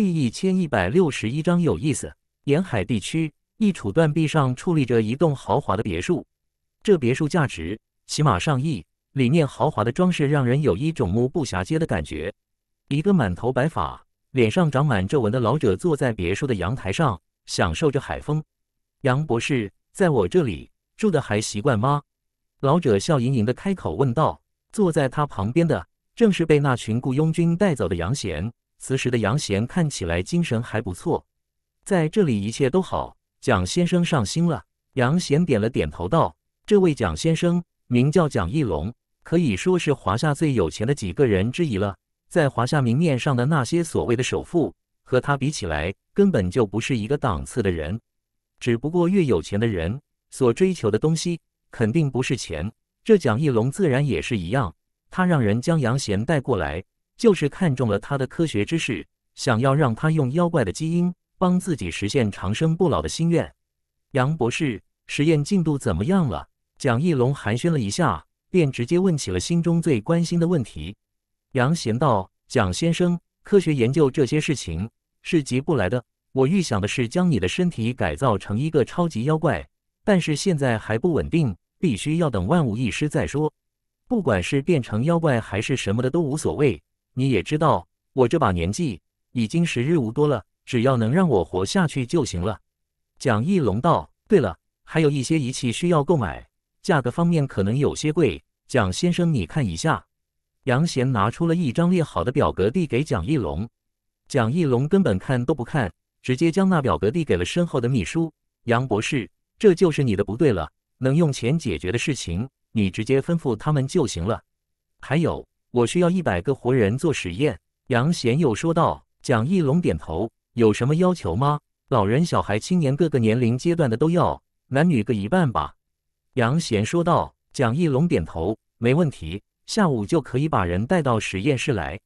第一千一百六十一章有意思。沿海地区一处断壁上矗立着一栋豪华的别墅，这别墅价值起码上亿，里面豪华的装饰让人有一种目不暇接的感觉。一个满头白发、脸上长满皱纹的老者坐在别墅的阳台上，享受着海风。杨博士，在我这里住的还习惯吗？老者笑盈盈的开口问道。坐在他旁边的正是被那群雇佣军带走的杨贤。此时的杨贤看起来精神还不错，在这里一切都好。蒋先生上心了，杨贤点了点头道：“这位蒋先生名叫蒋一龙，可以说是华夏最有钱的几个人之一了。在华夏明面上的那些所谓的首富，和他比起来，根本就不是一个档次的人。只不过越有钱的人，所追求的东西肯定不是钱。这蒋一龙自然也是一样，他让人将杨贤带过来。”就是看中了他的科学知识，想要让他用妖怪的基因帮自己实现长生不老的心愿。杨博士，实验进度怎么样了？蒋翼龙寒暄了一下，便直接问起了心中最关心的问题。杨贤道：“蒋先生，科学研究这些事情是急不来的。我预想的是将你的身体改造成一个超级妖怪，但是现在还不稳定，必须要等万无一失再说。不管是变成妖怪还是什么的，都无所谓。”你也知道，我这把年纪已经时日无多了，只要能让我活下去就行了。蒋义龙道：“对了，还有一些仪器需要购买，价格方面可能有些贵，蒋先生你看一下。”杨贤拿出了一张列好的表格递给蒋义龙，蒋义龙根本看都不看，直接将那表格递给了身后的秘书杨博士：“这就是你的不对了，能用钱解决的事情，你直接吩咐他们就行了。还有。”我需要一百个活人做实验。”杨贤又说道。蒋义龙点头：“有什么要求吗？”“老人、小孩、青年，各个年龄阶段的都要，男女各一半吧。”杨贤说道。蒋义龙点头：“没问题，下午就可以把人带到实验室来。”“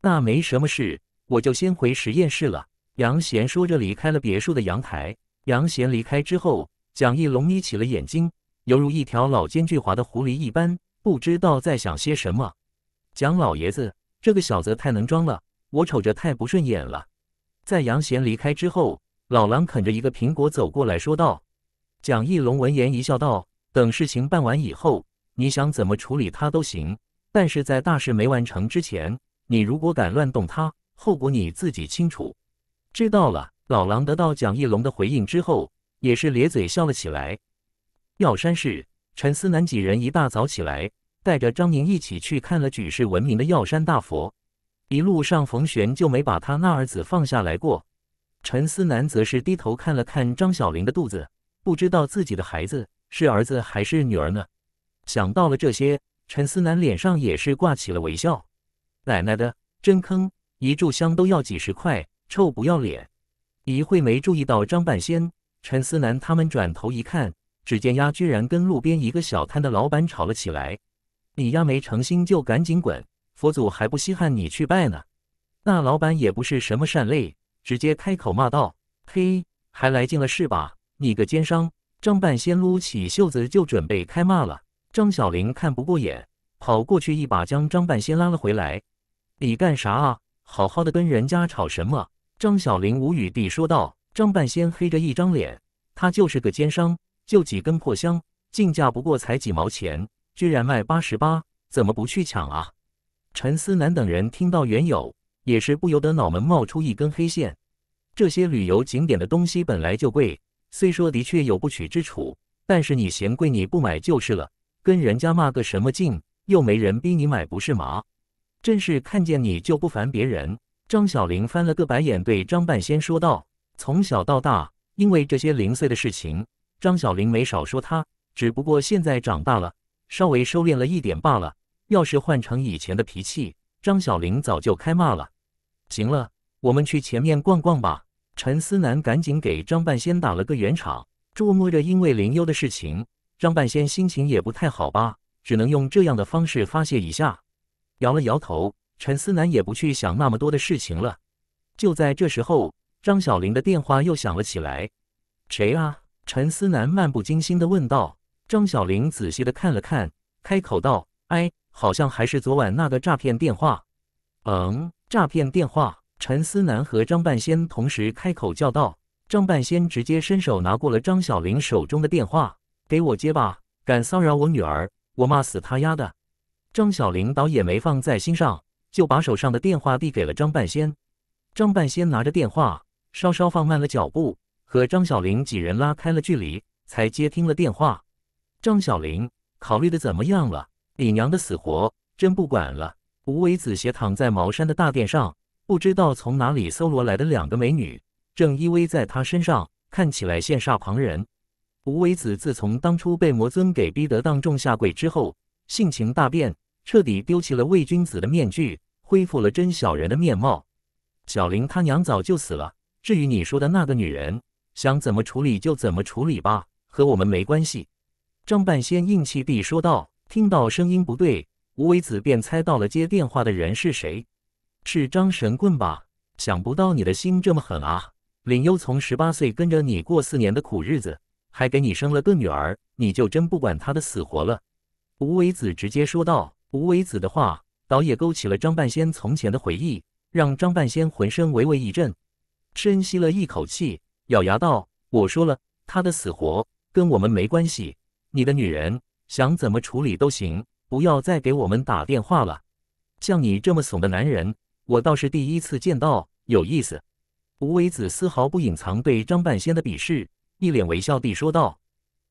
那没什么事，我就先回实验室了。”杨贤说着离开了别墅的阳台。杨贤离开之后，蒋义龙眯起了眼睛，犹如一条老奸巨猾的狐狸一般，不知道在想些什么。蒋老爷子这个小子太能装了，我瞅着太不顺眼了。在杨贤离开之后，老狼啃着一个苹果走过来说道：“蒋一龙闻言一笑，道：‘等事情办完以后，你想怎么处理他都行。但是在大事没完成之前，你如果敢乱动他，后果你自己清楚。’知道了。”老狼得到蒋一龙的回应之后，也是咧嘴笑了起来。药山市，陈思南几人一大早起来。带着张宁一起去看了举世闻名的药山大佛，一路上冯玄就没把他那儿子放下来过。陈思南则是低头看了看张小玲的肚子，不知道自己的孩子是儿子还是女儿呢。想到了这些，陈思南脸上也是挂起了微笑。奶奶的，真坑！一炷香都要几十块，臭不要脸！一会没注意到张半仙，陈思南他们转头一看，只见丫居然跟路边一个小摊的老板吵了起来。你丫没诚心就赶紧滚，佛祖还不稀罕你去拜呢。那老板也不是什么善类，直接开口骂道：“嘿，还来劲了是吧？你个奸商！”张半仙撸起袖子就准备开骂了。张小玲看不过眼，跑过去一把将张半仙拉了回来：“你干啥啊？好好的跟人家吵什么？”张小玲无语地说道。张半仙黑着一张脸：“他就是个奸商，就几根破香，进价不过才几毛钱。”居然卖八十八，怎么不去抢啊？陈思南等人听到缘由，也是不由得脑门冒出一根黑线。这些旅游景点的东西本来就贵，虽说的确有不取之处，但是你嫌贵你不买就是了，跟人家骂个什么劲？又没人逼你买，不是嘛？真是看见你就不烦别人。张小玲翻了个白眼，对张半仙说道：“从小到大，因为这些零碎的事情，张小玲没少说他，只不过现在长大了。”稍微收敛了一点罢了。要是换成以前的脾气，张小玲早就开骂了。行了，我们去前面逛逛吧。陈思南赶紧给张半仙打了个圆场，注目着因为林悠的事情，张半仙心情也不太好吧，只能用这样的方式发泄一下。摇了摇头，陈思南也不去想那么多的事情了。就在这时候，张小玲的电话又响了起来。谁啊？陈思南漫不经心的问道。张小玲仔细的看了看，开口道：“哎，好像还是昨晚那个诈骗电话。”“嗯，诈骗电话。”陈思南和张半仙同时开口叫道。张半仙直接伸手拿过了张小玲手中的电话：“给我接吧，敢骚扰我女儿，我骂死他丫的！”张小玲倒也没放在心上，就把手上的电话递给了张半仙。张半仙拿着电话，稍稍放慢了脚步，和张小玲几人拉开了距离，才接听了电话。张小玲考虑的怎么样了？李娘的死活真不管了。无为子斜躺在茅山的大殿上，不知道从哪里搜罗来的两个美女正依偎在他身上，看起来羡煞旁人。无为子自从当初被魔尊给逼得当众下跪之后，性情大变，彻底丢弃了伪君子的面具，恢复了真小人的面貌。小林他娘早就死了。至于你说的那个女人，想怎么处理就怎么处理吧，和我们没关系。张半仙硬气地说道：“听到声音不对，吴为子便猜到了接电话的人是谁，是张神棍吧？想不到你的心这么狠啊！林悠从十八岁跟着你过四年的苦日子，还给你生了个女儿，你就真不管她的死活了？”吴为子直接说道。吴为子的话倒也勾起了张半仙从前的回忆，让张半仙浑身微微一震，深吸了一口气，咬牙道：“我说了，她的死活跟我们没关系。”你的女人想怎么处理都行，不要再给我们打电话了。像你这么怂的男人，我倒是第一次见到，有意思。吴为子丝毫不隐藏对张半仙的鄙视，一脸微笑地说道：“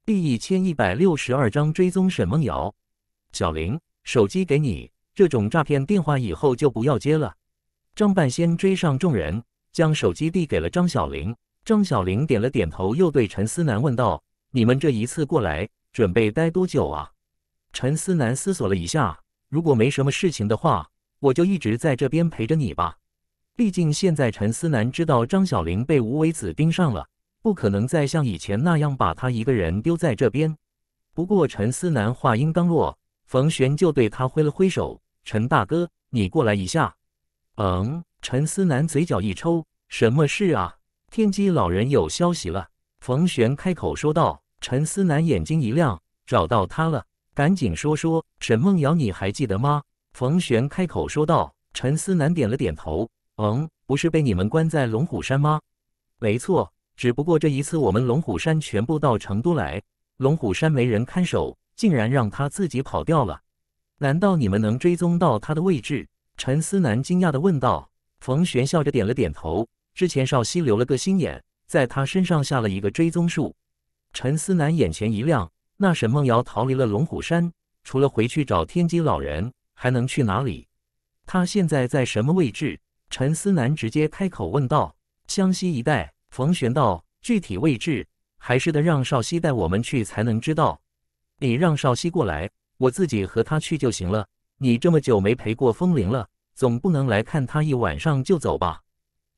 第一千一百六十二章追踪沈梦瑶。小玲，手机给你，这种诈骗电话以后就不要接了。”张半仙追上众人，将手机递给了张小玲。张小玲点了点头，又对陈思南问道：“你们这一次过来？”准备待多久啊？陈思南思索了一下，如果没什么事情的话，我就一直在这边陪着你吧。毕竟现在陈思南知道张小玲被无伟子盯上了，不可能再像以前那样把她一个人丢在这边。不过陈思南话音刚落，冯玄就对他挥了挥手：“陈大哥，你过来一下。”嗯，陈思南嘴角一抽：“什么事啊？”天机老人有消息了，冯玄开口说道。陈思南眼睛一亮，找到他了，赶紧说说。沈梦瑶，你还记得吗？冯璇开口说道。陈思南点了点头，嗯，不是被你们关在龙虎山吗？没错，只不过这一次我们龙虎山全部到成都来，龙虎山没人看守，竟然让他自己跑掉了。难道你们能追踪到他的位置？陈思南惊讶的问道。冯璇笑着点了点头，之前少熙留了个心眼，在他身上下了一个追踪术。陈思南眼前一亮，那沈梦瑶逃离了龙虎山，除了回去找天机老人，还能去哪里？他现在在什么位置？陈思南直接开口问道：“湘西一带。”冯玄道：“具体位置还是得让少熙带我们去才能知道。”你让少熙过来，我自己和他去就行了。你这么久没陪过风铃了，总不能来看他一晚上就走吧？”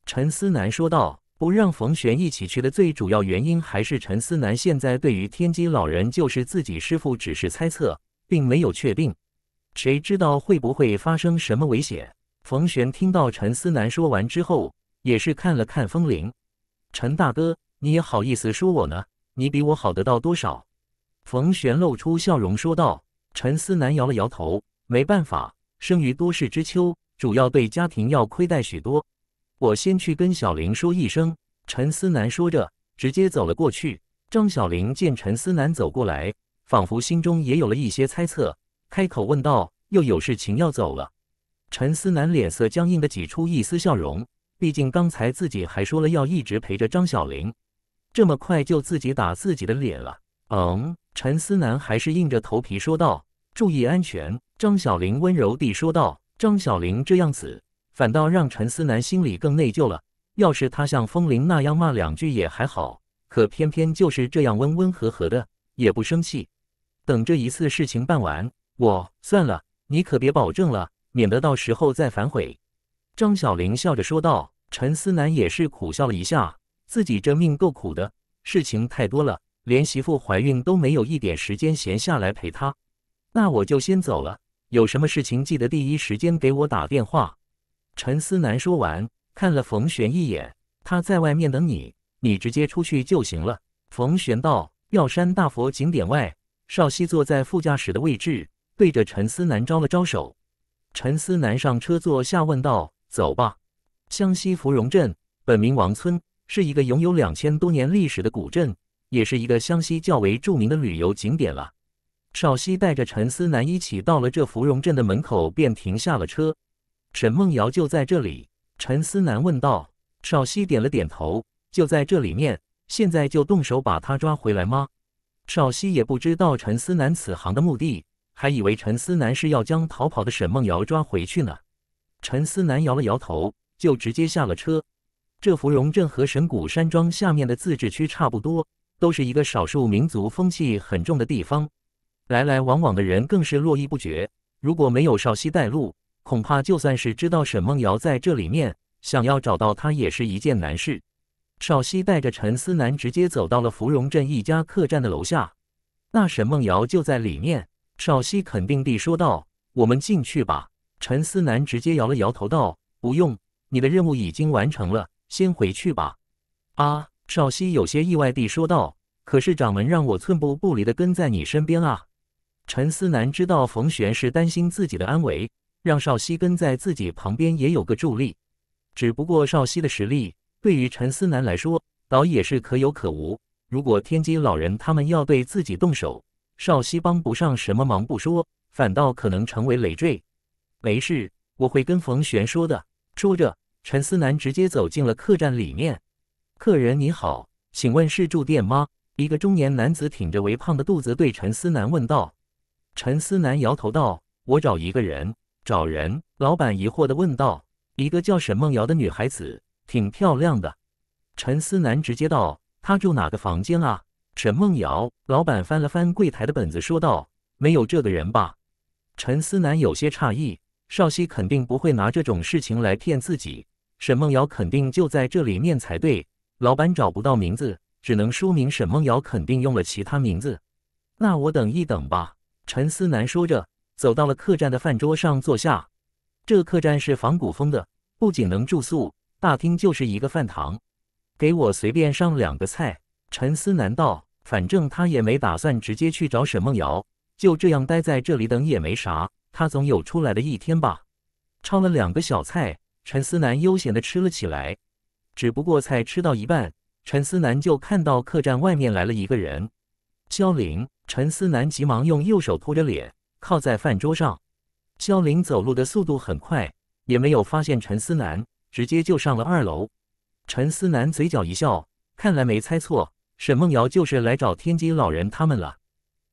陈思南说道。不让冯玄一起去的最主要原因，还是陈思南现在对于天机老人就是自己师傅，只是猜测，并没有确定。谁知道会不会发生什么危险？冯玄听到陈思南说完之后，也是看了看风铃：“陈大哥，你也好意思说我呢？你比我好得到多少？”冯玄露出笑容说道。陈思南摇了摇头：“没办法，生于多事之秋，主要对家庭要亏待许多。”我先去跟小林说一声。”陈思南说着，直接走了过去。张小玲见陈思南走过来，仿佛心中也有了一些猜测，开口问道：“又有事情要走了？”陈思南脸色僵硬的挤出一丝笑容，毕竟刚才自己还说了要一直陪着张小玲，这么快就自己打自己的脸了。嗯，陈思南还是硬着头皮说道：“注意安全。”张小玲温柔地说道：“张小玲这样子。”反倒让陈思南心里更内疚了。要是他像风铃那样骂两句也还好，可偏偏就是这样温温和和的，也不生气。等这一次事情办完，我算了，你可别保证了，免得到时候再反悔。”张小玲笑着说道。陈思南也是苦笑了一下，自己这命够苦的，事情太多了，连媳妇怀孕都没有一点时间闲下来陪她。那我就先走了，有什么事情记得第一时间给我打电话。陈思南说完，看了冯璇一眼，他在外面等你，你直接出去就行了。冯璇道。药山大佛景点外，少熙坐在副驾驶的位置，对着陈思南招了招手。陈思南上车坐下，问道：“走吧。”湘西芙蓉镇，本名王村，是一个拥有两千多年历史的古镇，也是一个湘西较为著名的旅游景点了。少熙带着陈思南一起到了这芙蓉镇的门口，便停下了车。沈梦瑶就在这里，陈思南问道。少熙点了点头，就在这里面。现在就动手把他抓回来吗？少熙也不知道陈思南此行的目的，还以为陈思南是要将逃跑的沈梦瑶抓回去呢。陈思南摇了摇头，就直接下了车。这芙蓉镇和神谷山庄下面的自治区差不多，都是一个少数民族风气很重的地方，来来往往的人更是络绎不绝。如果没有少熙带路，恐怕就算是知道沈梦瑶在这里面，想要找到她也是一件难事。少熙带着陈思南直接走到了芙蓉镇一家客栈的楼下，那沈梦瑶就在里面。少熙肯定地说道：“我们进去吧。”陈思南直接摇了摇头道：“不用，你的任务已经完成了，先回去吧。”啊，少熙有些意外地说道：“可是掌门让我寸步不离地跟在你身边啊。”陈思南知道冯玄是担心自己的安危。让少熙跟在自己旁边也有个助力，只不过少熙的实力对于陈思南来说倒也是可有可无。如果天机老人他们要对自己动手，少熙帮不上什么忙不说，反倒可能成为累赘。没事，我会跟冯璇说的。说着，陈思南直接走进了客栈里面。客人你好，请问是住店吗？一个中年男子挺着微胖的肚子对陈思南问道。陈思南摇头道：“我找一个人。”找人，老板疑惑的问道：“一个叫沈梦瑶的女孩子，挺漂亮的。”陈思南直接道：“她住哪个房间啊？”沈梦瑶。老板翻了翻柜台的本子，说道：“没有这个人吧？”陈思南有些诧异，少熙肯定不会拿这种事情来骗自己，沈梦瑶肯定就在这里面才对。老板找不到名字，只能说明沈梦瑶肯定用了其他名字。那我等一等吧，陈思南说着。走到了客栈的饭桌上坐下，这客栈是仿古风的，不仅能住宿，大厅就是一个饭堂。给我随便上两个菜。陈思南道，反正他也没打算直接去找沈梦瑶，就这样待在这里等也没啥，他总有出来的一天吧。炒了两个小菜，陈思南悠闲地吃了起来。只不过菜吃到一半，陈思南就看到客栈外面来了一个人，萧林。陈思南急忙用右手托着脸。靠在饭桌上，肖林走路的速度很快，也没有发现陈思南，直接就上了二楼。陈思南嘴角一笑，看来没猜错，沈梦瑶就是来找天机老人他们了。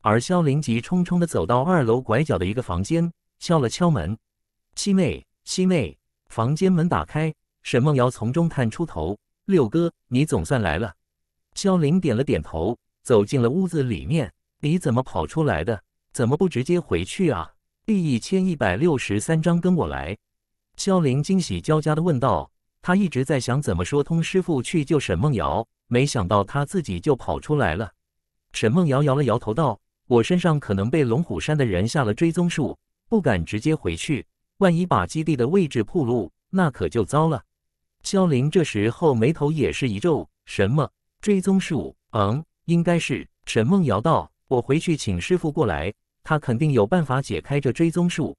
而肖林急匆匆地走到二楼拐角的一个房间，敲了敲门：“七妹，七妹。”房间门打开，沈梦瑶从中探出头：“六哥，你总算来了。”肖林点了点头，走进了屋子里面：“你怎么跑出来的？”怎么不直接回去啊？第一千一百六十三章，跟我来。肖林惊喜交加的问道：“他一直在想怎么说通师傅去救沈梦瑶，没想到他自己就跑出来了。”沈梦瑶摇了摇头道：“我身上可能被龙虎山的人下了追踪术，不敢直接回去，万一把基地的位置暴露，那可就糟了。”肖林这时候眉头也是一皱：“什么追踪术？嗯，应该是。”沈梦瑶道：“我回去请师傅过来。”他肯定有办法解开这追踪术。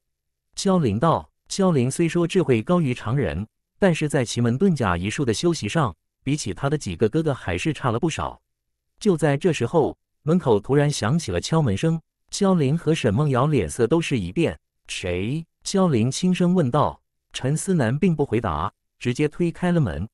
萧灵道：“萧灵虽说智慧高于常人，但是在奇门遁甲一术的修习上，比起他的几个哥哥还是差了不少。”就在这时候，门口突然响起了敲门声。萧灵和沈梦瑶脸色都是一变。“谁？”萧灵轻声问道。陈思南并不回答，直接推开了门。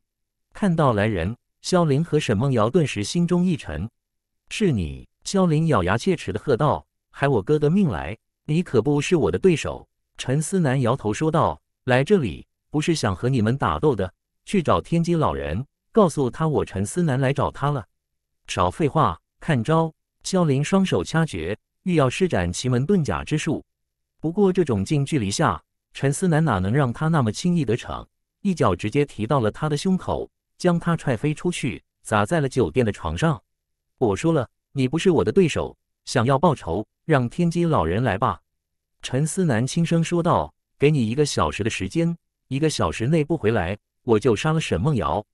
看到来人，萧灵和沈梦瑶顿时心中一沉。“是你！”萧灵咬牙切齿的喝道。还我哥哥命来，你可不是我的对手。”陈思南摇头说道，“来这里不是想和你们打斗的，去找天机老人，告诉他我陈思南来找他了。”少废话，看招！萧林双手掐诀，欲要施展奇门遁甲之术。不过这种近距离下，陈思南哪能让他那么轻易得逞？一脚直接踢到了他的胸口，将他踹飞出去，砸在了酒店的床上。我说了，你不是我的对手，想要报仇。让天机老人来吧，陈思南轻声说道：“给你一个小时的时间，一个小时内不回来，我就杀了沈梦瑶。”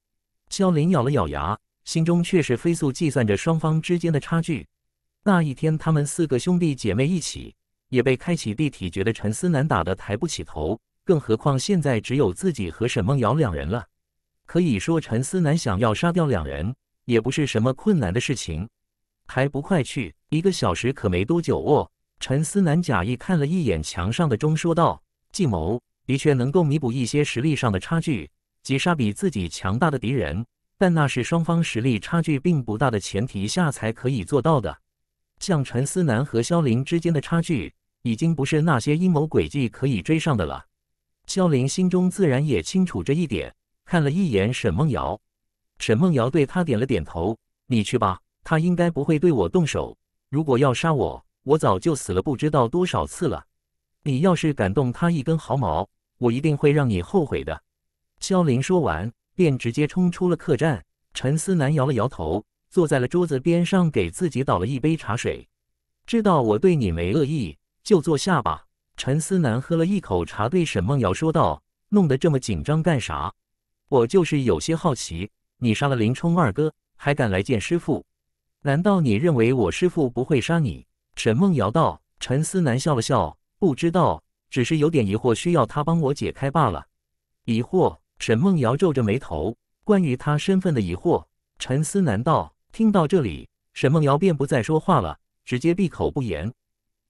肖林咬了咬牙，心中却是飞速计算着双方之间的差距。那一天，他们四个兄弟姐妹一起也被开启地体诀的陈思南打得抬不起头，更何况现在只有自己和沈梦瑶两人了。可以说，陈思南想要杀掉两人，也不是什么困难的事情。还不快去！一个小时可没多久哦。陈思南假意看了一眼墙上的钟，说道：“计谋的确能够弥补一些实力上的差距，击杀比自己强大的敌人，但那是双方实力差距并不大的前提下才可以做到的。像陈思南和萧凌之间的差距，已经不是那些阴谋诡计可以追上的了。”萧凌心中自然也清楚这一点，看了一眼沈梦瑶，沈梦瑶对他点了点头：“你去吧。”他应该不会对我动手。如果要杀我，我早就死了，不知道多少次了。你要是敢动他一根毫毛，我一定会让你后悔的。萧凌说完，便直接冲出了客栈。陈思南摇了摇头，坐在了桌子边上，给自己倒了一杯茶水。知道我对你没恶意，就坐下吧。陈思南喝了一口茶，对沈梦瑶说道：“弄得这么紧张干啥？我就是有些好奇，你杀了林冲二哥，还敢来见师傅？”难道你认为我师父不会杀你？沈梦瑶道。陈思南笑了笑，不知道，只是有点疑惑，需要他帮我解开罢了。疑惑？沈梦瑶皱着眉头，关于他身份的疑惑。陈思南道。听到这里，沈梦瑶便不再说话了，直接闭口不言。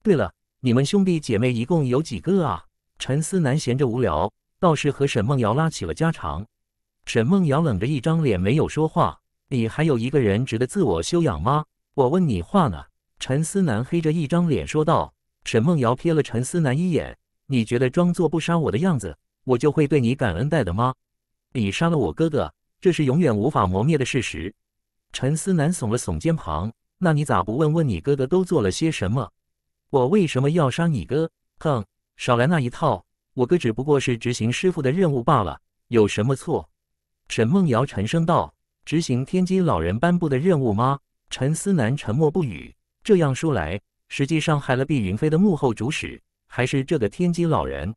对了，你们兄弟姐妹一共有几个啊？陈思南闲着无聊，倒是和沈梦瑶拉起了家常。沈梦瑶冷着一张脸，没有说话。你还有一个人值得自我修养吗？我问你话呢。陈思南黑着一张脸说道。沈梦瑶瞥了陈思南一眼：“你觉得装作不杀我的样子，我就会对你感恩戴德吗？你杀了我哥哥，这是永远无法磨灭的事实。”陈思南耸了耸肩膀：“那你咋不问问你哥哥都做了些什么？我为什么要杀你哥？哼，少来那一套。我哥只不过是执行师傅的任务罢了，有什么错？”沈梦瑶沉声道。执行天机老人颁布的任务吗？陈思南沉默不语。这样说来，实际上害了碧云飞的幕后主使还是这个天机老人。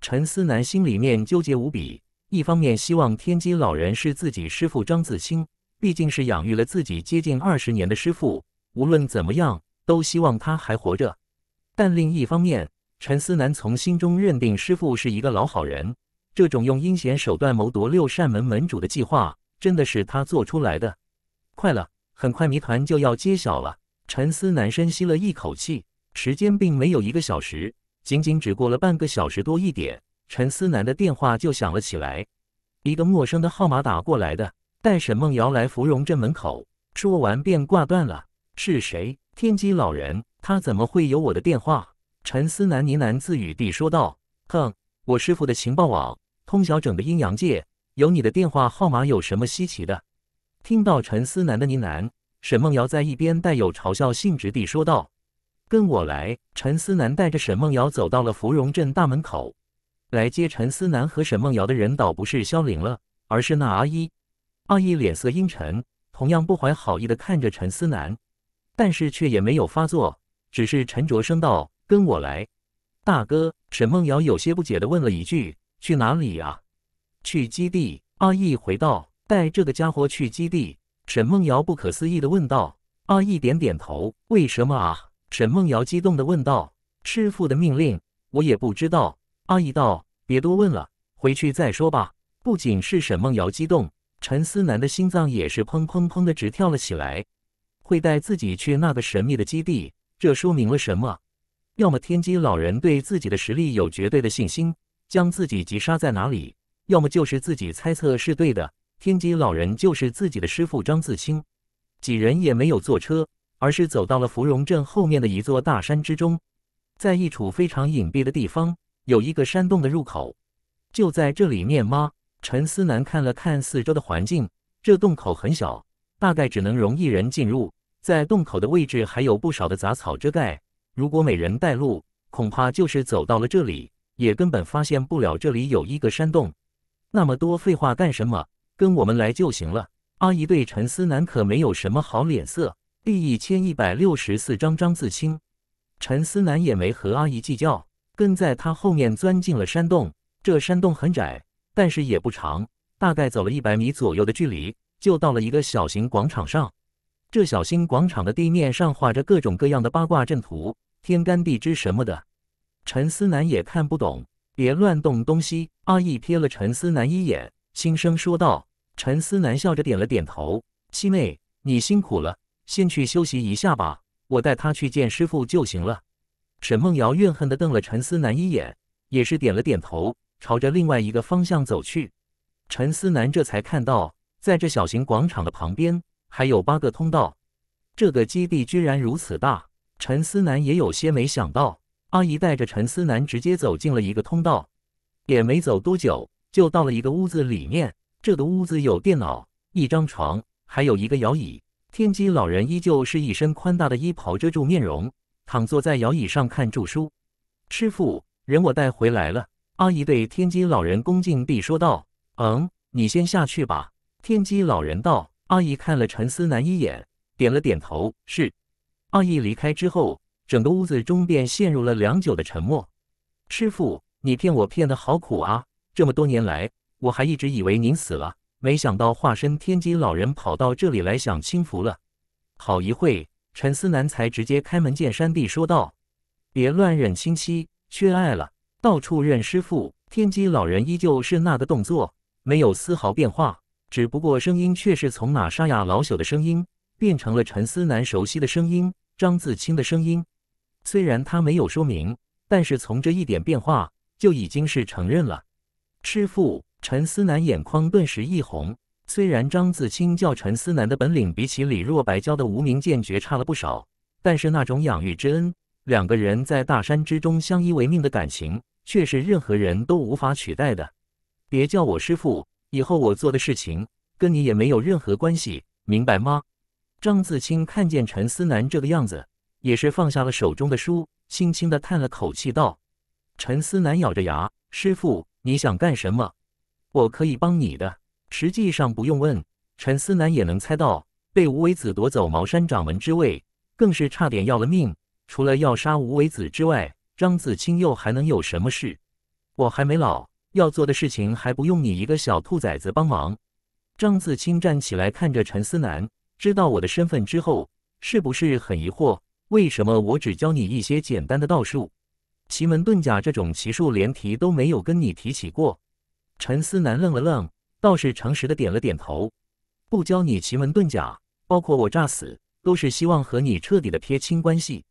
陈思南心里面纠结无比，一方面希望天机老人是自己师傅张自清，毕竟是养育了自己接近二十年的师傅，无论怎么样都希望他还活着。但另一方面，陈思南从心中认定师傅是一个老好人，这种用阴险手段谋夺六扇门门主的计划。真的是他做出来的，快了，很快谜团就要揭晓了。陈思南深吸了一口气，时间并没有一个小时，仅仅只过了半个小时多一点，陈思南的电话就响了起来，一个陌生的号码打过来的，带沈梦瑶来芙蓉镇门口，说完便挂断了。是谁？天机老人？他怎么会有我的电话？陈思南呢喃自语地说道：“哼，我师傅的情报网，通晓整个阴阳界。”有你的电话号码有什么稀奇的？听到陈思南的呢喃，沈梦瑶在一边带有嘲笑性质地说道：“跟我来。”陈思南带着沈梦瑶走到了芙蓉镇大门口。来接陈思南和沈梦瑶的人倒不是萧玲了，而是那阿姨。阿姨脸色阴沉，同样不怀好意的看着陈思南，但是却也没有发作，只是沉着声道：“跟我来。”大哥，沈梦瑶有些不解的问了一句：“去哪里啊？”去基地，阿易回道：“带这个家伙去基地。”沈梦瑶不可思议的问道：“阿易，点点头。”“为什么啊？”沈梦瑶激动的问道：“师傅的命令，我也不知道。”阿易道：“别多问了，回去再说吧。”不仅是沈梦瑶激动，陈思南的心脏也是砰砰砰的直跳了起来。会带自己去那个神秘的基地，这说明了什么？要么天机老人对自己的实力有绝对的信心，将自己击杀在哪里？要么就是自己猜测是对的，天机老人就是自己的师傅张自清。几人也没有坐车，而是走到了芙蓉镇后面的一座大山之中，在一处非常隐蔽的地方，有一个山洞的入口。就在这里面吗？陈思南看了看四周的环境，这洞口很小，大概只能容一人进入。在洞口的位置还有不少的杂草遮盖，如果没人带路，恐怕就是走到了这里，也根本发现不了这里有一个山洞。那么多废话干什么？跟我们来就行了。阿姨对陈思南可没有什么好脸色。第一千一百六十四章张自清。陈思南也没和阿姨计较，跟在她后面钻进了山洞。这山洞很窄，但是也不长，大概走了一百米左右的距离，就到了一个小型广场上。这小型广场的地面上画着各种各样的八卦阵图、天干地支什么的，陈思南也看不懂。别乱动东西！阿义瞥了陈思南一眼，轻声说道。陈思南笑着点了点头：“七妹，你辛苦了，先去休息一下吧，我带他去见师傅就行了。”沈梦瑶怨恨地瞪了陈思南一眼，也是点了点头，朝着另外一个方向走去。陈思南这才看到，在这小型广场的旁边还有八个通道，这个基地居然如此大，陈思南也有些没想到。阿姨带着陈思南直接走进了一个通道，也没走多久，就到了一个屋子里面。这个屋子有电脑、一张床，还有一个摇椅。天机老人依旧是一身宽大的衣袍遮住面容，躺坐在摇椅上看著书。师傅，人我带回来了。阿姨对天机老人恭敬地说道：“嗯，你先下去吧。”天机老人道：“阿姨看了陈思南一眼，点了点头：‘是。’”阿姨离开之后。整个屋子中便陷入了良久的沉默。师傅，你骗我骗得好苦啊！这么多年来，我还一直以为您死了，没想到化身天机老人跑到这里来享清福了。好一会，陈思南才直接开门见山地说道：“别乱认亲，戚缺爱了，到处认师傅。”天机老人依旧是那个动作，没有丝毫变化，只不过声音却是从那沙哑老朽的声音变成了陈思南熟悉的声音，张子清的声音。虽然他没有说明，但是从这一点变化就已经是承认了。师傅陈思南眼眶顿时一红。虽然张自清叫陈思南的本领比起李若白教的无名剑诀差了不少，但是那种养育之恩，两个人在大山之中相依为命的感情，却是任何人都无法取代的。别叫我师傅，以后我做的事情跟你也没有任何关系，明白吗？张自清看见陈思南这个样子。也是放下了手中的书，轻轻的叹了口气，道：“陈思南咬着牙，师傅，你想干什么？我可以帮你的。实际上不用问，陈思南也能猜到，被吴为子夺走茅山掌门之位，更是差点要了命。除了要杀吴为子之外，张子清又还能有什么事？我还没老，要做的事情还不用你一个小兔崽子帮忙。”张子清站起来看着陈思南，知道我的身份之后，是不是很疑惑？为什么我只教你一些简单的道术，奇门遁甲这种奇术连提都没有跟你提起过？陈思南愣了愣，倒是诚实的点了点头。不教你奇门遁甲，包括我诈死，都是希望和你彻底的撇清关系。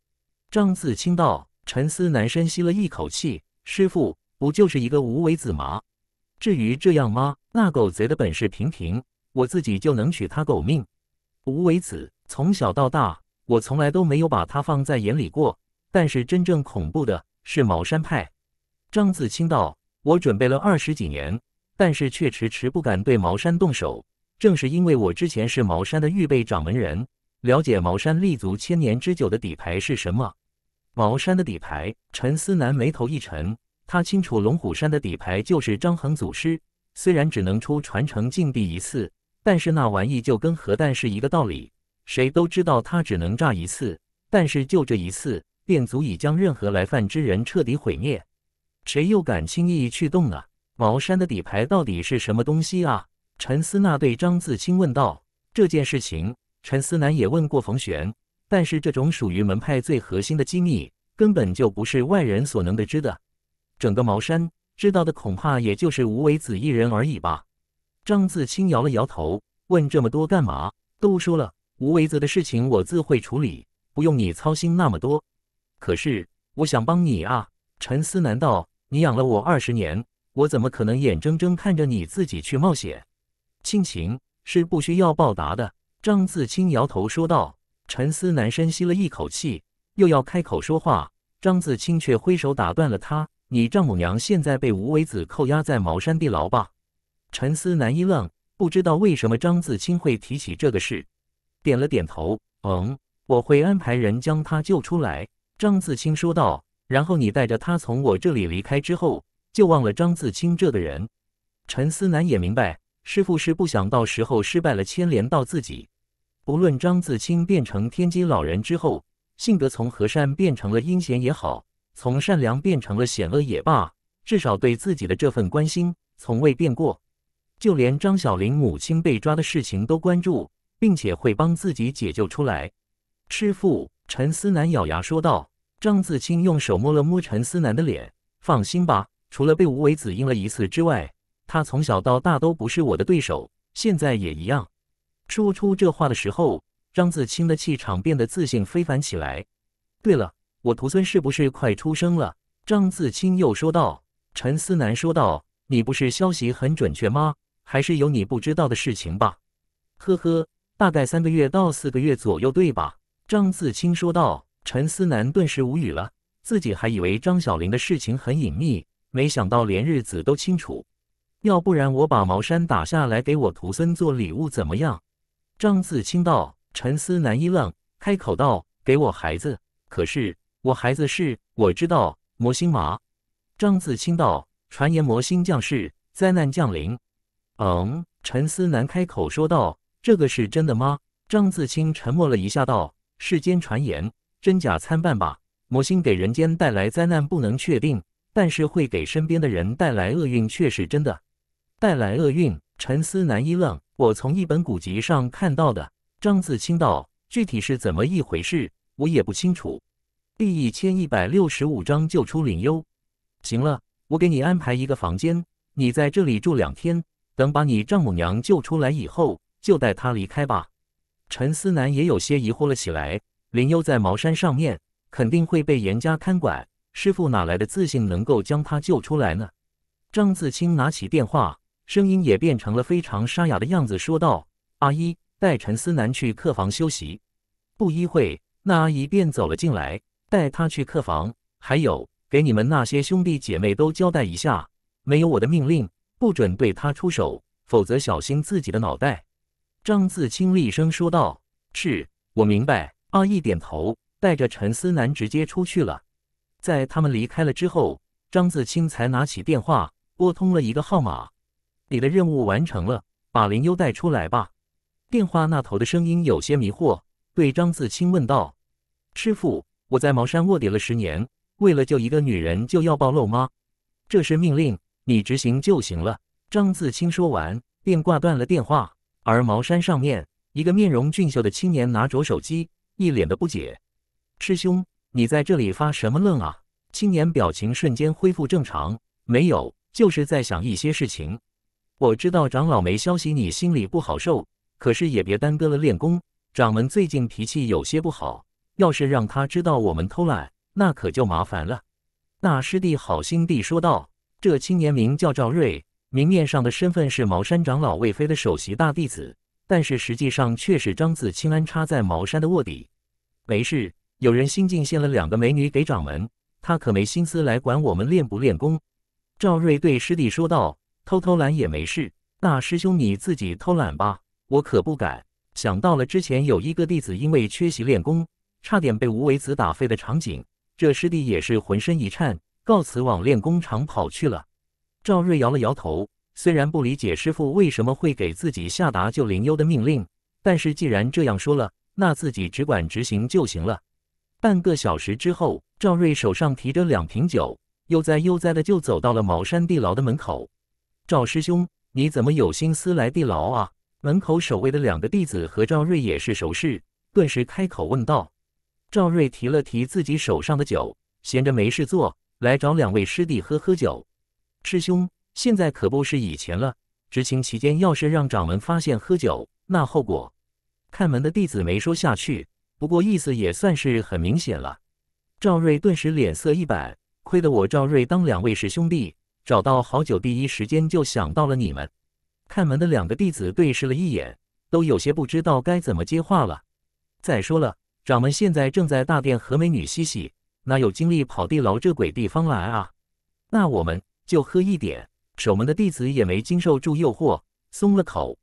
张自清道。陈思南深吸了一口气：“师傅不就是一个无为子吗？至于这样吗？那狗贼的本事平平，我自己就能取他狗命。无为子从小到大。”我从来都没有把他放在眼里过，但是真正恐怖的是茅山派。张子清道：“我准备了二十几年，但是却迟迟不敢对茅山动手，正是因为我之前是茅山的预备掌门人，了解茅山立足千年之久的底牌是什么。茅山的底牌。”陈思南眉头一沉，他清楚龙虎山的底牌就是张衡祖师，虽然只能出传承禁地一次，但是那玩意就跟核弹是一个道理。谁都知道他只能炸一次，但是就这一次，便足以将任何来犯之人彻底毁灭。谁又敢轻易去动呢？茅山的底牌到底是什么东西啊？陈思娜对张自清问道。这件事情，陈思南也问过冯玄，但是这种属于门派最核心的机密，根本就不是外人所能得知的。整个茅山知道的，恐怕也就是吴为子一人而已吧。张自清摇了摇头，问这么多干嘛？都说了。无为子的事情我自会处理，不用你操心那么多。可是我想帮你啊，陈思难道你养了我二十年，我怎么可能眼睁睁看着你自己去冒险？亲情是不需要报答的。张自清摇头说道。陈思南深吸了一口气，又要开口说话，张自清却挥手打断了他。你丈母娘现在被吴为子扣押在茅山地牢吧？陈思南一愣，不知道为什么张自清会提起这个事。点了点头，嗯，我会安排人将他救出来。”张自清说道，“然后你带着他从我这里离开之后，就忘了张自清这个人。”陈思南也明白，师傅是不想到时候失败了牵连到自己。不论张自清变成天机老人之后，性格从和善变成了阴险也好，从善良变成了险恶也罢，至少对自己的这份关心从未变过。就连张小玲母亲被抓的事情都关注。并且会帮自己解救出来，师傅，陈思南咬牙说道。张自清用手摸了摸陈思南的脸，放心吧，除了被吴伟子阴了一次之外，他从小到大都不是我的对手，现在也一样。说出这话的时候，张自清的气场变得自信非凡起来。对了，我徒孙是不是快出生了？张自清又说道。陈思南说道：“你不是消息很准确吗？还是有你不知道的事情吧？”呵呵。大概三个月到四个月左右，对吧？张自清说道。陈思南顿时无语了，自己还以为张小玲的事情很隐秘，没想到连日子都清楚。要不然我把茅山打下来给我徒孙做礼物怎么样？张自清道。陈思南一愣，开口道：“给我孩子。”可是我孩子是……我知道魔星麻。张自清道：“传言魔星降世，灾难降临。”嗯，陈思南开口说道。这个是真的吗？张自清沉默了一下，道：“世间传言真假参半吧。魔星给人间带来灾难不能确定，但是会给身边的人带来厄运却是真的。带来厄运。”沉思南一愣：“我从一本古籍上看到的。”张自清道：“具体是怎么一回事，我也不清楚。”第一千一百六十五章救出林幽。行了，我给你安排一个房间，你在这里住两天，等把你丈母娘救出来以后。就带他离开吧。陈思南也有些疑惑了起来。林悠在茅山上面，肯定会被严加看管。师傅哪来的自信能够将他救出来呢？张自清拿起电话，声音也变成了非常沙哑的样子，说道：“阿姨，带陈思南去客房休息。”不一会，那阿姨便走了进来，带他去客房。还有，给你们那些兄弟姐妹都交代一下，没有我的命令，不准对他出手，否则小心自己的脑袋。张自清厉声说道：“是我明白。”阿义点头，带着陈思南直接出去了。在他们离开了之后，张自清才拿起电话，拨通了一个号码：“你的任务完成了，把林优带出来吧。”电话那头的声音有些迷惑，对张自清问道：“师傅，我在茅山卧底了十年，为了救一个女人就要暴露吗？”“这是命令，你执行就行了。”张自清说完，便挂断了电话。而茅山上面，一个面容俊秀的青年拿着手机，一脸的不解：“师兄，你在这里发什么愣啊？”青年表情瞬间恢复正常：“没有，就是在想一些事情。我知道长老没消息，你心里不好受，可是也别耽搁了练功。掌门最近脾气有些不好，要是让他知道我们偷懒，那可就麻烦了。”那师弟好心地说道：“这青年名叫赵瑞，明面上的身份是茅山长老魏飞的首席大弟子，但是实际上却是张子清安插在茅山的卧底。没事，有人新进献了两个美女给掌门，他可没心思来管我们练不练功。赵瑞对师弟说道：“偷偷懒也没事，大师兄你自己偷懒吧，我可不敢。”想到了之前有一个弟子因为缺席练功，差点被吴为子打废的场景，这师弟也是浑身一颤，告辞往练功场跑去了。赵瑞摇了摇头，虽然不理解师傅为什么会给自己下达救灵幽的命令，但是既然这样说了，那自己只管执行就行了。半个小时之后，赵瑞手上提着两瓶酒，悠哉悠哉的就走到了茅山地牢的门口。赵师兄，你怎么有心思来地牢啊？门口守卫的两个弟子和赵瑞也是熟识，顿时开口问道。赵瑞提了提自己手上的酒，闲着没事做，来找两位师弟喝喝酒。师兄，现在可不是以前了。执勤期间要是让掌门发现喝酒，那后果……看门的弟子没说下去，不过意思也算是很明显了。赵瑞顿时脸色一板，亏得我赵瑞当两位师兄弟找到好酒，第一时间就想到了你们。看门的两个弟子对视了一眼，都有些不知道该怎么接话了。再说了，掌门现在正在大殿和美女嬉戏，哪有精力跑地牢这鬼地方来啊？那我们……就喝一点，守门的弟子也没经受住诱惑，松了口。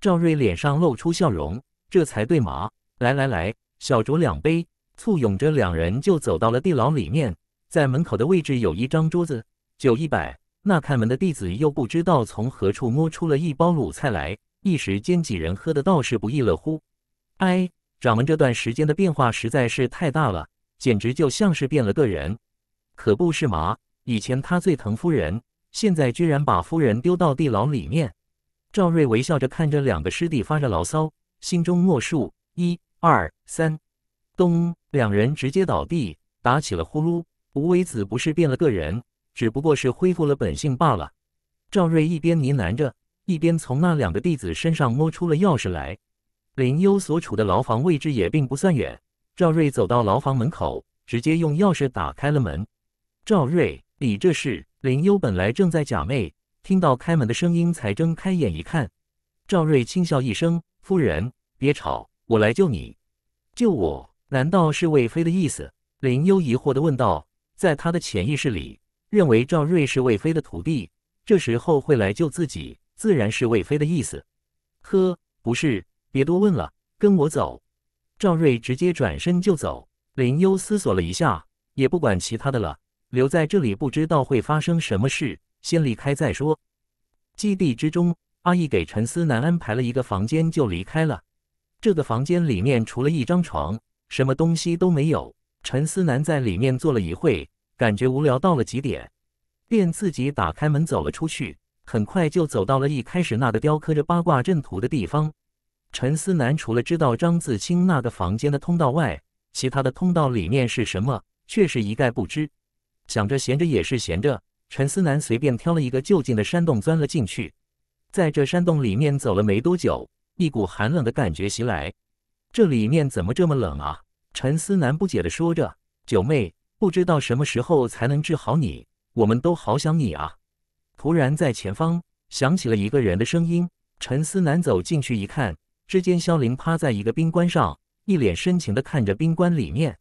赵瑞脸上露出笑容，这才对嘛！来来来，小酌两杯，簇拥着两人就走到了地牢里面。在门口的位置有一张桌子，酒一摆，那看门的弟子又不知道从何处摸出了一包卤菜来，一时间几人喝的倒是不亦乐乎。哎，掌门这段时间的变化实在是太大了，简直就像是变了个人，可不是嘛？以前他最疼夫人，现在居然把夫人丢到地牢里面。赵瑞微笑着看着两个师弟发着牢骚，心中默数一二三，咚，两人直接倒地，打起了呼噜。吴为子不是变了个人，只不过是恢复了本性罢了。赵瑞一边呢喃着，一边从那两个弟子身上摸出了钥匙来。林幽所处的牢房位置也并不算远，赵瑞走到牢房门口，直接用钥匙打开了门。赵瑞。你这是？林幽本来正在假寐，听到开门的声音，才睁开眼一看，赵瑞轻笑一声：“夫人，别吵，我来救你。”“救我？”难道是魏妃的意思？林幽疑惑地问道。在他的潜意识里，认为赵瑞是魏妃的徒弟，这时候会来救自己，自然是魏妃的意思。呵，不是，别多问了，跟我走。”赵睿直接转身就走。林幽思索了一下，也不管其他的了。留在这里不知道会发生什么事，先离开再说。基地之中，阿义给陈思南安排了一个房间，就离开了。这个房间里面除了一张床，什么东西都没有。陈思南在里面坐了一会，感觉无聊到了极点，便自己打开门走了出去。很快就走到了一开始那个雕刻着八卦阵图的地方。陈思南除了知道张自清那个房间的通道外，其他的通道里面是什么，却是一概不知。想着闲着也是闲着，陈思南随便挑了一个就近的山洞钻了进去。在这山洞里面走了没多久，一股寒冷的感觉袭来。这里面怎么这么冷啊？陈思南不解的说着。九妹，不知道什么时候才能治好你，我们都好想你啊！突然在前方响起了一个人的声音。陈思南走进去一看，只见萧玲趴在一个冰棺上，一脸深情的看着冰棺里面。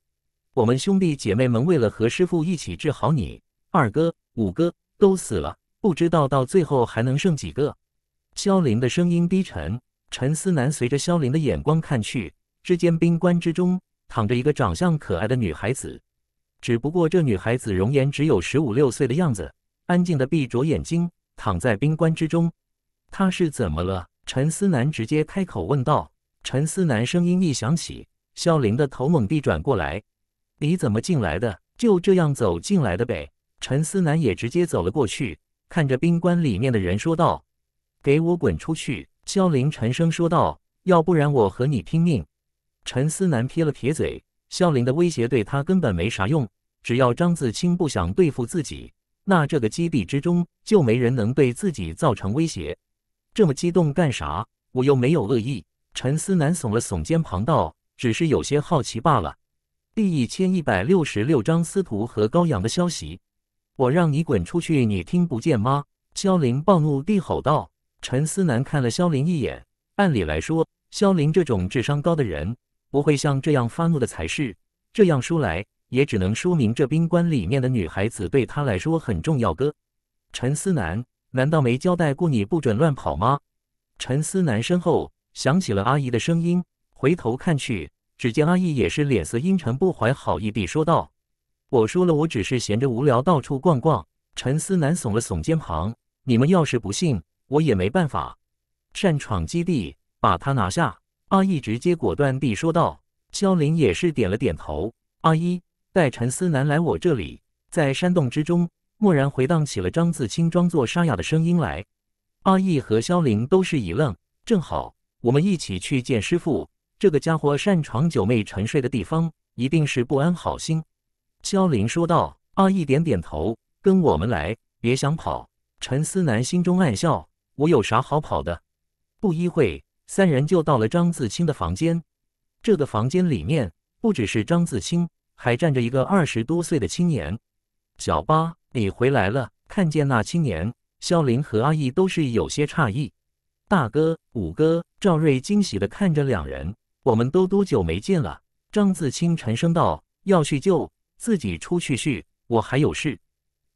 我们兄弟姐妹们为了和师傅一起治好你，二哥、五哥都死了，不知道到最后还能剩几个。萧林的声音低沉，陈思南随着萧林的眼光看去，只见冰棺之中躺着一个长相可爱的女孩子，只不过这女孩子容颜只有十五六岁的样子，安静的闭着眼睛躺在冰棺之中。她是怎么了？陈思南直接开口问道。陈思南声音一响起，萧林的头猛地转过来。你怎么进来的？就这样走进来的呗。陈思南也直接走了过去，看着冰棺里面的人说道：“给我滚出去！”肖林沉声说道：“要不然我和你拼命。”陈思南撇了撇嘴，肖林的威胁对他根本没啥用。只要张自清不想对付自己，那这个基地之中就没人能对自己造成威胁。这么激动干啥？我又没有恶意。陈思南耸了耸肩膀道：“只是有些好奇罢了。”第一千一百六十六章司徒和高阳的消息，我让你滚出去，你听不见吗？萧凌暴怒地吼道。陈思南看了萧凌一眼，按理来说，萧凌这种智商高的人，不会像这样发怒的才是。这样说来，也只能说明这冰棺里面的女孩子对他来说很重要。哥，陈思南，难道没交代过你不准乱跑吗？陈思南身后响起了阿姨的声音，回头看去。只见阿义也是脸色阴沉，不怀好意地说道：“我说了，我只是闲着无聊，到处逛逛。”陈思南耸了耸肩膀：“你们要是不信，我也没办法。”擅闯基地，把他拿下！阿义直接果断地说道。萧林也是点了点头。阿一，带陈思南来我这里，在山洞之中，蓦然回荡起了张自清装作沙哑的声音来。阿义和萧林都是一愣：“正好，我们一起去见师傅。”这个家伙擅闯九妹沉睡的地方，一定是不安好心。”肖林说道。阿义点点头，跟我们来，别想跑。”陈思南心中暗笑：“我有啥好跑的？”不一会，三人就到了张自清的房间。这个房间里面，不只是张自清，还站着一个二十多岁的青年。小八，你回来了！看见那青年，肖林和阿义都是有些诧异。大哥、五哥、赵瑞惊喜地看着两人。我们都多久没见了？张自清沉声道：“要叙旧，自己出去叙。我还有事。”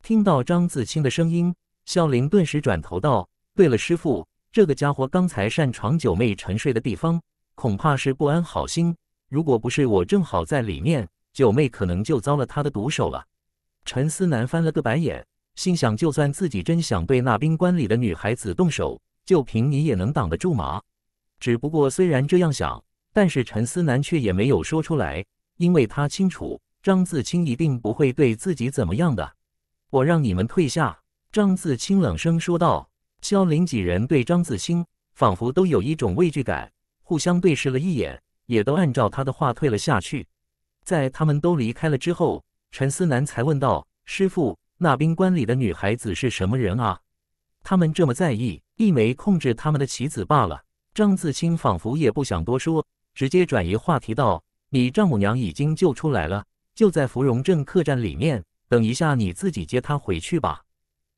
听到张自清的声音，萧凌顿时转头道：“对了，师傅，这个家伙刚才擅闯九妹沉睡的地方，恐怕是不安好心。如果不是我正好在里面，九妹可能就遭了他的毒手了。”陈思南翻了个白眼，心想：就算自己真想对那冰棺里的女孩子动手，就凭你也能挡得住吗？只不过虽然这样想，但是陈思南却也没有说出来，因为他清楚张自清一定不会对自己怎么样的。我让你们退下。”张自清冷声说道。萧林几人对张自清仿佛都有一种畏惧感，互相对视了一眼，也都按照他的话退了下去。在他们都离开了之后，陈思南才问道：“师傅，那冰棺里的女孩子是什么人啊？”他们这么在意一枚控制他们的棋子罢了。张自清仿佛也不想多说。直接转移话题道：“你丈母娘已经救出来了，就在芙蓉镇客栈里面。等一下你自己接她回去吧。”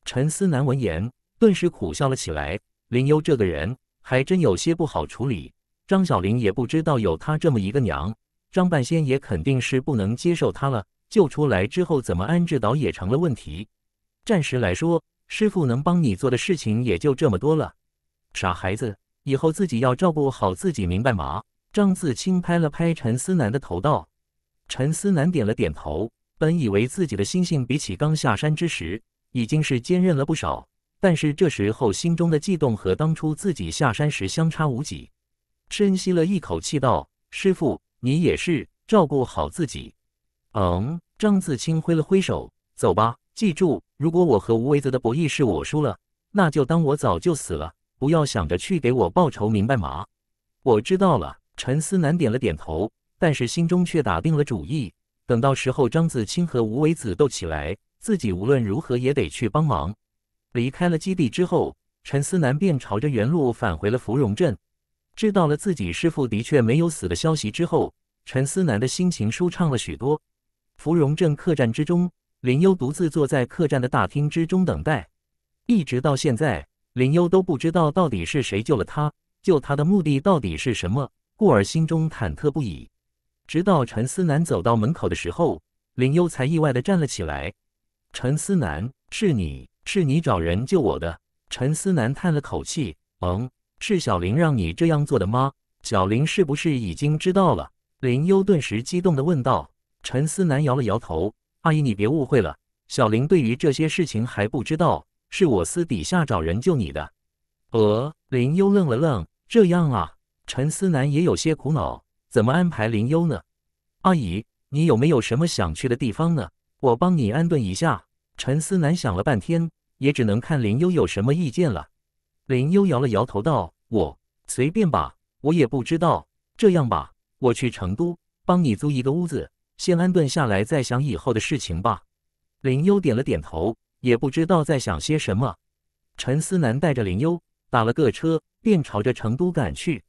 陈思南闻言顿时苦笑了起来。林优这个人还真有些不好处理。张小玲也不知道有她这么一个娘，张半仙也肯定是不能接受她了。救出来之后怎么安置倒也成了问题。暂时来说，师傅能帮你做的事情也就这么多了。傻孩子，以后自己要照顾好自己，明白吗？张自清拍了拍陈思南的头，道：“陈思南点了点头。本以为自己的心性比起刚下山之时，已经是坚韧了不少，但是这时候心中的悸动和当初自己下山时相差无几。”深吸了一口气，道：“师傅，你也是，照顾好自己。”“嗯。”张自清挥了挥手，“走吧。记住，如果我和吴为泽的博弈是我输了，那就当我早就死了，不要想着去给我报仇，明白吗？”“我知道了。”陈思南点了点头，但是心中却打定了主意，等到时候张子清和吴为子斗起来，自己无论如何也得去帮忙。离开了基地之后，陈思南便朝着原路返回了芙蓉镇。知道了自己师傅的确没有死的消息之后，陈思南的心情舒畅了许多。芙蓉镇客栈之中，林优独自坐在客栈的大厅之中等待。一直到现在，林优都不知道到底是谁救了他，救他的目的到底是什么。故而心中忐忑不已。直到陈思南走到门口的时候，林优才意外的站了起来。陈思南，是你是你找人救我的。陈思南叹了口气，嗯，是小林让你这样做的吗？小林是不是已经知道了？林优顿时激动的问道。陈思南摇了摇头，阿姨你别误会了，小林对于这些事情还不知道，是我私底下找人救你的。呃，林优愣了愣，这样啊。陈思南也有些苦恼，怎么安排林优呢？阿姨，你有没有什么想去的地方呢？我帮你安顿一下。陈思南想了半天，也只能看林优有什么意见了。林优摇了摇头，道：“我随便吧，我也不知道。这样吧，我去成都帮你租一个屋子，先安顿下来，再想以后的事情吧。”林优点了点头，也不知道在想些什么。陈思南带着林优打了个车，便朝着成都赶去。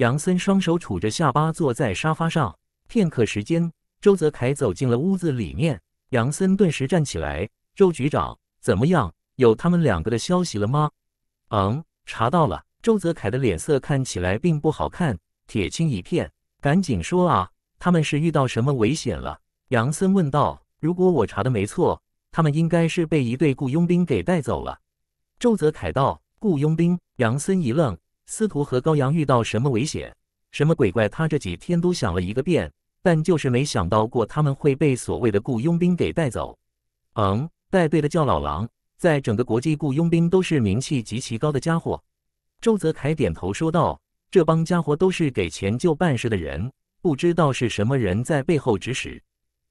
杨森双手杵着下巴坐在沙发上，片刻时间，周泽楷走进了屋子里面。杨森顿时站起来：“周局长怎么样？有他们两个的消息了吗？”“嗯，查到了。”周泽楷的脸色看起来并不好看，铁青一片。“赶紧说啊！他们是遇到什么危险了？”杨森问道。“如果我查的没错，他们应该是被一队雇佣兵给带走了。”周泽楷道。雇佣兵？杨森一愣。司徒和高阳遇到什么危险、什么鬼怪，他这几天都想了一个遍，但就是没想到过他们会被所谓的雇佣兵给带走。嗯，带队的叫老狼，在整个国际雇佣兵都是名气极其高的家伙。周泽楷点头说道：“这帮家伙都是给钱就办事的人，不知道是什么人在背后指使。”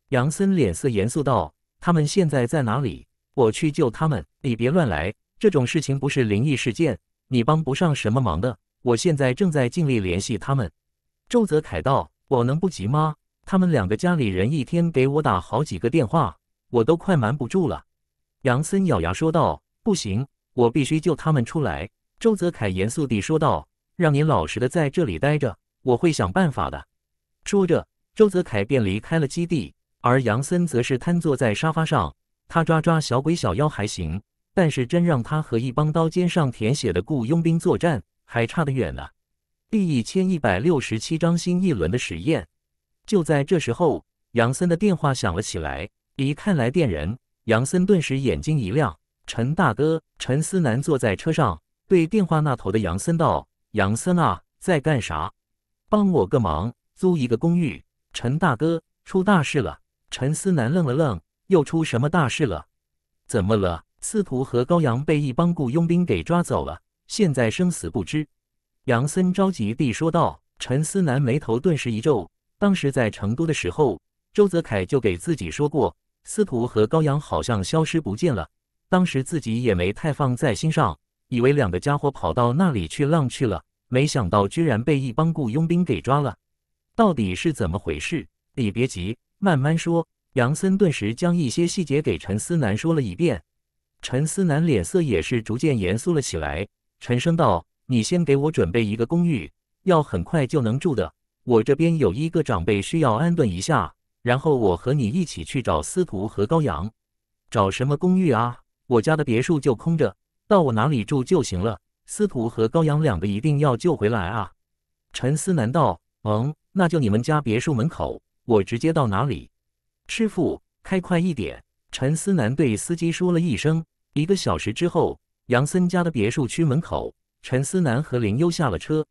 杨森脸色严肃道：“他们现在在哪里？我去救他们，你别乱来，这种事情不是灵异事件。”你帮不上什么忙的，我现在正在尽力联系他们。”周泽楷道，“我能不急吗？他们两个家里人一天给我打好几个电话，我都快瞒不住了。”杨森咬牙说道，“不行，我必须救他们出来。”周泽楷严肃地说道，“让你老实的在这里待着，我会想办法的。”说着，周泽楷便离开了基地，而杨森则是瘫坐在沙发上，他抓抓小鬼小妖还行。但是真让他和一帮刀尖上舔血的雇佣兵作战，还差得远呢。第一千一百六十七章新一轮的实验。就在这时候，杨森的电话响了起来。一看来电人，杨森顿时眼睛一亮。陈大哥，陈思南坐在车上，对电话那头的杨森道：“杨森啊，在干啥？帮我个忙，租一个公寓。”陈大哥出大事了。陈思南愣了愣，又出什么大事了？怎么了？司徒和高阳被一帮雇佣兵给抓走了，现在生死不知。杨森着急地说道。陈思南眉头顿时一皱。当时在成都的时候，周泽楷就给自己说过，司徒和高阳好像消失不见了。当时自己也没太放在心上，以为两个家伙跑到那里去浪去了。没想到居然被一帮雇佣兵给抓了。到底是怎么回事？你别急，慢慢说。杨森顿时将一些细节给陈思南说了一遍。陈思南脸色也是逐渐严肃了起来，沉声道：“你先给我准备一个公寓，要很快就能住的。我这边有一个长辈需要安顿一下，然后我和你一起去找司徒和高阳。找什么公寓啊？我家的别墅就空着，到我哪里住就行了。司徒和高阳两个一定要救回来啊！”陈思南道：“嗯，那就你们家别墅门口，我直接到哪里？师傅，开快一点。”陈思南对司机说了一声。一个小时之后，杨森家的别墅区门口，陈思南和林优下了车。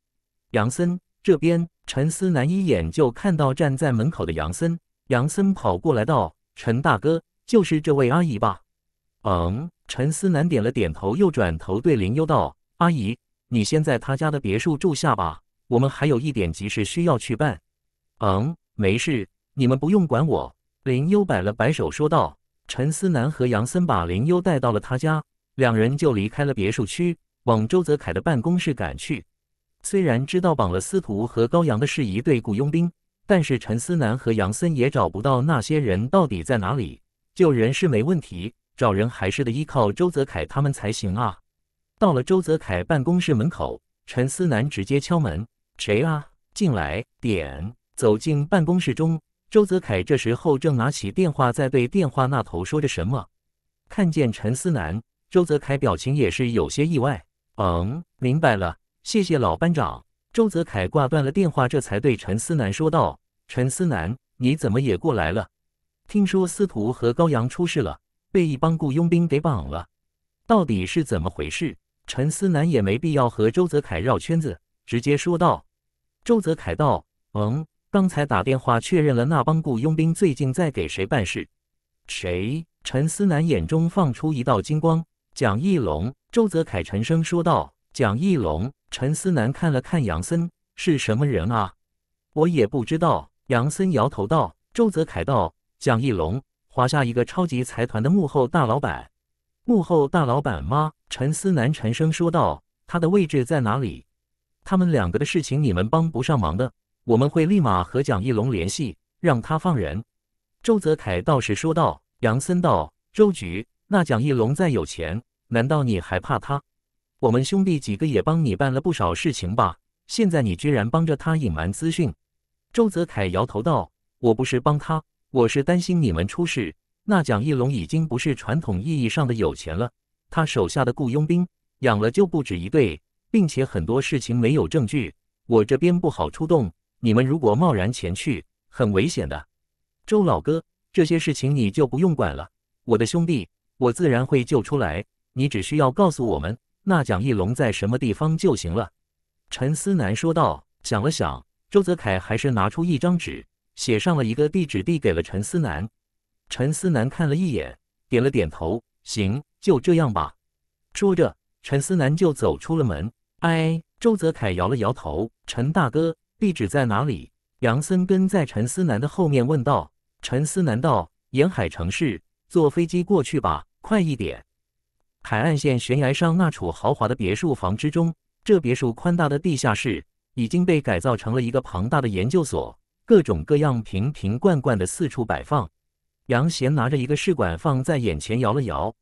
杨森这边，陈思南一眼就看到站在门口的杨森。杨森跑过来道：“陈大哥，就是这位阿姨吧？”嗯，陈思南点了点头，又转头对林优道：“阿姨，你先在他家的别墅住下吧，我们还有一点急事需要去办。”嗯，没事，你们不用管我。”林优摆了摆手说道。陈思南和杨森把林优带到了他家，两人就离开了别墅区，往周泽楷的办公室赶去。虽然知道绑了司徒和高阳的是，一对雇佣兵，但是陈思南和杨森也找不到那些人到底在哪里。救人是没问题，找人还是得依靠周泽楷他们才行啊。到了周泽楷办公室门口，陈思南直接敲门：“谁啊？进来。”点走进办公室中。周泽楷这时候正拿起电话，在对电话那头说着什么。看见陈思南，周泽楷表情也是有些意外。嗯，明白了，谢谢老班长。周泽楷挂断了电话，这才对陈思南说道：“陈思南，你怎么也过来了？听说司徒和高阳出事了，被一帮雇佣兵给绑了，到底是怎么回事？”陈思南也没必要和周泽楷绕圈子，直接说道：“周泽楷道，嗯。”刚才打电话确认了，那帮雇佣兵最近在给谁办事？谁？陈思南眼中放出一道金光。蒋义龙，周泽楷沉声说道。蒋义龙，陈思南看了看杨森，是什么人啊？我也不知道。杨森摇头道。周泽楷道：蒋义龙，华夏一个超级财团的幕后大老板。幕后大老板吗？陈思南沉声说道。他的位置在哪里？他们两个的事情，你们帮不上忙的。我们会立马和蒋一龙联系，让他放人。周泽楷倒是说道：“杨森道，周局，那蒋一龙再有钱，难道你还怕他？我们兄弟几个也帮你办了不少事情吧？现在你居然帮着他隐瞒资讯。”周泽楷摇头道：“我不是帮他，我是担心你们出事。那蒋一龙已经不是传统意义上的有钱了，他手下的雇佣兵养了就不止一对，并且很多事情没有证据，我这边不好出动。”你们如果贸然前去，很危险的。周老哥，这些事情你就不用管了，我的兄弟，我自然会救出来。你只需要告诉我们那蒋一龙在什么地方就行了。”陈思南说道。想了想，周泽楷还是拿出一张纸，写上了一个地址，递给了陈思南。陈思南看了一眼，点了点头：“行，就这样吧。”说着，陈思南就走出了门。哎，周泽楷摇了摇头：“陈大哥。”地址在哪里？杨森跟在陈思南的后面问道。陈思南道：“沿海城市，坐飞机过去吧，快一点。”海岸线悬崖上那处豪华的别墅房之中，这别墅宽大的地下室已经被改造成了一个庞大的研究所，各种各样瓶瓶罐罐的四处摆放。杨贤拿着一个试管放在眼前摇了摇，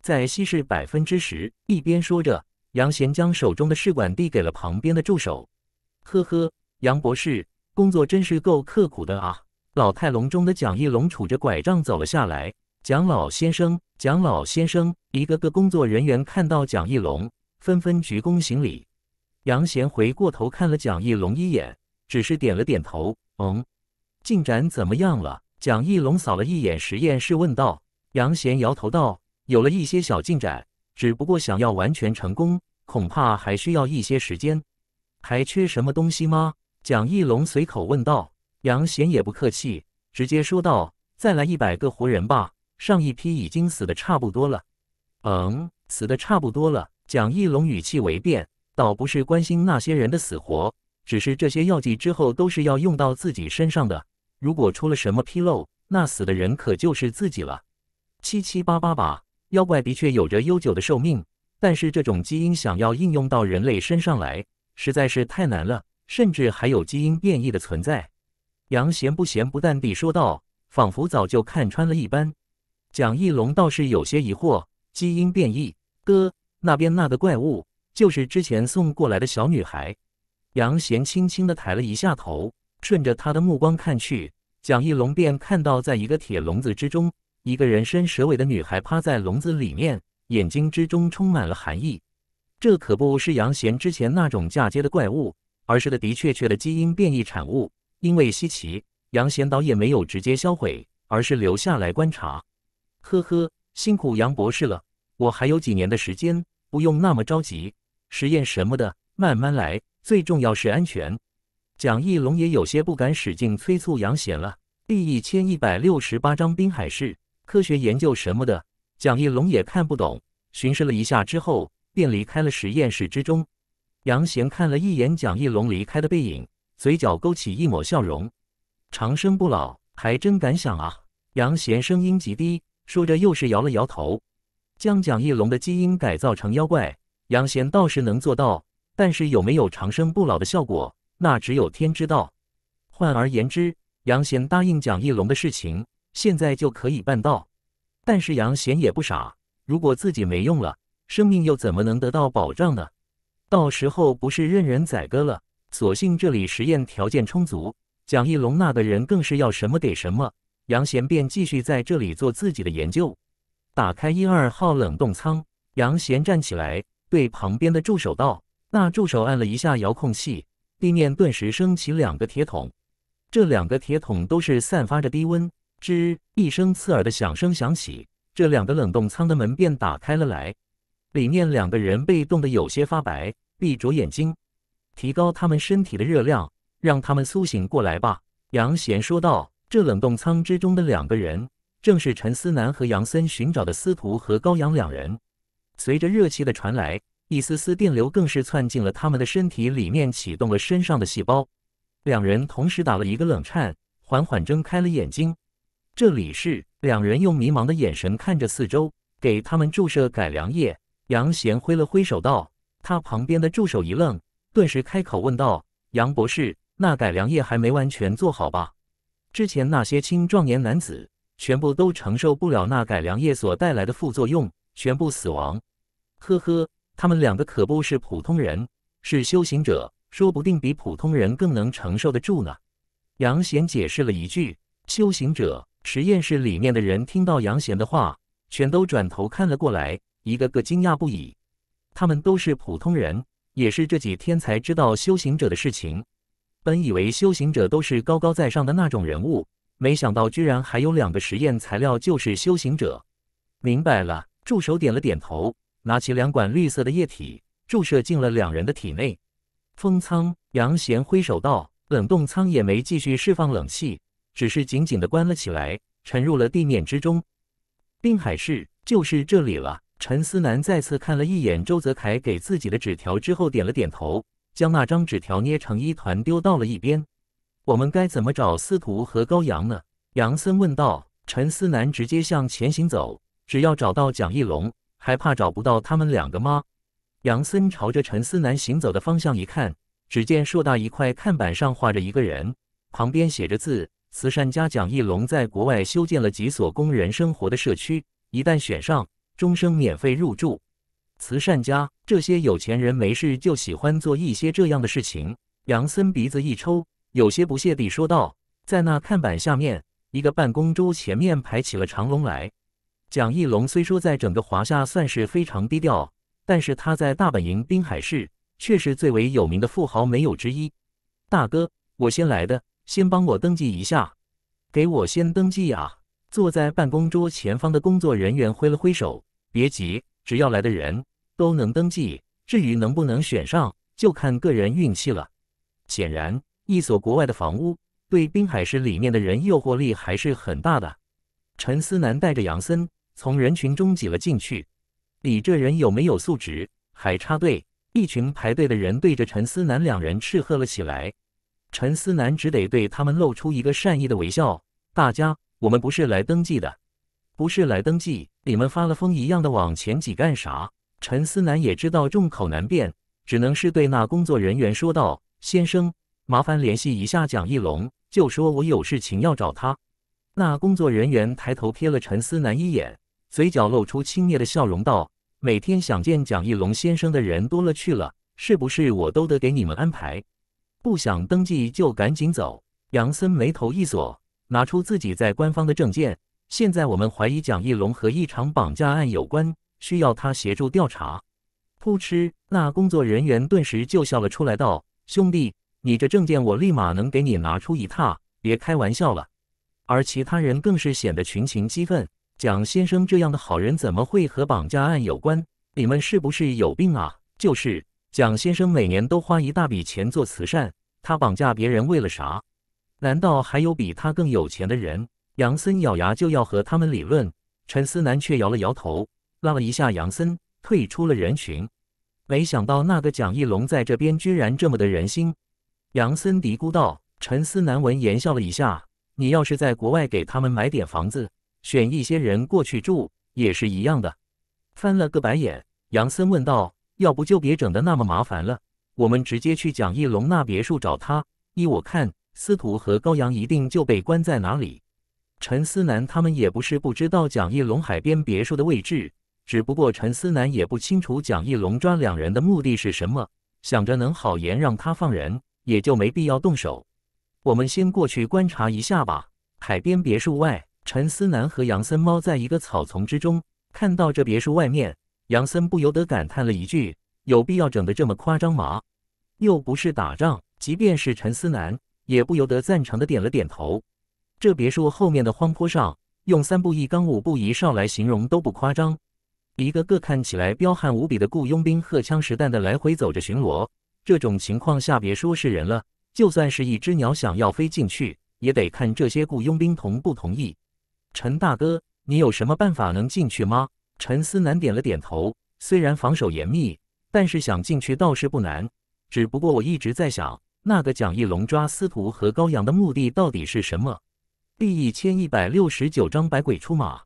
在稀释百分之十，一边说着，杨贤将手中的试管递给了旁边的助手。呵呵。杨博士工作真是够刻苦的啊！老态龙钟的蒋一龙杵着拐杖走了下来。蒋老先生，蒋老先生，一个个工作人员看到蒋一龙，纷纷鞠躬行礼。杨贤回过头看了蒋一龙一眼，只是点了点头。嗯，进展怎么样了？蒋一龙扫了一眼实验室，问道。杨贤摇头道：“有了一些小进展，只不过想要完全成功，恐怕还需要一些时间。还缺什么东西吗？”蒋翼龙随口问道：“杨贤也不客气，直接说道：再来一百个活人吧，上一批已经死的差不多了。”“嗯，死的差不多了。”蒋翼龙语气微变，倒不是关心那些人的死活，只是这些药剂之后都是要用到自己身上的，如果出了什么纰漏，那死的人可就是自己了。七七八八吧，妖怪的确有着悠久的寿命，但是这种基因想要应用到人类身上来，实在是太难了。甚至还有基因变异的存在，杨贤不咸不淡地说道，仿佛早就看穿了一般。蒋一龙倒是有些疑惑：基因变异，哥那边那个怪物就是之前送过来的小女孩。杨贤轻轻的抬了一下头，顺着他的目光看去，蒋一龙便看到，在一个铁笼子之中，一个人身蛇尾的女孩趴在笼子里面，眼睛之中充满了寒意。这可不是杨贤之前那种嫁接的怪物。而是的的确确的基因变异产物，因为稀奇，杨贤导也没有直接销毁，而是留下来观察。呵呵，辛苦杨博士了。我还有几年的时间，不用那么着急，实验什么的慢慢来，最重要是安全。蒋义龙也有些不敢使劲催促杨贤了。第一千一百六十八章滨海市科学研究什么的，蒋义龙也看不懂，巡视了一下之后，便离开了实验室之中。杨贤看了一眼蒋一龙离开的背影，嘴角勾起一抹笑容。长生不老，还真敢想啊！杨贤声音极低，说着又是摇了摇头。将蒋一龙的基因改造成妖怪，杨贤倒是能做到，但是有没有长生不老的效果，那只有天知道。换而言之，杨贤答应蒋一龙的事情，现在就可以办到。但是杨贤也不傻，如果自己没用了，生命又怎么能得到保障呢？到时候不是任人宰割了，索性这里实验条件充足，蒋一龙那个人更是要什么给什么，杨贤便继续在这里做自己的研究。打开一二号冷冻舱，杨贤站起来，对旁边的助手道：“那助手按了一下遥控器，地面顿时升起两个铁桶，这两个铁桶都是散发着低温。吱一声刺耳的响声响起，这两个冷冻舱的门便打开了来。”里面两个人被冻得有些发白，闭着眼睛，提高他们身体的热量，让他们苏醒过来吧。”杨贤说道。这冷冻舱之中的两个人，正是陈思南和杨森寻找的司徒和高阳两人。随着热气的传来，一丝丝电流更是窜进了他们的身体里面，启动了身上的细胞。两人同时打了一个冷颤，缓缓睁开了眼睛。这里是，两人用迷茫的眼神看着四周，给他们注射改良液。杨贤挥了挥手，道：“他旁边的助手一愣，顿时开口问道：‘杨博士，那改良液还没完全做好吧？’之前那些青壮年男子全部都承受不了那改良液所带来的副作用，全部死亡。呵呵，他们两个可不是普通人，是修行者，说不定比普通人更能承受得住呢。”杨贤解释了一句。修行者实验室里面的人听到杨贤的话，全都转头看了过来。一个个惊讶不已，他们都是普通人，也是这几天才知道修行者的事情。本以为修行者都是高高在上的那种人物，没想到居然还有两个实验材料就是修行者。明白了，助手点了点头，拿起两管绿色的液体，注射进了两人的体内。封舱，杨贤挥手道，冷冻舱也没继续释放冷气，只是紧紧的关了起来，沉入了地面之中。滨海市就是这里了。陈思南再次看了一眼周泽楷给自己的纸条之后，点了点头，将那张纸条捏成一团丢到了一边。我们该怎么找司徒和高阳呢？杨森问道。陈思南直接向前行走，只要找到蒋一龙，还怕找不到他们两个吗？杨森朝着陈思南行走的方向一看，只见硕大一块看板上画着一个人，旁边写着字：慈善家蒋一龙在国外修建了几所工人生活的社区，一旦选上。终生免费入住，慈善家这些有钱人没事就喜欢做一些这样的事情。杨森鼻子一抽，有些不屑地说道：“在那看板下面，一个办公桌前面排起了长龙来。”蒋一龙虽说在整个华夏算是非常低调，但是他在大本营滨海市却是最为有名的富豪没有之一。大哥，我先来的，先帮我登记一下，给我先登记啊！坐在办公桌前方的工作人员挥了挥手。别急，只要来的人都能登记。至于能不能选上，就看个人运气了。显然，一所国外的房屋对滨海市里面的人诱惑力还是很大的。陈思南带着杨森从人群中挤了进去。你这人有没有素质？还插队！一群排队的人对着陈思南两人斥喝了起来。陈思南只得对他们露出一个善意的微笑。大家，我们不是来登记的。不是来登记，你们发了疯一样的往前挤干啥？陈思南也知道众口难辩，只能是对那工作人员说道：“先生，麻烦联系一下蒋一龙，就说我有事情要找他。”那工作人员抬头瞥了陈思南一眼，嘴角露出轻蔑的笑容，道：“每天想见蒋一龙先生的人多了去了，是不是？我都得给你们安排。不想登记就赶紧走。”杨森眉头一锁，拿出自己在官方的证件。现在我们怀疑蒋翼龙和一场绑架案有关，需要他协助调查。噗嗤，那工作人员顿时就笑了出来，道：“兄弟，你这证件我立马能给你拿出一沓，别开玩笑了。”而其他人更是显得群情激愤：“蒋先生这样的好人怎么会和绑架案有关？你们是不是有病啊？”就是蒋先生每年都花一大笔钱做慈善，他绑架别人为了啥？难道还有比他更有钱的人？杨森咬牙就要和他们理论，陈思南却摇了摇头，拉了一下杨森，退出了人群。没想到那个蒋义龙在这边居然这么的人心。杨森嘀咕道：“陈思南闻言笑了一下，你要是在国外给他们买点房子，选一些人过去住也是一样的。”翻了个白眼，杨森问道：“要不就别整的那么麻烦了，我们直接去蒋义龙那别墅找他。依我看，司徒和高阳一定就被关在哪里。”陈思南他们也不是不知道蒋一龙海边别墅的位置，只不过陈思南也不清楚蒋一龙抓两人的目的是什么，想着能好言让他放人，也就没必要动手。我们先过去观察一下吧。海边别墅外，陈思南和杨森猫在一个草丛之中，看到这别墅外面，杨森不由得感叹了一句：“有必要整得这么夸张吗？又不是打仗。”即便是陈思南，也不由得赞成的点了点头。这别墅后面的荒坡上，用三步一岗、五步一哨来形容都不夸张。一个个看起来彪悍无比的雇佣兵，荷枪实弹的来回走着巡逻。这种情况下，别说是人了，就算是一只鸟想要飞进去，也得看这些雇佣兵同不同意。陈大哥，你有什么办法能进去吗？陈思南点了点头。虽然防守严密，但是想进去倒是不难。只不过我一直在想，那个蒋一龙抓司徒和高阳的目的到底是什么？第一千一百六十九章百鬼出马。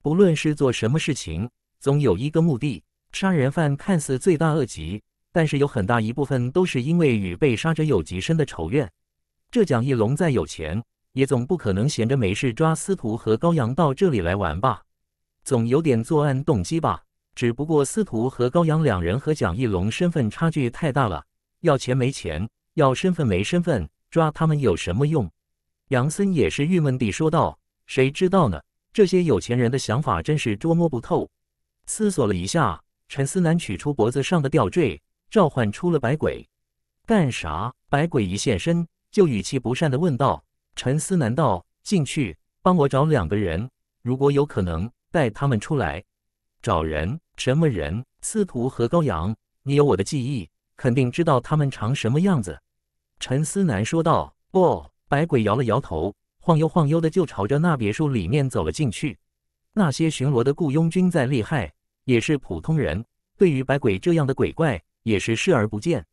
不论是做什么事情，总有一个目的。杀人犯看似罪大恶极，但是有很大一部分都是因为与被杀者有极深的仇怨。这蒋一龙再有钱，也总不可能闲着没事抓司徒和高阳到这里来玩吧？总有点作案动机吧？只不过司徒和高阳两人和蒋一龙身份差距太大了，要钱没钱，要身份没身份，抓他们有什么用？杨森也是郁闷地说道：“谁知道呢？这些有钱人的想法真是捉摸不透。”思索了一下，陈思南取出脖子上的吊坠，召唤出了白鬼。干啥？白鬼一现身，就语气不善地问道：“陈思南道，进去帮我找两个人，如果有可能，带他们出来。”找人？什么人？司徒和高阳。你有我的记忆，肯定知道他们长什么样子。”陈思南说道：“哦。”白鬼摇了摇头，晃悠晃悠的就朝着那别墅里面走了进去。那些巡逻的雇佣军再厉害，也是普通人，对于白鬼这样的鬼怪也是视而不见。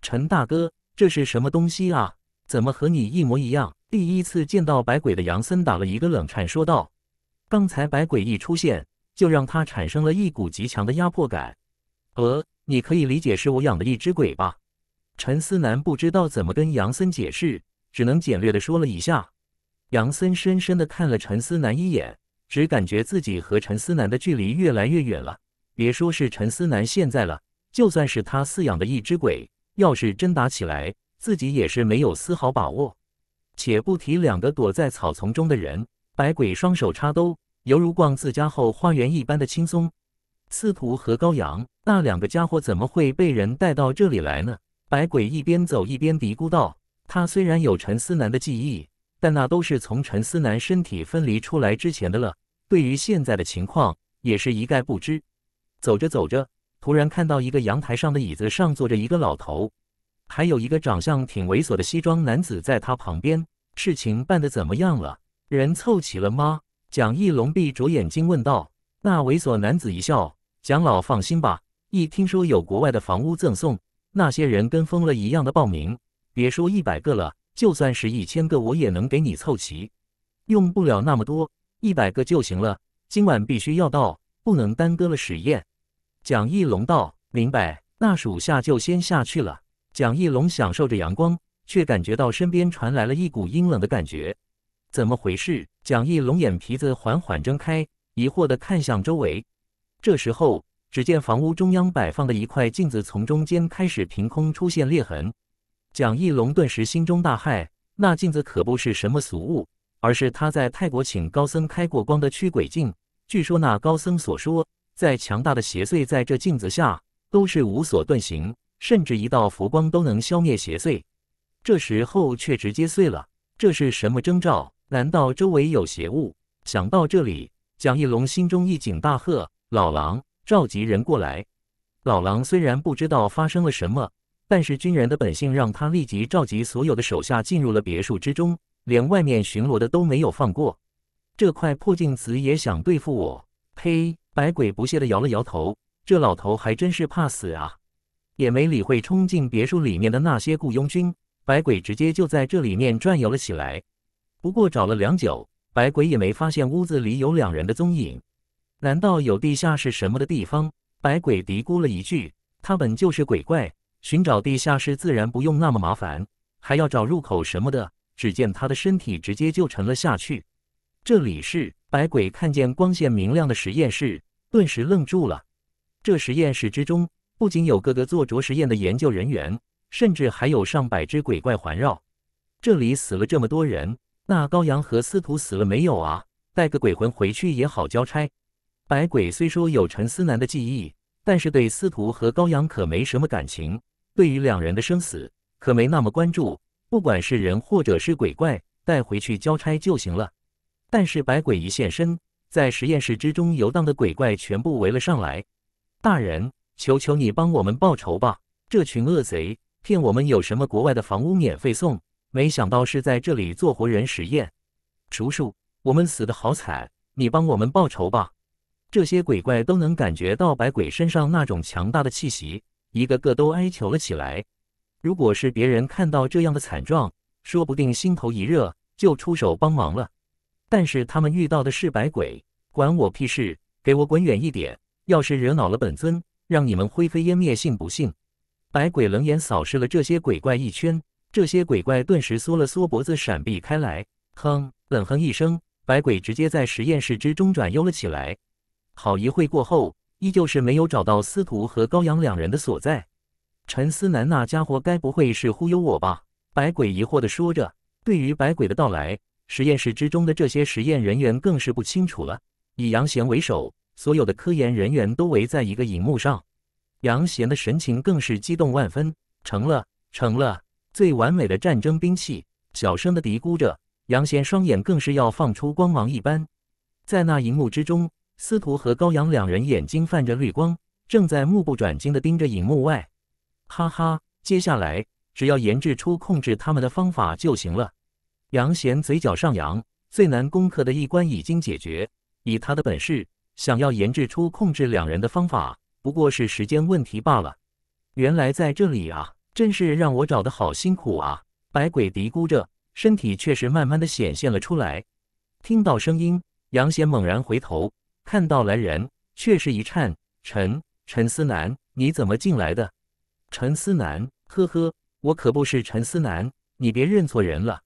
陈大哥，这是什么东西啊？怎么和你一模一样？第一次见到白鬼的杨森打了一个冷颤，说道：“刚才白鬼一出现，就让他产生了一股极强的压迫感。”“呃，你可以理解是我养的一只鬼吧？”陈思南不知道怎么跟杨森解释。只能简略的说了一下。杨森深深的看了陈思南一眼，只感觉自己和陈思南的距离越来越远了。别说是陈思南现在了，就算是他饲养的一只鬼，要是真打起来，自己也是没有丝毫把握。且不提两个躲在草丛中的人，百鬼双手插兜，犹如逛自家后花园一般的轻松。司徒和高阳那两个家伙怎么会被人带到这里来呢？百鬼一边走一边嘀咕道。他虽然有陈思南的记忆，但那都是从陈思南身体分离出来之前的了。对于现在的情况，也是一概不知。走着走着，突然看到一个阳台上的椅子上坐着一个老头，还有一个长相挺猥琐的西装男子在他旁边。事情办得怎么样了？人凑齐了吗？蒋一龙闭着眼睛问道。那猥琐男子一笑：“蒋老放心吧，一听说有国外的房屋赠送，那些人跟疯了一样的报名。”别说一百个了，就算是一千个，我也能给你凑齐。用不了那么多，一百个就行了。今晚必须要到，不能耽搁了实验。蒋义龙道：“明白，那属下就先下去了。”蒋义龙享受着阳光，却感觉到身边传来了一股阴冷的感觉。怎么回事？蒋义龙眼皮子缓缓睁开，疑惑地看向周围。这时候，只见房屋中央摆放的一块镜子，从中间开始凭空出现裂痕。蒋翼龙顿时心中大骇，那镜子可不是什么俗物，而是他在泰国请高僧开过光的驱鬼镜。据说那高僧所说，在强大的邪祟在这镜子下都是无所遁形，甚至一道佛光都能消灭邪祟。这时候却直接碎了，这是什么征兆？难道周围有邪物？想到这里，蒋翼龙心中一紧，大喝：“老狼，召集人过来！”老狼虽然不知道发生了什么。但是军人的本性让他立即召集所有的手下进入了别墅之中，连外面巡逻的都没有放过。这块破镜子也想对付我？呸！百鬼不屑的摇了摇头，这老头还真是怕死啊！也没理会冲进别墅里面的那些雇佣军，百鬼直接就在这里面转悠了起来。不过找了良久，百鬼也没发现屋子里有两人的踪影。难道有地下室什么的地方？百鬼嘀咕了一句。他本就是鬼怪。寻找地下室自然不用那么麻烦，还要找入口什么的。只见他的身体直接就沉了下去。这里是百鬼看见光线明亮的实验室，顿时愣住了。这实验室之中不仅有各个做着实验的研究人员，甚至还有上百只鬼怪环绕。这里死了这么多人，那高阳和司徒死了没有啊？带个鬼魂回去也好交差。百鬼虽说有陈思南的记忆，但是对司徒和高阳可没什么感情。对于两人的生死可没那么关注，不管是人或者是鬼怪，带回去交差就行了。但是白鬼一现身，在实验室之中游荡的鬼怪全部围了上来。大人，求求你帮我们报仇吧！这群恶贼骗我们有什么国外的房屋免费送，没想到是在这里做活人实验。叔叔，我们死得好惨，你帮我们报仇吧！这些鬼怪都能感觉到白鬼身上那种强大的气息。一个个都哀求了起来。如果是别人看到这样的惨状，说不定心头一热就出手帮忙了。但是他们遇到的是白鬼，管我屁事！给我滚远一点！要是惹恼了本尊，让你们灰飞烟灭，信不信？白鬼冷眼扫视了这些鬼怪一圈，这些鬼怪顿时缩了缩脖子，闪避开来。哼！冷哼一声，白鬼直接在实验室之中转悠了起来。好一会过后。依旧是没有找到司徒和高阳两人的所在。陈思南那家伙该不会是忽悠我吧？百鬼疑惑的说着。对于百鬼的到来，实验室之中的这些实验人员更是不清楚了。以杨贤为首，所有的科研人员都围在一个荧幕上。杨贤的神情更是激动万分，成了，成了，最完美的战争兵器。小声的嘀咕着，杨贤双眼更是要放出光芒一般，在那荧幕之中。司徒和高阳两人眼睛泛着绿光，正在目不转睛地盯着荧幕外。哈哈，接下来只要研制出控制他们的方法就行了。杨贤嘴角上扬，最难攻克的一关已经解决，以他的本事，想要研制出控制两人的方法，不过是时间问题罢了。原来在这里啊，真是让我找的好辛苦啊！百鬼嘀咕着，身体却是慢慢的显现了出来。听到声音，杨贤猛然回头。看到来人，却是一颤。陈陈思南，你怎么进来的？陈思南，呵呵，我可不是陈思南，你别认错人了。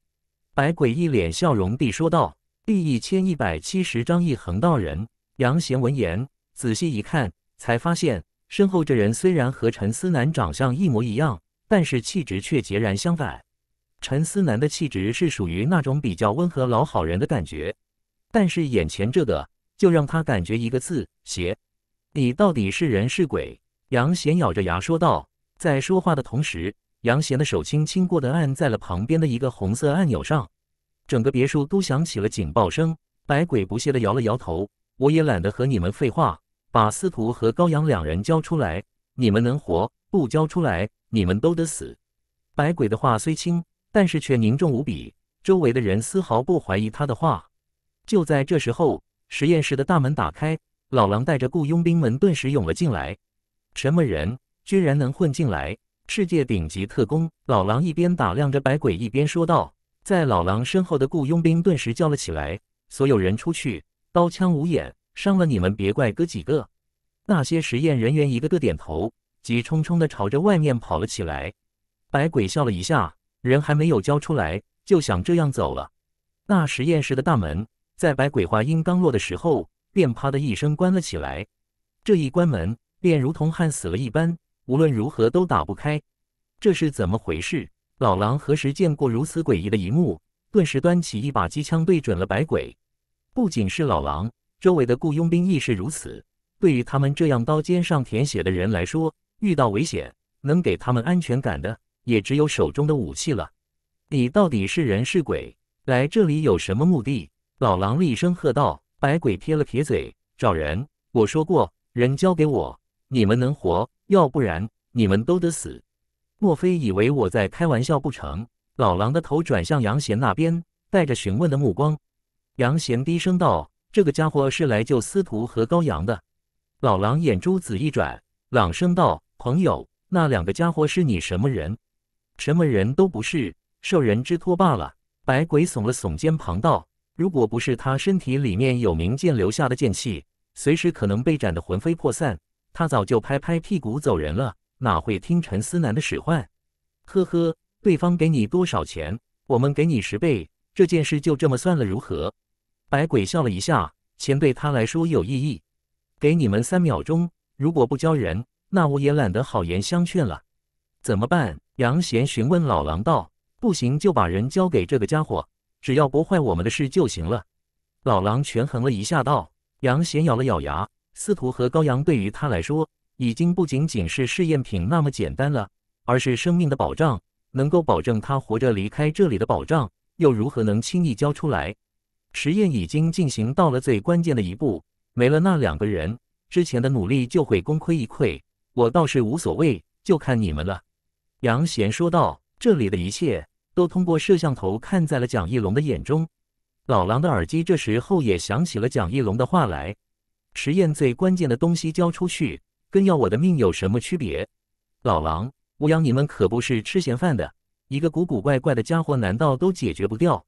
白鬼一脸笑容地说道。第一千一百七十章一横道人。杨贤闻言，仔细一看，才发现身后这人虽然和陈思南长相一模一样，但是气质却截然相反。陈思南的气质是属于那种比较温和老好人的感觉，但是眼前这个……就让他感觉一个字邪，你到底是人是鬼？杨贤咬着牙说道。在说话的同时，杨贤的手轻轻过的按在了旁边的一个红色按钮上，整个别墅都响起了警报声。白鬼不屑的摇了摇头，我也懒得和你们废话，把司徒和高阳两人交出来，你们能活；不交出来，你们都得死。白鬼的话虽轻，但是却凝重无比，周围的人丝毫不怀疑他的话。就在这时候。实验室的大门打开，老狼带着雇佣兵们顿时涌了进来。什么人居然能混进来？世界顶级特工！老狼一边打量着白鬼，一边说道。在老狼身后的雇佣兵顿时叫了起来：“所有人出去，刀枪无眼，伤了你们别怪哥几个！”那些实验人员一个个点头，急冲冲地朝着外面跑了起来。白鬼笑了一下：“人还没有交出来，就想这样走了？”那实验室的大门。在白鬼话音刚落的时候，便啪的一声关了起来。这一关门，便如同焊死了一般，无论如何都打不开。这是怎么回事？老狼何时见过如此诡异的一幕？顿时端起一把机枪对准了白鬼。不仅是老狼，周围的雇佣兵亦是如此。对于他们这样刀尖上舔血的人来说，遇到危险，能给他们安全感的也只有手中的武器了。你到底是人是鬼？来这里有什么目的？老狼厉声喝道：“白鬼，撇了撇嘴，找人。我说过，人交给我，你们能活，要不然你们都得死。莫非以为我在开玩笑不成？”老狼的头转向杨贤那边，带着询问的目光。杨贤低声道：“这个家伙是来救司徒和高阳的。”老狼眼珠子一转，朗声道：“朋友，那两个家伙是你什么人？什么人都不是，受人之托罢了。”白鬼耸了耸肩，旁道。如果不是他身体里面有明剑留下的剑气，随时可能被斩得魂飞魄散，他早就拍拍屁股走人了，哪会听陈思南的使唤？呵呵，对方给你多少钱，我们给你十倍，这件事就这么算了，如何？白鬼笑了一下，钱对他来说有意义。给你们三秒钟，如果不交人，那我也懒得好言相劝了。怎么办？杨贤询问老狼道：“不行，就把人交给这个家伙。”只要不坏我们的事就行了。老狼权衡了一下，道：“杨贤咬了咬牙，司徒和高阳对于他来说，已经不仅仅是试验品那么简单了，而是生命的保障，能够保证他活着离开这里的保障，又如何能轻易交出来？实验已经进行到了最关键的一步，没了那两个人，之前的努力就会功亏一篑。我倒是无所谓，就看你们了。”杨贤说道：“这里的一切。”都通过摄像头看在了蒋一龙的眼中。老狼的耳机这时候也响起了蒋一龙的话来：“实验最关键的东西交出去，跟要我的命有什么区别？”老狼，我养你们可不是吃闲饭的。一个古古怪怪的家伙，难道都解决不掉？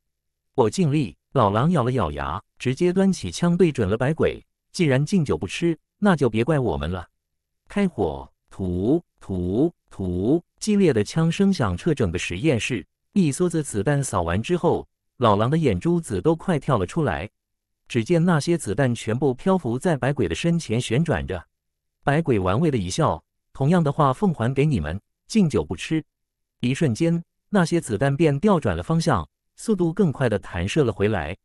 我尽力。老狼咬了咬牙，直接端起枪对准了白鬼。既然敬酒不吃，那就别怪我们了。开火！突突突！激烈的枪声响彻整个实验室。一梭子子弹扫完之后，老狼的眼珠子都快跳了出来。只见那些子弹全部漂浮在白鬼的身前旋转着。白鬼玩味的一笑：“同样的话奉还给你们，敬酒不吃。”一瞬间，那些子弹便调转了方向，速度更快的弹射了回来。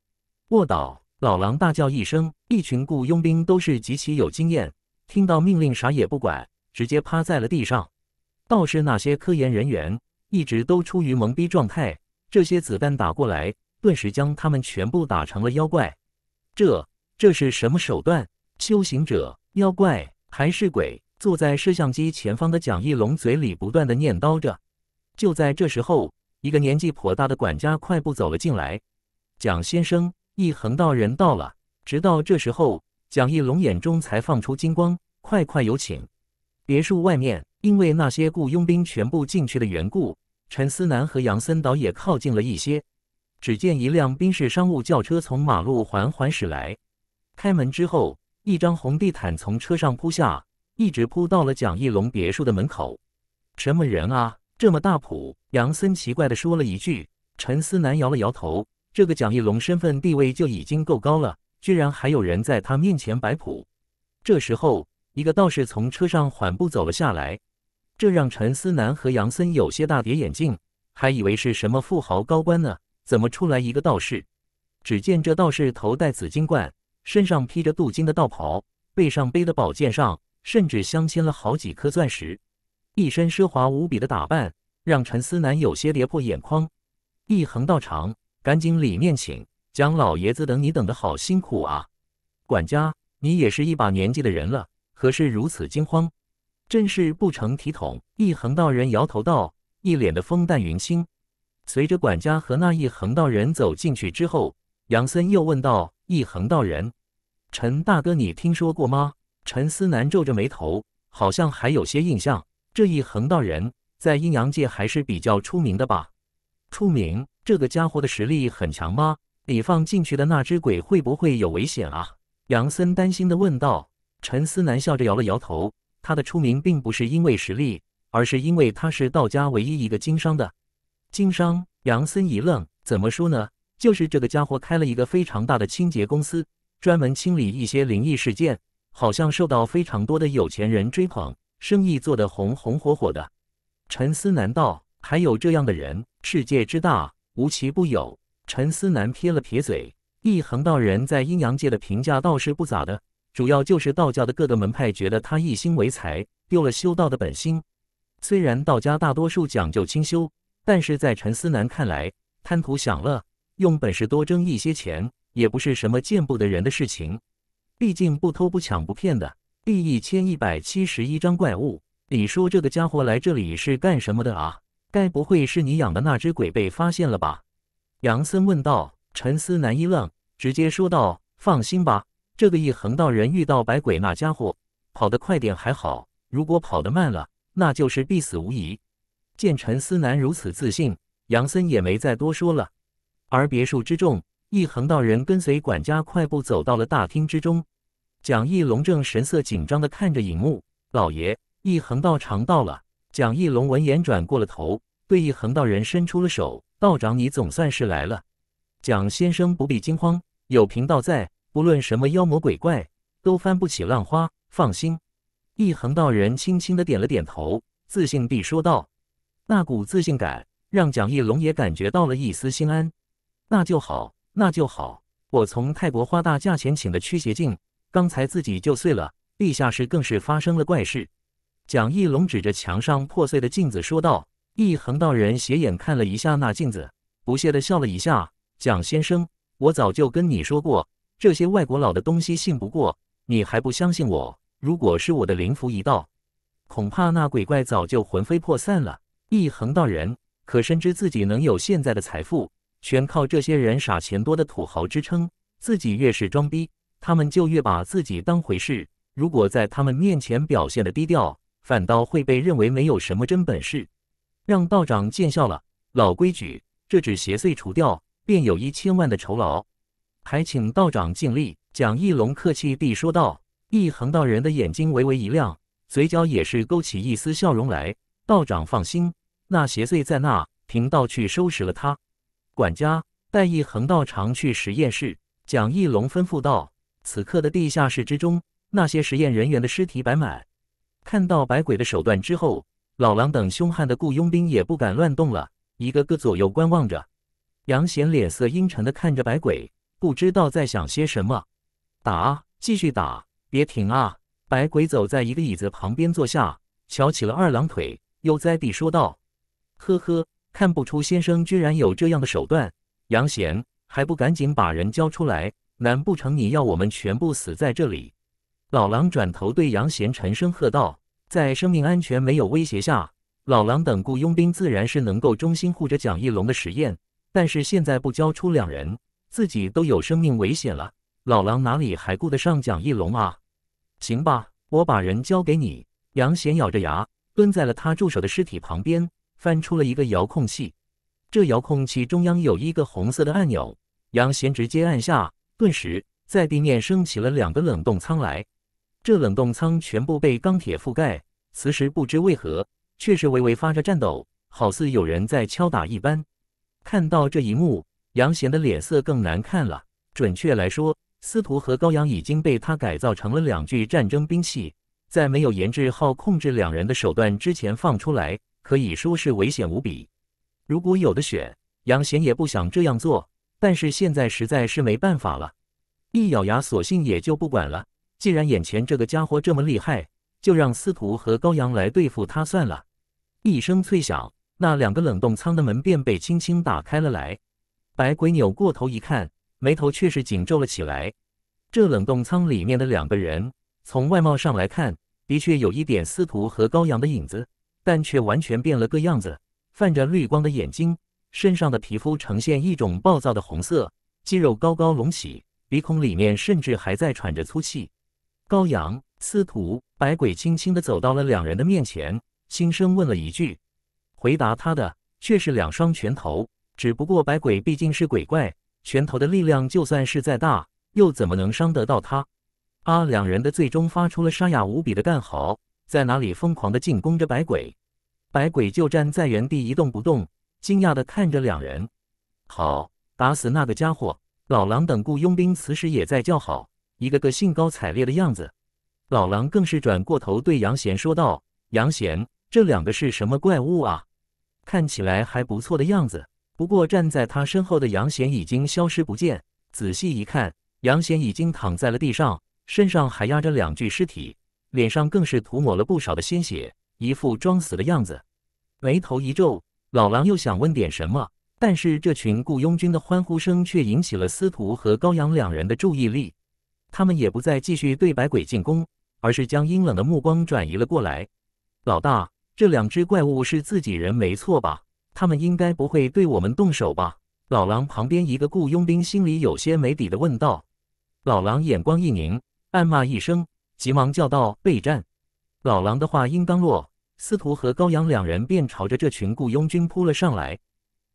卧倒！老狼大叫一声，一群雇佣兵都是极其有经验，听到命令啥也不管，直接趴在了地上。倒是那些科研人员。一直都处于懵逼状态，这些子弹打过来，顿时将他们全部打成了妖怪。这这是什么手段？修行者、妖怪还是鬼？坐在摄像机前方的蒋一龙嘴里不断的念叨着。就在这时候，一个年纪颇大的管家快步走了进来。蒋先生，一恒道人到了。直到这时候，蒋一龙眼中才放出金光，快快有请。别墅外面，因为那些雇佣兵全部进去的缘故。陈思南和杨森倒也靠近了一些，只见一辆宾士商务轿车从马路缓缓驶来，开门之后，一张红地毯从车上铺下，一直铺到了蒋一龙别墅的门口。什么人啊，这么大谱？杨森奇怪地说了一句。陈思南摇了摇头，这个蒋一龙身份地位就已经够高了，居然还有人在他面前摆谱。这时候，一个道士从车上缓步走了下来。这让陈思南和杨森有些大跌眼镜，还以为是什么富豪高官呢，怎么出来一个道士？只见这道士头戴紫金冠，身上披着镀金的道袍，背上背的宝剑上甚至镶嵌了好几颗钻石，一身奢华无比的打扮，让陈思南有些跌破眼眶。一横道长，赶紧里面请，蒋老爷子等你等的好辛苦啊！管家，你也是一把年纪的人了，何事如此惊慌？真是不成体统！一横道人摇头道，一脸的风淡云轻。随着管家和那一横道人走进去之后，杨森又问道：“一横道人，陈大哥，你听说过吗？”陈思南皱着眉头，好像还有些印象。这一横道人在阴阳界还是比较出名的吧？出名？这个家伙的实力很强吗？你放进去的那只鬼会不会有危险啊？杨森担心的问道。陈思南笑着摇了摇头。他的出名并不是因为实力，而是因为他是道家唯一一个经商的。经商，杨森一愣，怎么说呢？就是这个家伙开了一个非常大的清洁公司，专门清理一些灵异事件，好像受到非常多的有钱人追捧，生意做得红红火火的。陈思南道，还有这样的人？世界之大，无奇不有。陈思南撇了撇嘴，一恒道人在阴阳界的评价倒是不咋的。主要就是道教的各个门派觉得他一心为财，丢了修道的本心。虽然道家大多数讲究清修，但是在陈思南看来，贪图享乐，用本事多挣一些钱，也不是什么见不得人的事情。毕竟不偷不抢不骗的。第一千一百七十一章怪物，你说这个家伙来这里是干什么的啊？该不会是你养的那只鬼被发现了吧？杨森问道。陈思南一愣，直接说道：“放心吧。”这个一横道人遇到白鬼那家伙，跑得快点还好；如果跑得慢了，那就是必死无疑。见陈思南如此自信，杨森也没再多说了。而别墅之中，一横道人跟随管家快步走到了大厅之中。蒋义龙正神色紧张地看着影幕，老爷，一横道长到了。蒋义龙闻言转过了头，对一横道人伸出了手：“道长，你总算是来了。”蒋先生不必惊慌，有贫道在。不论什么妖魔鬼怪，都翻不起浪花。放心，一横道人轻轻的点了点头，自信地说道。那股自信感让蒋一龙也感觉到了一丝心安。那就好，那就好。我从泰国花大价钱请的驱邪镜，刚才自己就碎了。地下室更是发生了怪事。蒋一龙指着墙上破碎的镜子说道。一横道人斜眼看了一下那镜子，不屑地笑了一下。蒋先生，我早就跟你说过。这些外国佬的东西信不过，你还不相信我？如果是我的灵符一道，恐怕那鬼怪早就魂飞魄散了。一横道人可深知自己能有现在的财富，全靠这些人傻钱多的土豪支撑。自己越是装逼，他们就越把自己当回事。如果在他们面前表现的低调，反倒会被认为没有什么真本事。让道长见笑了。老规矩，这只邪祟除掉，便有一千万的酬劳。还请道长尽力。”蒋义龙客气地说道。一恒道人的眼睛微微一亮，嘴角也是勾起一丝笑容来。“道长放心，那邪祟在那，贫道去收拾了他。”管家带一恒道长去实验室。”蒋义龙吩咐道。此刻的地下室之中，那些实验人员的尸体摆满。看到白鬼的手段之后，老狼等凶悍的雇佣兵也不敢乱动了，一个个左右观望着。杨贤脸色阴沉地看着白鬼。不知道在想些什么，打，继续打，别停啊！白鬼走在一个椅子旁边坐下，翘起了二郎腿，悠哉地说道：“呵呵，看不出先生居然有这样的手段。杨贤，还不赶紧把人交出来？难不成你要我们全部死在这里？”老狼转头对杨贤沉声喝道：“在生命安全没有威胁下，老狼等雇佣兵自然是能够忠心护着蒋一龙的实验。但是现在不交出两人。”自己都有生命危险了，老狼哪里还顾得上蒋翼龙啊？行吧，我把人交给你。杨贤咬着牙蹲在了他助手的尸体旁边，翻出了一个遥控器。这遥控器中央有一个红色的按钮，杨贤直接按下，顿时在地面升起了两个冷冻舱来。这冷冻舱全部被钢铁覆盖，此时不知为何却是微微发着颤抖，好似有人在敲打一般。看到这一幕。杨贤的脸色更难看了。准确来说，司徒和高阳已经被他改造成了两具战争兵器，在没有研制好控制两人的手段之前放出来，可以说是危险无比。如果有的选，杨贤也不想这样做，但是现在实在是没办法了，一咬牙，索性也就不管了。既然眼前这个家伙这么厉害，就让司徒和高阳来对付他算了。一声脆响，那两个冷冻舱的门便被轻轻打开了来。白鬼扭过头一看，眉头却是紧皱了起来。这冷冻舱里面的两个人，从外貌上来看，的确有一点司徒和高阳的影子，但却完全变了个样子。泛着绿光的眼睛，身上的皮肤呈现一种暴躁的红色，肌肉高高隆起，鼻孔里面甚至还在喘着粗气。高阳、司徒、白鬼轻轻地走到了两人的面前，轻声问了一句，回答他的却是两双拳头。只不过白鬼毕竟是鬼怪，拳头的力量就算是再大，又怎么能伤得到他？啊！两人的最终发出了沙哑无比的干嚎，在哪里疯狂的进攻着白鬼。白鬼就站在原地一动不动，惊讶的看着两人。好，打死那个家伙！老狼等雇佣兵此时也在叫好，一个个兴高采烈的样子。老狼更是转过头对杨贤说道：“杨贤，这两个是什么怪物啊？看起来还不错的样子。”不过，站在他身后的杨贤已经消失不见。仔细一看，杨贤已经躺在了地上，身上还压着两具尸体，脸上更是涂抹了不少的鲜血，一副装死的样子。眉头一皱，老狼又想问点什么，但是这群雇佣军的欢呼声却引起了司徒和高阳两人的注意力。他们也不再继续对白鬼进攻，而是将阴冷的目光转移了过来。老大，这两只怪物是自己人没错吧？他们应该不会对我们动手吧？老狼旁边一个雇佣兵心里有些没底的问道。老狼眼光一凝，暗骂一声，急忙叫道：“备战！”老狼的话音刚落，司徒和高阳两人便朝着这群雇佣军扑了上来。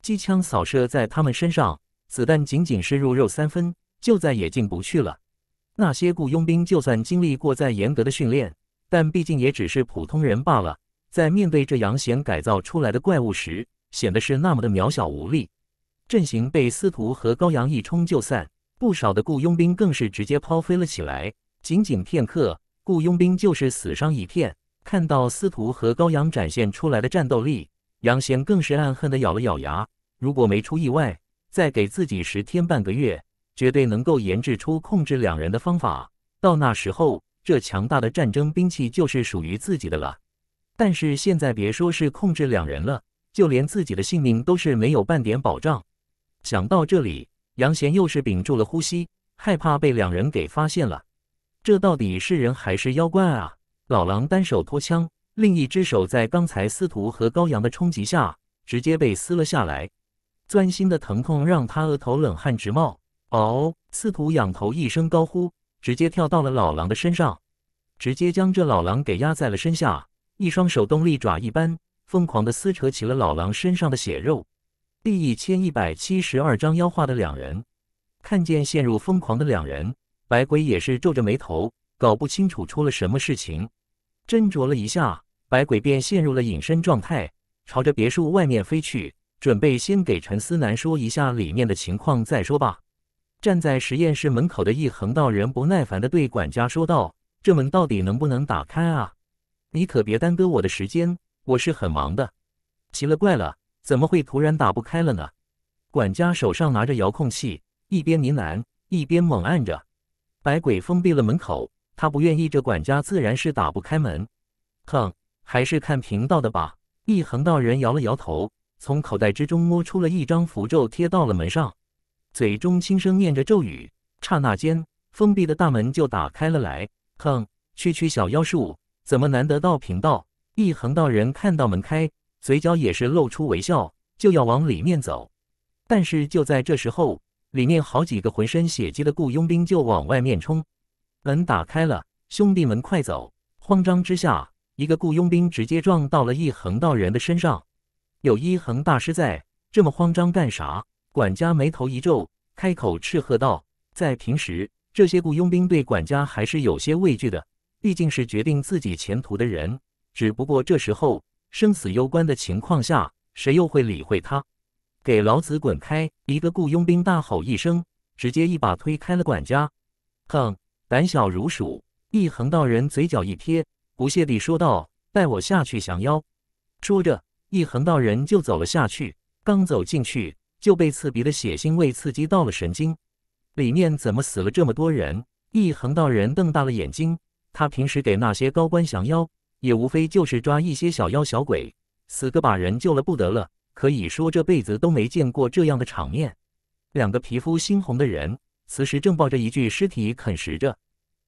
机枪扫射在他们身上，子弹仅仅是入肉三分，就再也进不去了。那些雇佣兵就算经历过再严格的训练，但毕竟也只是普通人罢了，在面对这杨贤改造出来的怪物时，显得是那么的渺小无力，阵型被司徒和高阳一冲就散，不少的雇佣兵更是直接抛飞了起来。仅仅片刻，雇佣兵就是死伤一片。看到司徒和高阳展现出来的战斗力，杨贤更是暗恨的咬了咬牙。如果没出意外，再给自己十天半个月，绝对能够研制出控制两人的方法。到那时候，这强大的战争兵器就是属于自己的了。但是现在，别说是控制两人了。就连自己的性命都是没有半点保障。想到这里，杨贤又是屏住了呼吸，害怕被两人给发现了。这到底是人还是妖怪啊？老狼单手托枪，另一只手在刚才司徒和高阳的冲击下，直接被撕了下来。钻心的疼痛让他额头冷汗直冒。哦！司徒仰头一声高呼，直接跳到了老狼的身上，直接将这老狼给压在了身下，一双手动利爪一般。疯狂的撕扯起了老狼身上的血肉。第一千一百七十二章妖化的两人看见陷入疯狂的两人，白鬼也是皱着眉头，搞不清楚出了什么事情。斟酌了一下，白鬼便陷入了隐身状态，朝着别墅外面飞去，准备先给陈思南说一下里面的情况再说吧。站在实验室门口的一横道人不耐烦的对管家说道：“这门到底能不能打开啊？你可别耽搁我的时间。”我是很忙的，奇了怪了，怎么会突然打不开了呢？管家手上拿着遥控器，一边呢喃，一边猛按着。百鬼封闭了门口，他不愿意，这管家自然是打不开门。哼，还是看频道的吧。一横道人摇了摇头，从口袋之中摸出了一张符咒，贴到了门上，嘴中轻声念着咒语，刹那间，封闭的大门就打开了来。哼，区区小妖术，怎么难得到频道？一横道人看到门开，嘴角也是露出微笑，就要往里面走。但是就在这时候，里面好几个浑身血迹的雇佣兵就往外面冲。门打开了，兄弟们快走！慌张之下，一个雇佣兵直接撞到了一横道人的身上。有一横大师在，这么慌张干啥？管家眉头一皱，开口斥喝道：“在平时，这些雇佣兵对管家还是有些畏惧的，毕竟是决定自己前途的人。”只不过这时候生死攸关的情况下，谁又会理会他？给老子滚开！一个雇佣兵大吼一声，直接一把推开了管家。哼，胆小如鼠！一横道人嘴角一撇，不屑地说道：“带我下去降妖。”说着，一横道人就走了下去。刚走进去，就被刺鼻的血腥味刺激到了神经。里面怎么死了这么多人？一横道人瞪大了眼睛。他平时给那些高官降妖。也无非就是抓一些小妖小鬼，死个把人救了不得了。可以说这辈子都没见过这样的场面。两个皮肤猩红的人，此时正抱着一具尸体啃食着。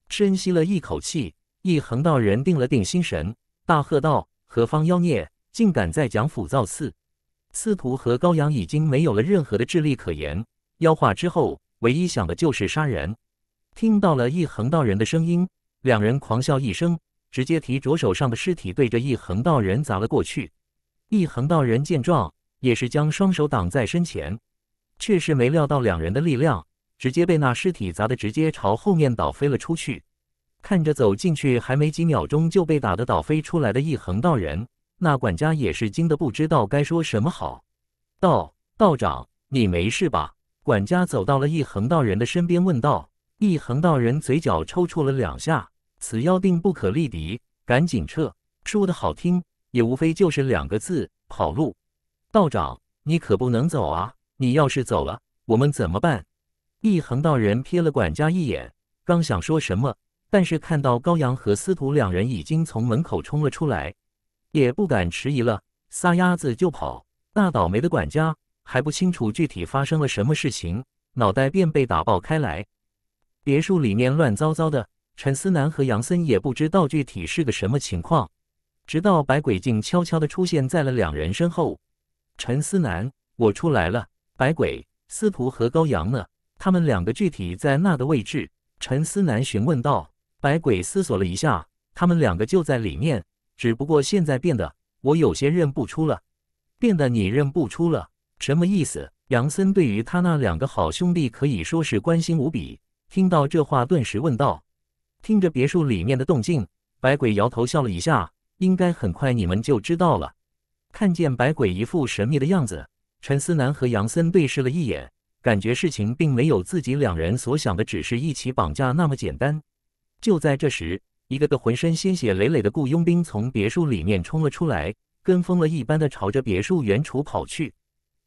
深吸了一口气，一横道人定了定心神，大喝道：“何方妖孽，竟敢在蒋府造次！”司徒和高阳已经没有了任何的智力可言，妖化之后，唯一想的就是杀人。听到了一横道人的声音，两人狂笑一声。直接提着手上的尸体，对着一横道人砸了过去。一横道人见状，也是将双手挡在身前，却是没料到两人的力量，直接被那尸体砸的直接朝后面倒飞了出去。看着走进去还没几秒钟就被打的倒飞出来的一横道人，那管家也是惊的不知道该说什么好。道道长，你没事吧？管家走到了一横道人的身边问道。一横道人嘴角抽搐了两下。此妖定不可力敌，赶紧撤！说的好听，也无非就是两个字——跑路。道长，你可不能走啊！你要是走了，我们怎么办？一横道人瞥了管家一眼，刚想说什么，但是看到高阳和司徒两人已经从门口冲了出来，也不敢迟疑了，撒丫子就跑。那倒霉的管家还不清楚具体发生了什么事情，脑袋便被打爆开来。别墅里面乱糟糟的。陈思南和杨森也不知道具体是个什么情况，直到白鬼竟悄悄地出现在了两人身后。陈思南，我出来了。白鬼，司徒和高阳呢？他们两个具体在那个位置？陈思南询问道。白鬼思索了一下，他们两个就在里面，只不过现在变得我有些认不出了。变得你认不出了，什么意思？杨森对于他那两个好兄弟可以说是关心无比，听到这话顿时问道。听着别墅里面的动静，白鬼摇头笑了一下，应该很快你们就知道了。看见白鬼一副神秘的样子，陈思南和杨森对视了一眼，感觉事情并没有自己两人所想的，只是一起绑架那么简单。就在这时，一个个浑身鲜血累累的雇佣兵从别墅里面冲了出来，跟疯了一般的朝着别墅远处跑去。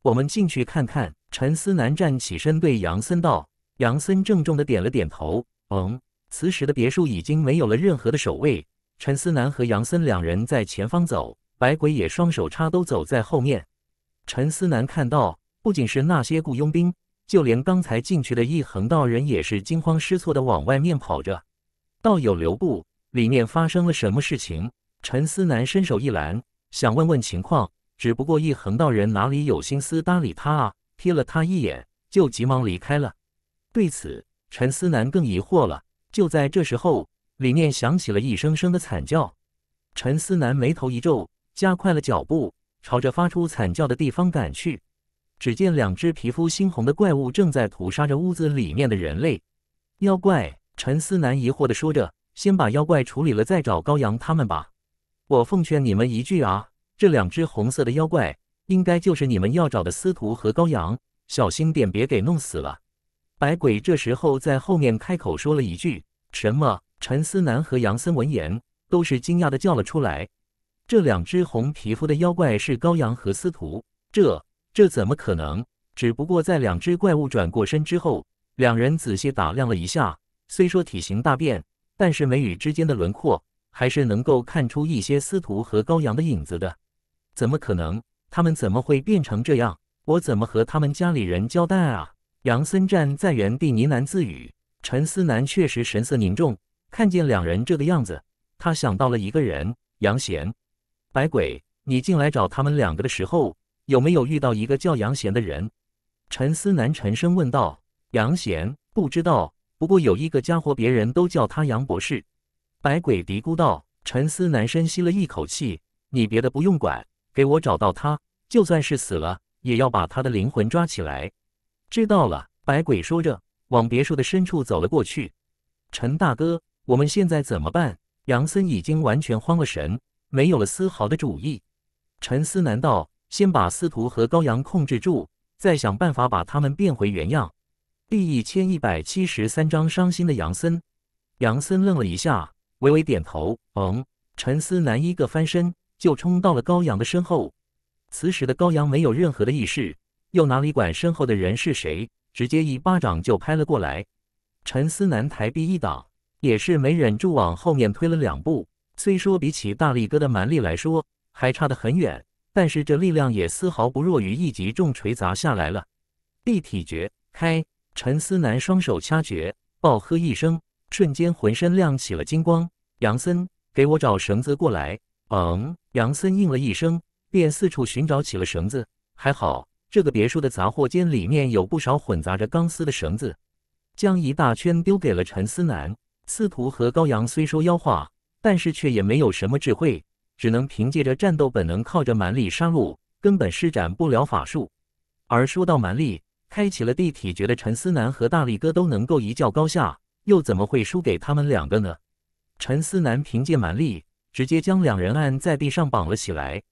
我们进去看看。陈思南站起身对杨森道：“杨森，郑重的点了点头，嗯。”此时的别墅已经没有了任何的守卫，陈思南和杨森两人在前方走，白鬼也双手插兜走在后面。陈思南看到，不仅是那些雇佣兵，就连刚才进去的一横道人也是惊慌失措的往外面跑着。道友留步，里面发生了什么事情？陈思南伸手一拦，想问问情况，只不过一横道人哪里有心思搭理他啊？瞥了他一眼，就急忙离开了。对此，陈思南更疑惑了。就在这时候，里面响起了一声声的惨叫。陈思南眉头一皱，加快了脚步，朝着发出惨叫的地方赶去。只见两只皮肤猩红的怪物正在屠杀着屋子里面的人类。妖怪！陈思南疑惑的说着：“先把妖怪处理了，再找高阳他们吧。我奉劝你们一句啊，这两只红色的妖怪，应该就是你们要找的司徒和高阳，小心点，别给弄死了。”白鬼这时候在后面开口说了一句：“什么？”陈思南和杨森闻言都是惊讶的叫了出来。这两只红皮肤的妖怪是高阳和司徒，这这怎么可能？只不过在两只怪物转过身之后，两人仔细打量了一下，虽说体型大变，但是眉宇之间的轮廓还是能够看出一些司徒和高阳的影子的。怎么可能？他们怎么会变成这样？我怎么和他们家里人交代啊？杨森站在原地呢喃自语，陈思南确实神色凝重。看见两人这个样子，他想到了一个人——杨贤。百鬼，你进来找他们两个的时候，有没有遇到一个叫杨贤的人？陈思南沉声问道。杨贤不知道，不过有一个家伙，别人都叫他杨博士。百鬼嘀咕道。陈思南深吸了一口气：“你别的不用管，给我找到他，就算是死了，也要把他的灵魂抓起来。”知道了，白鬼说着，往别墅的深处走了过去。陈大哥，我们现在怎么办？杨森已经完全慌了神，没有了丝毫的主意。陈思难道先把司徒和高阳控制住，再想办法把他们变回原样？第一千一百七十三章伤心的杨森。杨森愣了一下，微微点头，嗯。陈思南一个翻身，就冲到了高阳的身后。此时的高阳没有任何的意识。又哪里管身后的人是谁，直接一巴掌就拍了过来。陈思南抬臂一挡，也是没忍住往后面推了两步。虽说比起大力哥的蛮力来说还差得很远，但是这力量也丝毫不弱于一级重锤砸下来了。立体诀开，陈思南双手掐诀，暴喝一声，瞬间浑身亮起了金光。杨森，给我找绳子过来。嗯，杨森应了一声，便四处寻找起了绳子。还好。这个别墅的杂货间里面有不少混杂着钢丝的绳子，将一大圈丢给了陈思南、司徒和高阳。虽说妖化，但是却也没有什么智慧，只能凭借着战斗本能，靠着蛮力杀戮，根本施展不了法术。而说到蛮力，开启了地体诀的陈思南和大力哥都能够一较高下，又怎么会输给他们两个呢？陈思南凭借蛮力，直接将两人按在地上绑了起来，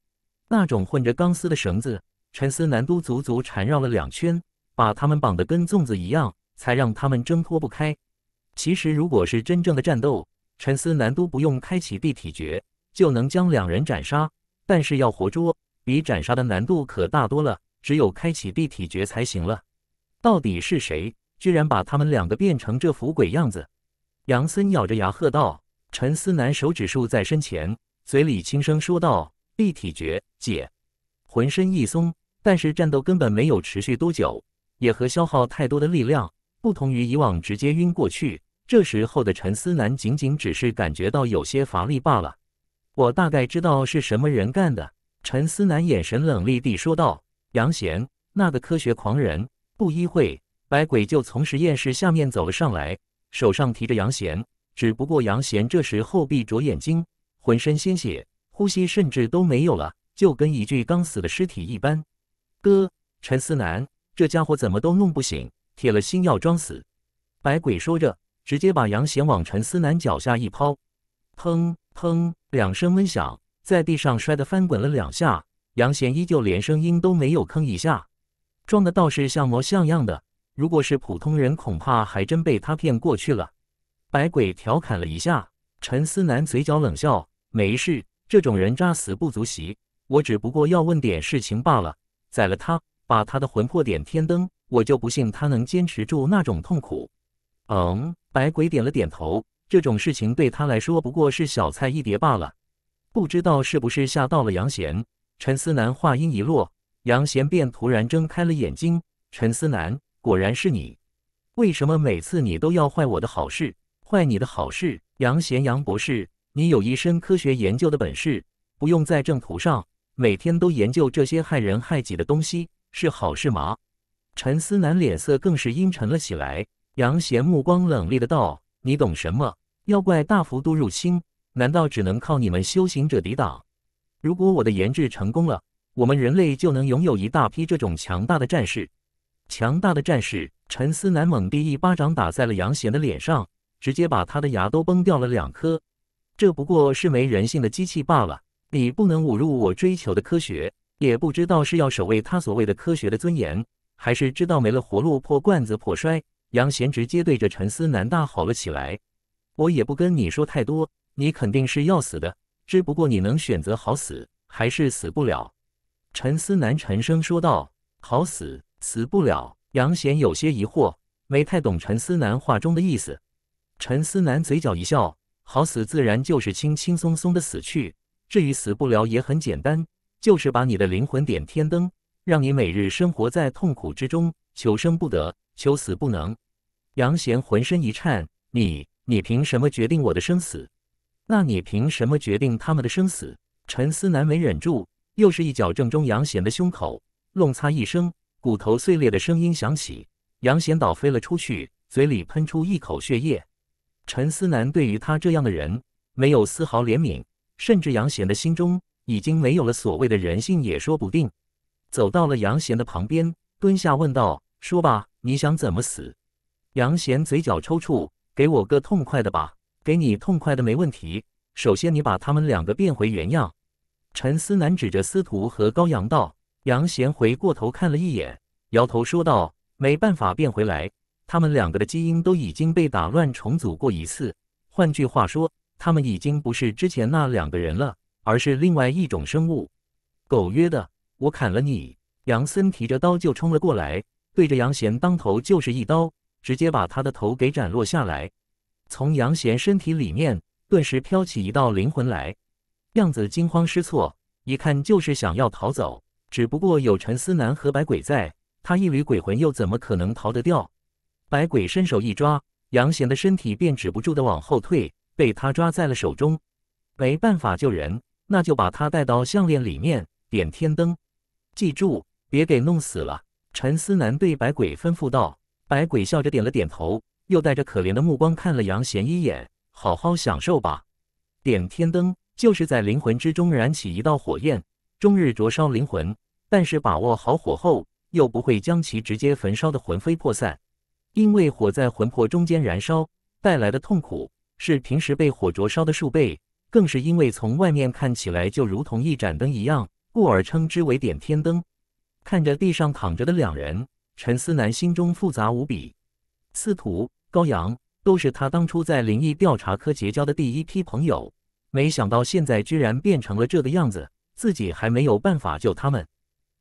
那种混着钢丝的绳子。陈思南都足足缠绕了两圈，把他们绑得跟粽子一样，才让他们挣脱不开。其实如果是真正的战斗，陈思南都不用开启立体诀就能将两人斩杀。但是要活捉，比斩杀的难度可大多了，只有开启立体诀才行了。到底是谁，居然把他们两个变成这副鬼样子？杨森咬着牙喝道：“陈思南，手指竖在身前，嘴里轻声说道：立体诀解，浑身一松。”但是战斗根本没有持续多久，也和消耗太多的力量，不同于以往直接晕过去。这时候的陈思南仅仅只是感觉到有些乏力罢了。我大概知道是什么人干的。陈思南眼神冷厉地说道：“杨贤，那个科学狂人。”不一会，白鬼就从实验室下面走了上来，手上提着杨贤。只不过杨贤这时候闭着眼睛，浑身鲜血，呼吸甚至都没有了，就跟一具刚死的尸体一般。哥，陈思南这家伙怎么都弄不醒，铁了心要装死。白鬼说着，直接把杨贤往陈思南脚下一抛，砰砰两声闷响，在地上摔得翻滚了两下。杨贤依旧连声音都没有吭一下，装的倒是像模像样的。如果是普通人，恐怕还真被他骗过去了。白鬼调侃了一下，陈思南嘴角冷笑：“没事，这种人渣死不足惜。我只不过要问点事情罢了。”宰了他，把他的魂魄点天灯，我就不信他能坚持住那种痛苦。嗯，白鬼点了点头，这种事情对他来说不过是小菜一碟罢了。不知道是不是吓到了杨贤，陈思南话音一落，杨贤便突然睁开了眼睛。陈思南，果然是你！为什么每次你都要坏我的好事？坏你的好事！杨贤，杨博士，你有一身科学研究的本事，不用在正途上。每天都研究这些害人害己的东西是好事吗？陈思南脸色更是阴沉了起来。杨贤目光冷厉的道：“你懂什么？妖怪大幅度入侵，难道只能靠你们修行者抵挡？如果我的研制成功了，我们人类就能拥有一大批这种强大的战士。强大的战士！”陈思南猛地一巴掌打在了杨贤的脸上，直接把他的牙都崩掉了两颗。这不过是没人性的机器罢了。你不能侮辱我追求的科学，也不知道是要守卫他所谓的科学的尊严，还是知道没了活路破罐子破摔。杨贤直接对着陈思南大吼了起来：“我也不跟你说太多，你肯定是要死的，只不过你能选择好死，还是死不了。”陈思南沉声说道：“好死，死不了。”杨贤有些疑惑，没太懂陈思南话中的意思。陈思南嘴角一笑：“好死，自然就是轻轻松松的死去。”至于死不了也很简单，就是把你的灵魂点天灯，让你每日生活在痛苦之中，求生不得，求死不能。杨贤浑身一颤，你你凭什么决定我的生死？那你凭什么决定他们的生死？陈思南没忍住，又是一脚正中杨贤的胸口，弄擦一声，骨头碎裂的声音响起，杨贤倒飞了出去，嘴里喷出一口血液。陈思南对于他这样的人没有丝毫怜悯。甚至杨贤的心中已经没有了所谓的人性，也说不定。走到了杨贤的旁边，蹲下问道：“说吧，你想怎么死？”杨贤嘴角抽搐：“给我个痛快的吧。”“给你痛快的没问题。首先，你把他们两个变回原样。”陈思南指着司徒和高阳道。杨贤回过头看了一眼，摇头说道：“没办法变回来。他们两个的基因都已经被打乱重组过一次。换句话说。”他们已经不是之前那两个人了，而是另外一种生物。狗曰的，我砍了你！杨森提着刀就冲了过来，对着杨贤当头就是一刀，直接把他的头给斩落下来。从杨贤身体里面顿时飘起一道灵魂来，样子惊慌失措，一看就是想要逃走。只不过有陈思南和白鬼在，他一缕鬼魂又怎么可能逃得掉？白鬼伸手一抓，杨贤的身体便止不住的往后退。被他抓在了手中，没办法救人，那就把他带到项链里面点天灯。记住，别给弄死了。陈思南对白鬼吩咐道。白鬼笑着点了点头，又带着可怜的目光看了杨贤一眼：“好好享受吧。点天灯就是在灵魂之中燃起一道火焰，终日灼烧灵魂，但是把握好火候，又不会将其直接焚烧的魂飞魄散。因为火在魂魄中间燃烧带来的痛苦。”是平时被火灼烧的数倍，更是因为从外面看起来就如同一盏灯一样，故而称之为“点天灯”。看着地上躺着的两人，陈思南心中复杂无比。司徒高阳都是他当初在灵异调查科结交的第一批朋友，没想到现在居然变成了这个样子，自己还没有办法救他们。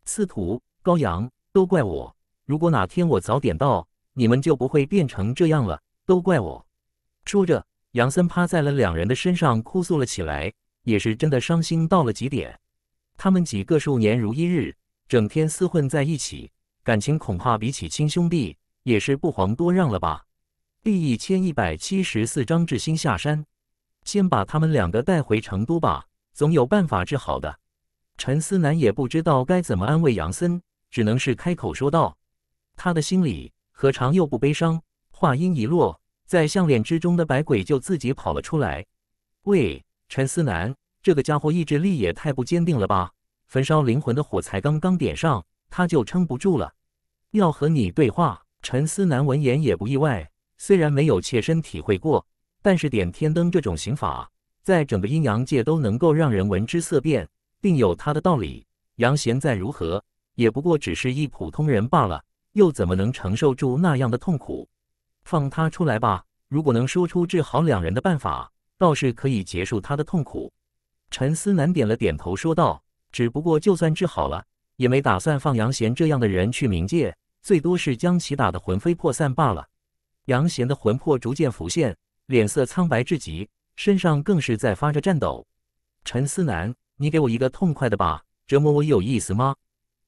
司徒高阳都怪我，如果哪天我早点到，你们就不会变成这样了。都怪我。说着。杨森趴在了两人的身上哭诉了起来，也是真的伤心到了极点。他们几个数年如一日，整天厮混在一起，感情恐怕比起亲兄弟也是不遑多让了吧。第一千一百七十四章志心下山，先把他们两个带回成都吧，总有办法治好的。陈思南也不知道该怎么安慰杨森，只能是开口说道：“他的心里何尝又不悲伤？”话音一落。在项链之中的白鬼就自己跑了出来。喂，陈思南，这个家伙意志力也太不坚定了吧！焚烧灵魂的火才刚刚点上，他就撑不住了。要和你对话。陈思南闻言也不意外，虽然没有切身体会过，但是点天灯这种刑法，在整个阴阳界都能够让人闻之色变，定有它的道理。杨贤再如何，也不过只是一普通人罢了，又怎么能承受住那样的痛苦？放他出来吧，如果能说出治好两人的办法，倒是可以结束他的痛苦。陈思南点了点头，说道：“只不过就算治好了，也没打算放杨贤这样的人去冥界，最多是将其打得魂飞魄散罢了。”杨贤的魂魄逐渐浮现，脸色苍白至极，身上更是在发着颤抖。陈思南，你给我一个痛快的吧，折磨我有意思吗？”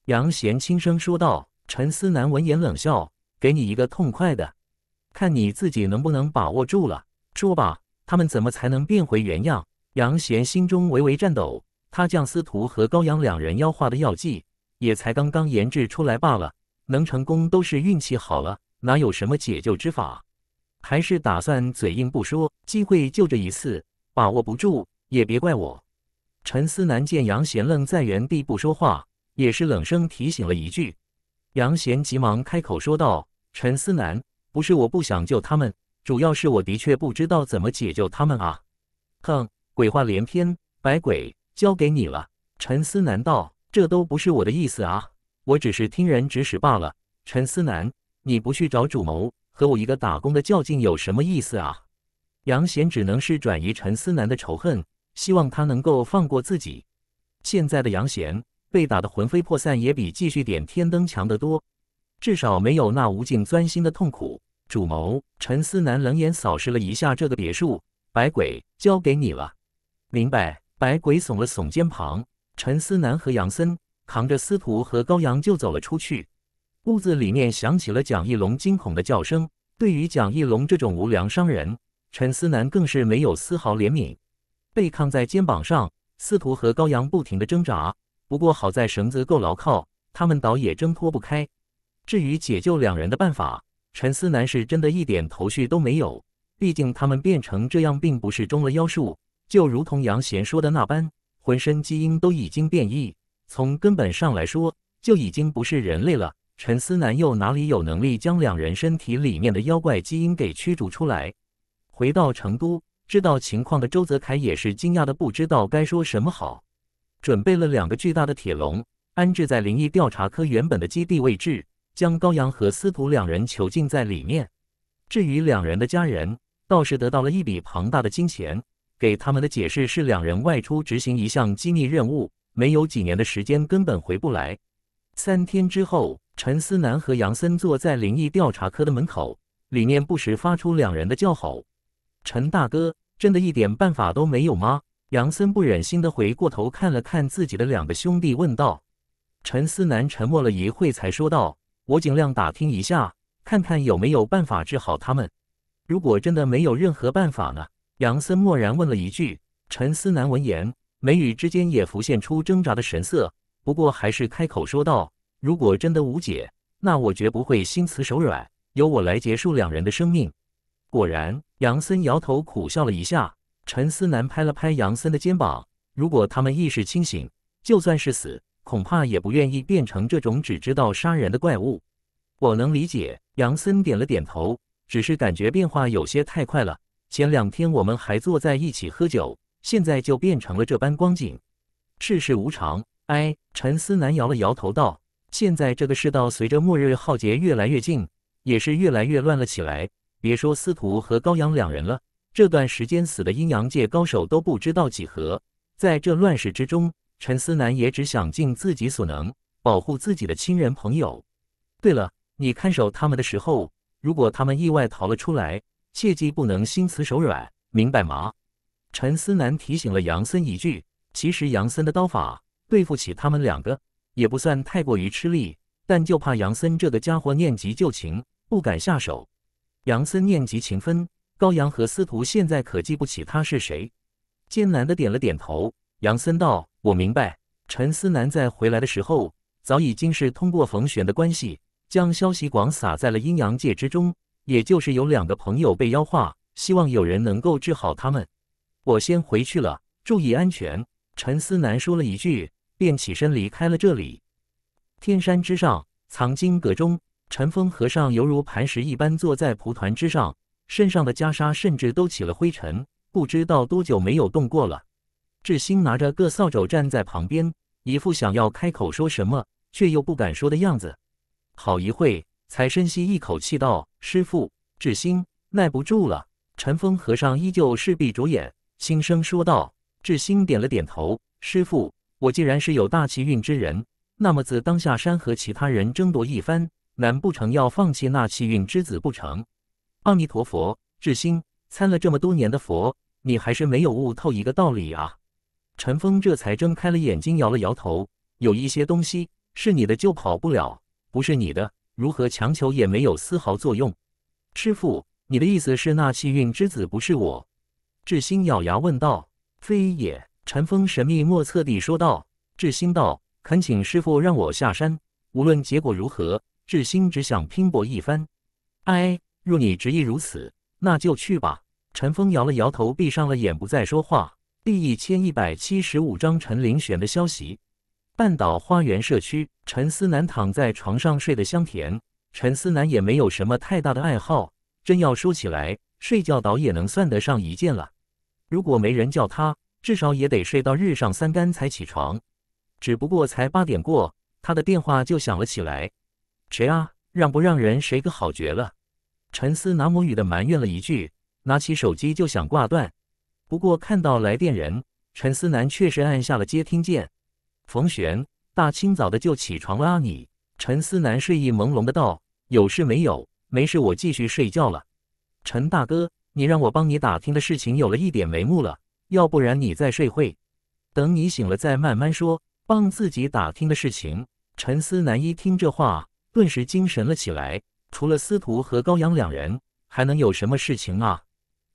杨贤轻声说道。陈思南闻言冷笑：“给你一个痛快的。”看你自己能不能把握住了。说吧，他们怎么才能变回原样？杨贤心中微微颤抖。他将司徒和高阳两人妖化的药剂，也才刚刚研制出来罢了，能成功都是运气好了，哪有什么解救之法？还是打算嘴硬不说。机会就这一次，把握不住也别怪我。陈思南见杨贤愣在原地不说话，也是冷声提醒了一句。杨贤急忙开口说道：“陈思南。”不是我不想救他们，主要是我的确不知道怎么解救他们啊！哼，鬼话连篇，白鬼交给你了。陈思南道：“这都不是我的意思啊，我只是听人指使罢了。”陈思南，你不去找主谋，和我一个打工的较劲有什么意思啊？杨贤只能是转移陈思南的仇恨，希望他能够放过自己。现在的杨贤被打得魂飞魄散，也比继续点天灯强得多。至少没有那无尽钻心的痛苦。主谋陈思南冷眼扫视了一下这个别墅，白鬼交给你了。明白？白鬼耸了耸肩膀。陈思南和杨森扛着司徒和高阳就走了出去。屋子里面响起了蒋一龙惊恐的叫声。对于蒋一龙这种无良商人，陈思南更是没有丝毫怜悯。被扛在肩膀上，司徒和高阳不停的挣扎。不过好在绳子够牢靠，他们倒也挣脱不开。至于解救两人的办法，陈思南是真的一点头绪都没有。毕竟他们变成这样，并不是中了妖术，就如同杨贤说的那般，浑身基因都已经变异，从根本上来说就已经不是人类了。陈思南又哪里有能力将两人身体里面的妖怪基因给驱逐出来？回到成都，知道情况的周泽楷也是惊讶的，不知道该说什么好。准备了两个巨大的铁笼，安置在灵异调查科原本的基地位置。将高阳和司徒两人囚禁在里面。至于两人的家人，倒是得到了一笔庞大的金钱。给他们的解释是，两人外出执行一项机密任务，没有几年的时间根本回不来。三天之后，陈思南和杨森坐在灵异调查科的门口，里面不时发出两人的叫吼。陈大哥，真的一点办法都没有吗？杨森不忍心的回过头看了看自己的两个兄弟，问道。陈思南沉默了一会，才说道。我尽量打听一下，看看有没有办法治好他们。如果真的没有任何办法呢？杨森默然问了一句。陈思南闻言，眉宇之间也浮现出挣扎的神色，不过还是开口说道：“如果真的无解，那我绝不会心慈手软，由我来结束两人的生命。”果然，杨森摇头苦笑了一下。陈思南拍了拍杨森的肩膀：“如果他们意识清醒，就算是死。”恐怕也不愿意变成这种只知道杀人的怪物。我能理解，杨森点了点头，只是感觉变化有些太快了。前两天我们还坐在一起喝酒，现在就变成了这般光景。世事无常，哎。陈思南摇了摇头道：“现在这个世道，随着末日浩劫越来越近，也是越来越乱了起来。别说司徒和高阳两人了，这段时间死的阴阳界高手都不知道几何。在这乱世之中。”陈思南也只想尽自己所能保护自己的亲人朋友。对了，你看守他们的时候，如果他们意外逃了出来，切记不能心慈手软，明白吗？陈思南提醒了杨森一句。其实杨森的刀法对付起他们两个也不算太过于吃力，但就怕杨森这个家伙念及旧情不敢下手。杨森念及情分，高阳和司徒现在可记不起他是谁，艰难的点了点头。杨森道。我明白，陈思南在回来的时候，早已经是通过冯玄的关系，将消息广撒在了阴阳界之中。也就是有两个朋友被妖化，希望有人能够治好他们。我先回去了，注意安全。陈思南说了一句，便起身离开了这里。天山之上，藏经阁中，尘封和尚犹如磐石一般坐在蒲团之上，身上的袈裟甚至都起了灰尘，不知道多久没有动过了。智兴拿着个扫帚站在旁边，一副想要开口说什么却又不敢说的样子。好一会，才深吸一口气道：“师傅，智兴耐不住了。”尘封和尚依旧是闭着眼，轻声说道：“智兴点了点头。师傅，我既然是有大气运之人，那么自当下山和其他人争夺一番，难不成要放弃那气运之子不成？”阿弥陀佛，智兴参了这么多年的佛，你还是没有悟透一个道理啊！陈峰这才睁开了眼睛，摇了摇头。有一些东西是你的就跑不了，不是你的，如何强求也没有丝毫作用。师傅，你的意思是那气运之子不是我？智心咬牙问道。非也，陈峰神秘莫测地说道。智心道，恳请师傅让我下山，无论结果如何，智心只想拼搏一番。哎，若你执意如此，那就去吧。陈峰摇了摇头，闭上了眼，不再说话。第一千一百七十五章陈林玄的消息。半岛花园社区，陈思南躺在床上睡得香甜。陈思南也没有什么太大的爱好，真要说起来，睡觉倒也能算得上一件了。如果没人叫他，至少也得睡到日上三竿才起床。只不过才八点过，他的电话就响了起来。谁啊？让不让人？谁个好绝了？陈思南无语的埋怨了一句，拿起手机就想挂断。不过看到来电人陈思南，确实按下了接听键。冯璇，大清早的就起床了啊！你陈思南睡意朦胧的道：“有事没有？没事，我继续睡觉了。”陈大哥，你让我帮你打听的事情有了一点眉目了，要不然你再睡会，等你醒了再慢慢说。帮自己打听的事情，陈思南一听这话，顿时精神了起来。除了司徒和高阳两人，还能有什么事情啊？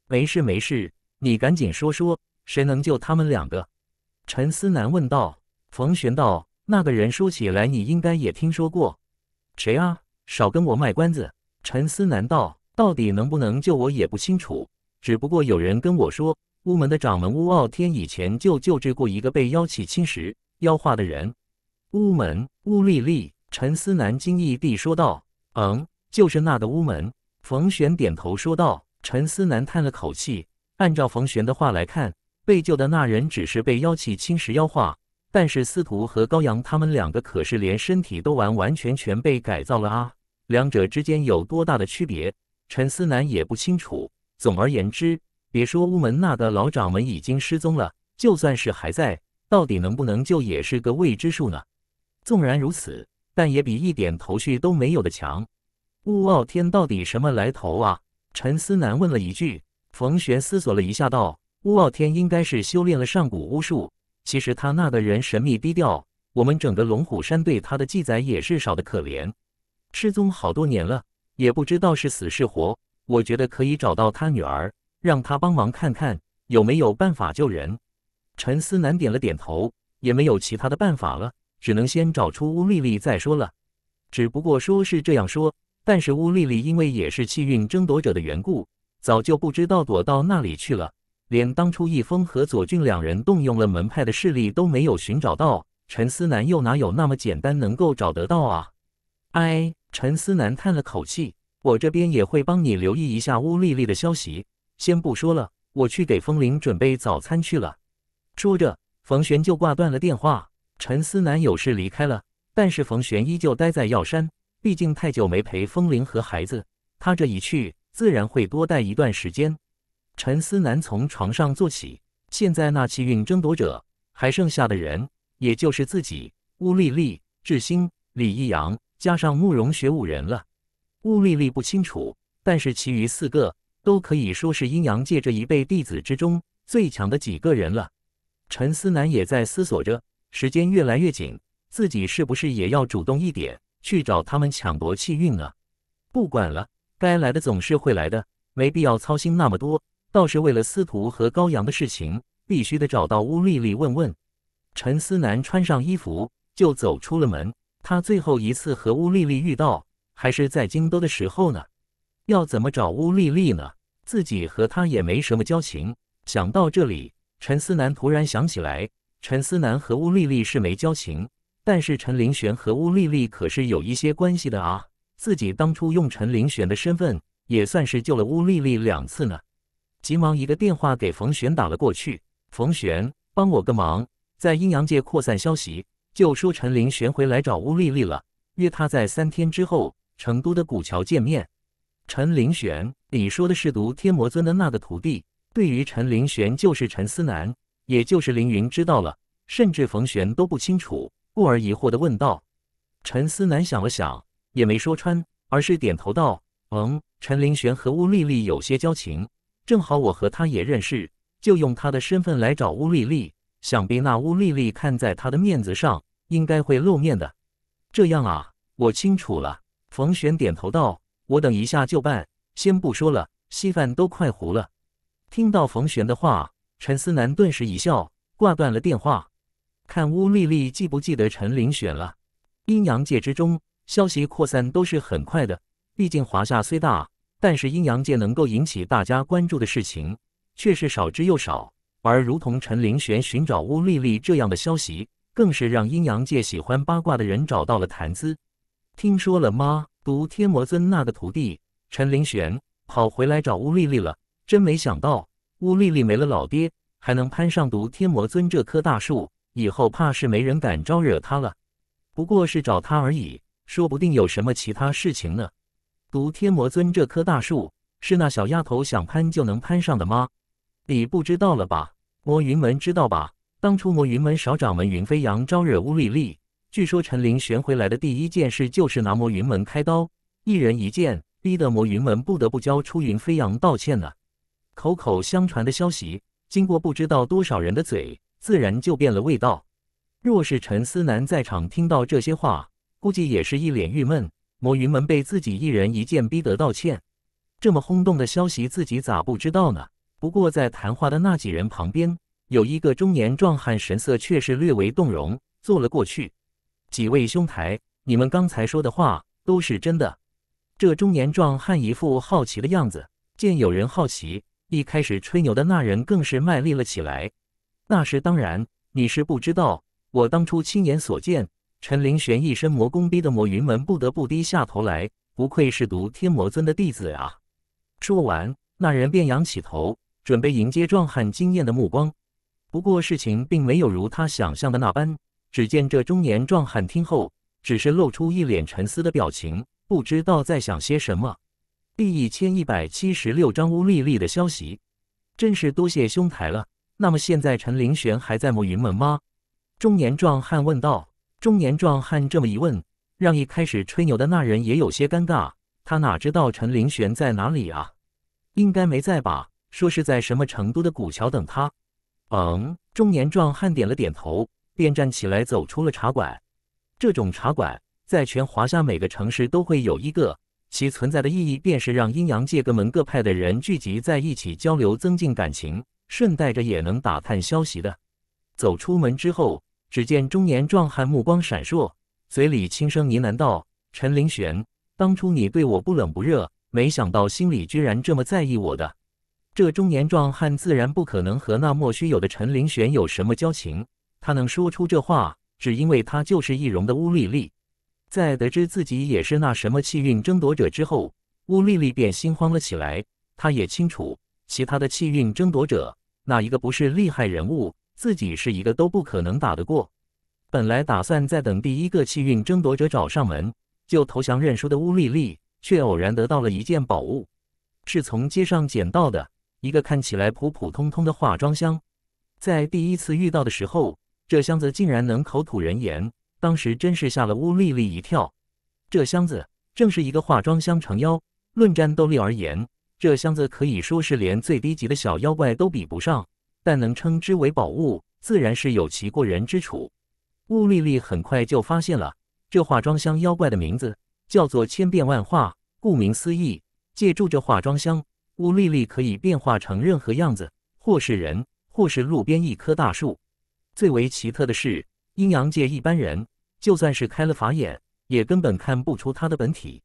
没事，没事。你赶紧说说，谁能救他们两个？陈思南问道。冯玄道：“那个人说起来，你应该也听说过。谁啊？少跟我卖关子。”陈思南道：“到底能不能救我也不清楚，只不过有人跟我说，乌门的掌门乌傲天以前就救治过一个被妖气侵蚀、妖化的人。”乌门乌丽丽，陈思南惊异地说道：“嗯，就是那个乌门。”冯玄点头说道。陈思南叹了口气。按照冯玄的话来看，被救的那人只是被妖气侵蚀妖化，但是司徒和高阳他们两个可是连身体都完完全全被改造了啊！两者之间有多大的区别，陈思南也不清楚。总而言之，别说乌门那个老掌门已经失踪了，就算是还在，到底能不能救也是个未知数呢。纵然如此，但也比一点头绪都没有的强。乌傲天到底什么来头啊？陈思南问了一句。冯玄思索了一下，道：“乌傲天应该是修炼了上古巫术。其实他那个人神秘低调，我们整个龙虎山对他的记载也是少的可怜，失踪好多年了，也不知道是死是活。我觉得可以找到他女儿，让他帮忙看看有没有办法救人。”陈思南点了点头，也没有其他的办法了，只能先找出乌丽丽再说了。只不过说是这样说，但是乌丽丽因为也是气运争夺者的缘故。早就不知道躲到哪里去了，连当初易峰和左俊两人动用了门派的势力都没有寻找到，陈思南又哪有那么简单能够找得到啊？哎，陈思南叹了口气，我这边也会帮你留意一下乌丽丽的消息。先不说了，我去给风铃准备早餐去了。说着，冯璇就挂断了电话。陈思南有事离开了，但是冯璇依旧待在药山，毕竟太久没陪风铃和孩子，他这一去。自然会多待一段时间。陈思南从床上坐起，现在那气运争夺者还剩下的人，也就是自己、乌丽丽、智星、李一阳，加上慕容雪五人了。乌丽丽不清楚，但是其余四个都可以说是阴阳界这一辈弟子之中最强的几个人了。陈思南也在思索着，时间越来越紧，自己是不是也要主动一点去找他们抢夺气运啊？不管了。该来的总是会来的，没必要操心那么多。倒是为了司徒和高阳的事情，必须得找到乌丽丽问问。陈思南穿上衣服就走出了门。他最后一次和乌丽丽遇到还是在京都的时候呢。要怎么找乌丽丽呢？自己和他也没什么交情。想到这里，陈思南突然想起来，陈思南和乌丽丽是没交情，但是陈林玄和乌丽丽可是有一些关系的啊。自己当初用陈凌玄的身份，也算是救了乌丽丽两次呢。急忙一个电话给冯玄打了过去：“冯玄，帮我个忙，在阴阳界扩散消息，就说陈凌玄回来找乌丽丽了，约他在三天之后成都的古桥见面。”陈凌玄，你说的是毒天魔尊的那个徒弟？对于陈凌玄，就是陈思南，也就是凌云知道了，甚至冯玄都不清楚，故而疑惑的问道：“陈思南，想了想。”也没说穿，而是点头道：“嗯，陈林玄和乌丽丽有些交情，正好我和他也认识，就用他的身份来找乌丽丽。想必那乌丽丽看在他的面子上，应该会露面的。”这样啊，我清楚了。冯玄点头道：“我等一下就办，先不说了，稀饭都快糊了。”听到冯玄的话，陈思南顿时一笑，挂断了电话。看乌丽丽记不记得陈林玄了？阴阳界之中。消息扩散都是很快的，毕竟华夏虽大，但是阴阳界能够引起大家关注的事情却是少之又少。而如同陈凌玄寻找乌丽丽这样的消息，更是让阴阳界喜欢八卦的人找到了谈资。听说了吗？毒天魔尊那个徒弟陈凌玄跑回来找乌丽丽了。真没想到，乌丽丽没了老爹，还能攀上毒天魔尊这棵大树，以后怕是没人敢招惹他了。不过是找他而已。说不定有什么其他事情呢？独天魔尊这棵大树是那小丫头想攀就能攀上的吗？你不知道了吧？魔云门知道吧？当初魔云门少掌门云飞扬招惹乌丽丽，据说陈林旋回来的第一件事就是拿魔云门开刀，一人一剑，逼得魔云门不得不交出云飞扬道歉呢。口口相传的消息，经过不知道多少人的嘴，自然就变了味道。若是陈思南在场，听到这些话。估计也是一脸郁闷，魔云门被自己一人一剑逼得道歉，这么轰动的消息自己咋不知道呢？不过在谈话的那几人旁边，有一个中年壮汉，神色却是略为动容，坐了过去。几位兄台，你们刚才说的话都是真的。这中年壮汉一副好奇的样子，见有人好奇，一开始吹牛的那人更是卖力了起来。那是当然，你是不知道，我当初亲眼所见。陈凌玄一身魔功，逼得魔云门不得不低下头来。不愧是毒天魔尊的弟子啊！说完，那人便仰起头，准备迎接壮汉惊艳的目光。不过，事情并没有如他想象的那般。只见这中年壮汉听后，只是露出一脸沉思的表情，不知道在想些什么。第一千一百七十六章乌丽丽的消息，真是多谢兄台了。那么，现在陈凌玄还在魔云门吗？中年壮汉问道。中年壮汉这么一问，让一开始吹牛的那人也有些尴尬。他哪知道陈凌玄在哪里啊？应该没在吧？说是在什么成都的古桥等他。嗯，中年壮汉点了点头，便站起来走出了茶馆。这种茶馆在全华夏每个城市都会有一个，其存在的意义便是让阴阳界各门各派的人聚集在一起交流，增进感情，顺带着也能打探消息的。走出门之后。只见中年壮汉目光闪烁，嘴里轻声呢喃道：“陈凌玄，当初你对我不冷不热，没想到心里居然这么在意我的。”这中年壮汉自然不可能和那莫须有的陈凌玄有什么交情，他能说出这话，只因为他就是易容的乌丽丽。在得知自己也是那什么气运争夺者之后，乌丽丽便心慌了起来。她也清楚，其他的气运争夺者哪一个不是厉害人物？自己是一个都不可能打得过。本来打算再等第一个气运争夺者找上门就投降认输的乌丽丽，却偶然得到了一件宝物，是从街上捡到的一个看起来普普通通的化妆箱。在第一次遇到的时候，这箱子竟然能口吐人言，当时真是吓了乌丽丽一跳。这箱子正是一个化妆箱成妖。论战斗力而言，这箱子可以说是连最低级的小妖怪都比不上。但能称之为宝物，自然是有其过人之处。乌丽丽很快就发现了，这化妆箱妖怪的名字叫做“千变万化”。顾名思义，借助这化妆箱，乌丽丽可以变化成任何样子，或是人，或是路边一棵大树。最为奇特的是，阴阳界一般人就算是开了法眼，也根本看不出它的本体。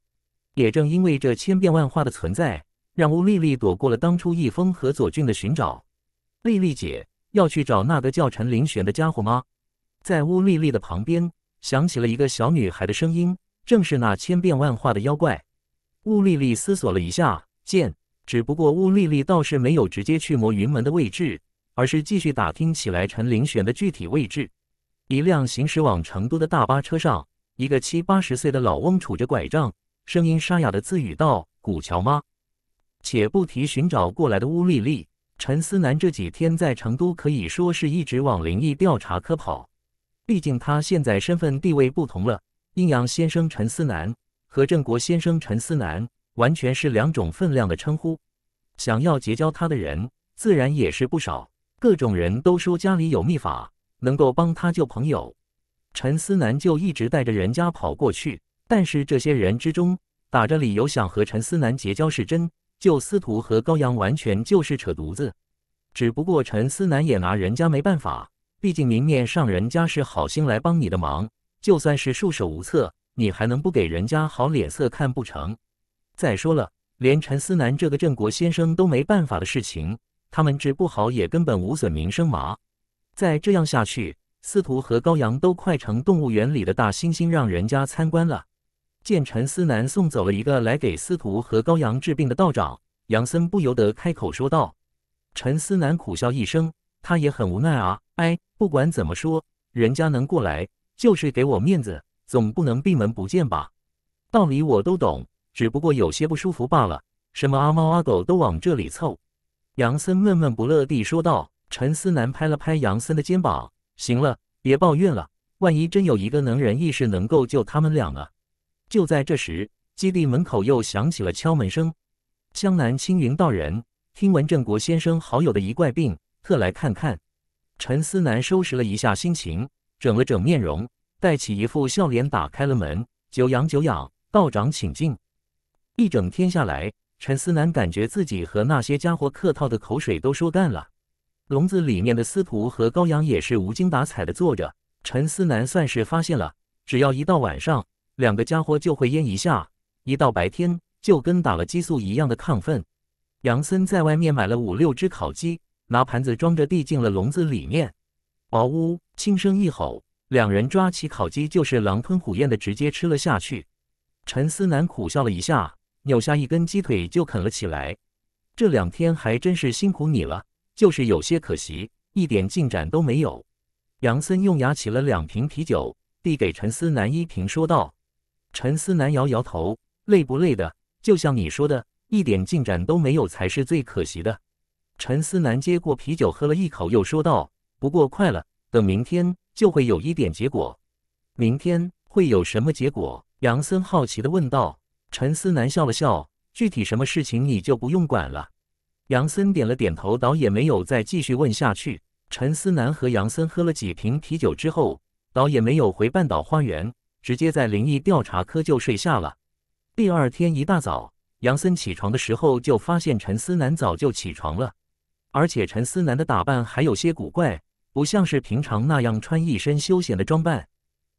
也正因为这千变万化的存在，让乌丽丽躲过了当初易峰和左俊的寻找。丽丽姐要去找那个叫陈凌玄的家伙吗？在乌丽丽的旁边，响起了一个小女孩的声音，正是那千变万化的妖怪。乌丽丽思索了一下，见，只不过乌丽丽倒是没有直接去摸云门的位置，而是继续打听起来陈凌玄的具体位置。一辆行驶往成都的大巴车上，一个七八十岁的老翁杵着拐杖，声音沙哑的自语道：“古桥吗？”且不提寻找过来的乌丽丽。陈思南这几天在成都可以说是一直往灵异调查科跑，毕竟他现在身份地位不同了。阴阳先生陈思南和郑国先生陈思南完全是两种分量的称呼，想要结交他的人自然也是不少。各种人都说家里有秘法，能够帮他救朋友，陈思南就一直带着人家跑过去。但是这些人之中，打着理由想和陈思南结交是真。就司徒和高阳完全就是扯犊子，只不过陈思南也拿人家没办法，毕竟明面上人家是好心来帮你的忙，就算是束手无策，你还能不给人家好脸色看不成？再说了，连陈思南这个镇国先生都没办法的事情，他们治不好也根本无损名声嘛。再这样下去，司徒和高阳都快成动物园里的大猩猩，让人家参观了。见陈思南送走了一个来给司徒和高阳治病的道长，杨森不由得开口说道：“陈思南苦笑一声，他也很无奈啊。哎，不管怎么说，人家能过来就是给我面子，总不能闭门不见吧？道理我都懂，只不过有些不舒服罢了。什么阿猫阿狗都往这里凑。”杨森闷闷不乐地说道。陈思南拍了拍杨森的肩膀：“行了，别抱怨了。万一真有一个能人异士能够救他们俩呢？”就在这时，基地门口又响起了敲门声。江南青云道人听闻郑国先生好友的一怪病，特来看看。陈思南收拾了一下心情，整了整面容，带起一副笑脸，打开了门。久仰久仰，道长请进。一整天下来，陈思南感觉自己和那些家伙客套的口水都收干了。笼子里面的司徒和高阳也是无精打采的坐着。陈思南算是发现了，只要一到晚上。两个家伙就会烟一下，一到白天就跟打了激素一样的亢奋。杨森在外面买了五六只烤鸡，拿盘子装着递进了笼子里面。嗷呜，轻声一吼，两人抓起烤鸡就是狼吞虎咽的，直接吃了下去。陈思南苦笑了一下，扭下一根鸡腿就啃了起来。这两天还真是辛苦你了，就是有些可惜，一点进展都没有。杨森用牙起了两瓶啤酒，递给陈思南一瓶，说道。陈思南摇摇头，累不累的？就像你说的，一点进展都没有才是最可惜的。陈思南接过啤酒喝了一口，又说道：“不过快了，等明天就会有一点结果。明天会有什么结果？”杨森好奇的问道。陈思南笑了笑：“具体什么事情你就不用管了。”杨森点了点头，倒也没有再继续问下去。陈思南和杨森喝了几瓶啤酒之后，倒也没有回半岛花园。直接在灵异调查科就睡下了。第二天一大早，杨森起床的时候就发现陈思南早就起床了，而且陈思南的打扮还有些古怪，不像是平常那样穿一身休闲的装扮，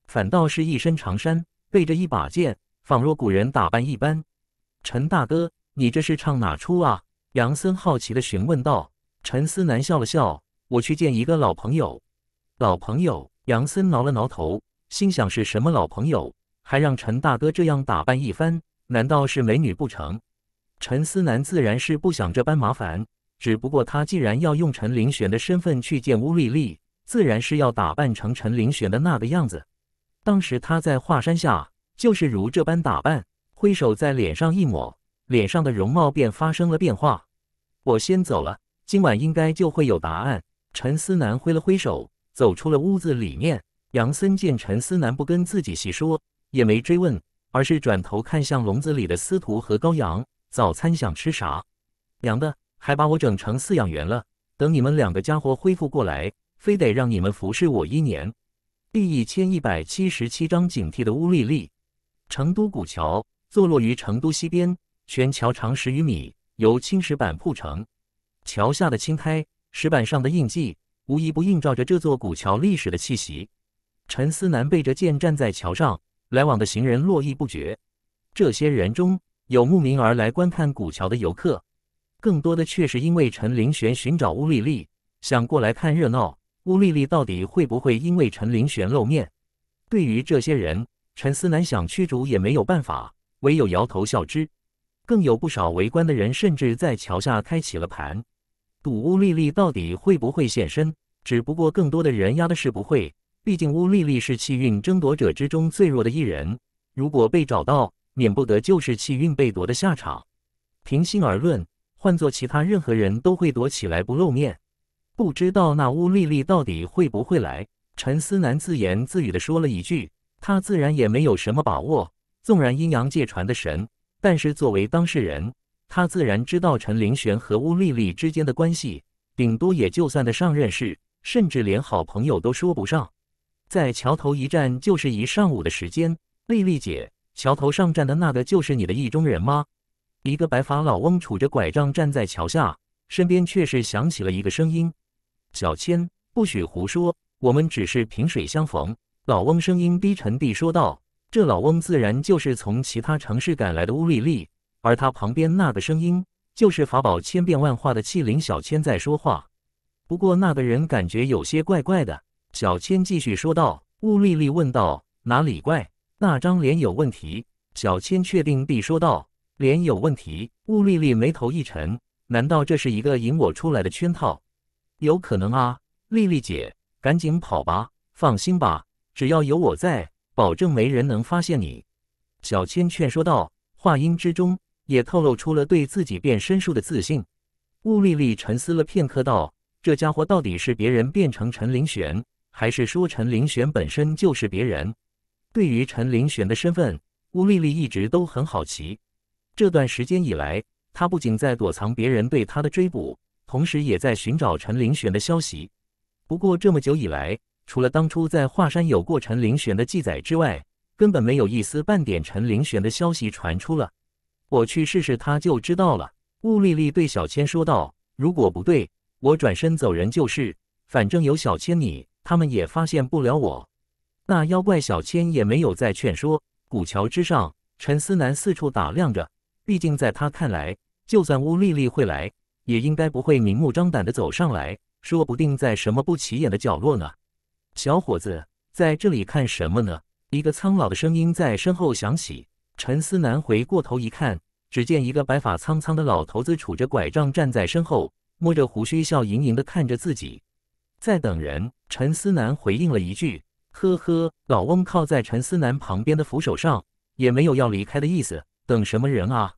反倒是一身长衫，背着一把剑，仿若古人打扮一般。陈大哥，你这是唱哪出啊？杨森好奇的询问道。陈思南笑了笑：“我去见一个老朋友。”老朋友。杨森挠了挠头。心想是什么老朋友，还让陈大哥这样打扮一番？难道是美女不成？陈思南自然是不想这般麻烦，只不过他既然要用陈凌玄的身份去见乌丽丽，自然是要打扮成陈凌玄的那个样子。当时他在华山下就是如这般打扮，挥手在脸上一抹，脸上的容貌便发生了变化。我先走了，今晚应该就会有答案。陈思南挥了挥手，走出了屋子里面。杨森见陈思南不跟自己细说，也没追问，而是转头看向笼子里的司徒和高阳。早餐想吃啥？娘的，还把我整成饲养员了！等你们两个家伙恢复过来，非得让你们服侍我一年。第一千一百七十七章警惕的乌丽丽。成都古桥坐落于成都西边，全桥长十余米，由青石板铺成。桥下的青苔，石板上的印记，无一不映照着这座古桥历史的气息。陈思南背着剑站在桥上，来往的行人络绎不绝。这些人中有慕名而来观看古桥的游客，更多的却是因为陈林玄寻找乌丽丽想过来看热闹。乌丽丽到底会不会因为陈林玄露面？对于这些人，陈思南想驱逐也没有办法，唯有摇头笑之。更有不少围观的人甚至在桥下开启了盘，赌乌丽丽到底会不会现身。只不过更多的人压的是不会。毕竟乌丽丽是气运争夺者之中最弱的一人，如果被找到，免不得就是气运被夺的下场。平心而论，换做其他任何人都会躲起来不露面。不知道那乌丽丽到底会不会来？陈思南自言自语地说了一句。他自然也没有什么把握。纵然阴阳界传的神，但是作为当事人，他自然知道陈凌玄和乌丽丽之间的关系，顶多也就算得上认识，甚至连好朋友都说不上。在桥头一站就是一上午的时间。丽丽姐，桥头上站的那个就是你的意中人吗？一个白发老翁杵着拐杖站在桥下，身边却是响起了一个声音：“小千，不许胡说，我们只是萍水相逢。”老翁声音低沉地说道。这老翁自然就是从其他城市赶来的乌丽丽，而他旁边那个声音，就是法宝千变万化的气灵小千在说话。不过那个人感觉有些怪怪的。小千继续说道：“乌丽丽问道：哪里怪？那张脸有问题？”小千确定地说道：“脸有问题。”乌丽丽眉头一沉：“难道这是一个引我出来的圈套？有可能啊，丽丽姐，赶紧跑吧！放心吧，只要有我在，保证没人能发现你。”小千劝说道，话音之中也透露出了对自己变身术的自信。乌丽丽沉思了片刻，道：“这家伙到底是别人变成陈林玄？”还是说陈凌玄本身就是别人？对于陈凌玄的身份，乌丽丽一直都很好奇。这段时间以来，她不仅在躲藏别人对她的追捕，同时也在寻找陈凌玄的消息。不过这么久以来，除了当初在华山有过陈凌玄的记载之外，根本没有一丝半点陈凌玄的消息传出了。我去试试，他就知道了。乌丽丽对小千说道：“如果不对，我转身走人就是。反正有小千你。”他们也发现不了我。那妖怪小千也没有再劝说。古桥之上，陈思南四处打量着。毕竟在他看来，就算乌丽丽会来，也应该不会明目张胆的走上来，说不定在什么不起眼的角落呢。小伙子，在这里看什么呢？一个苍老的声音在身后响起。陈思南回过头一看，只见一个白发苍苍的老头子杵着拐杖站在身后，摸着胡须，笑盈盈的看着自己。在等人，陈思南回应了一句：“呵呵。”老翁靠在陈思南旁边的扶手上，也没有要离开的意思。等什么人啊？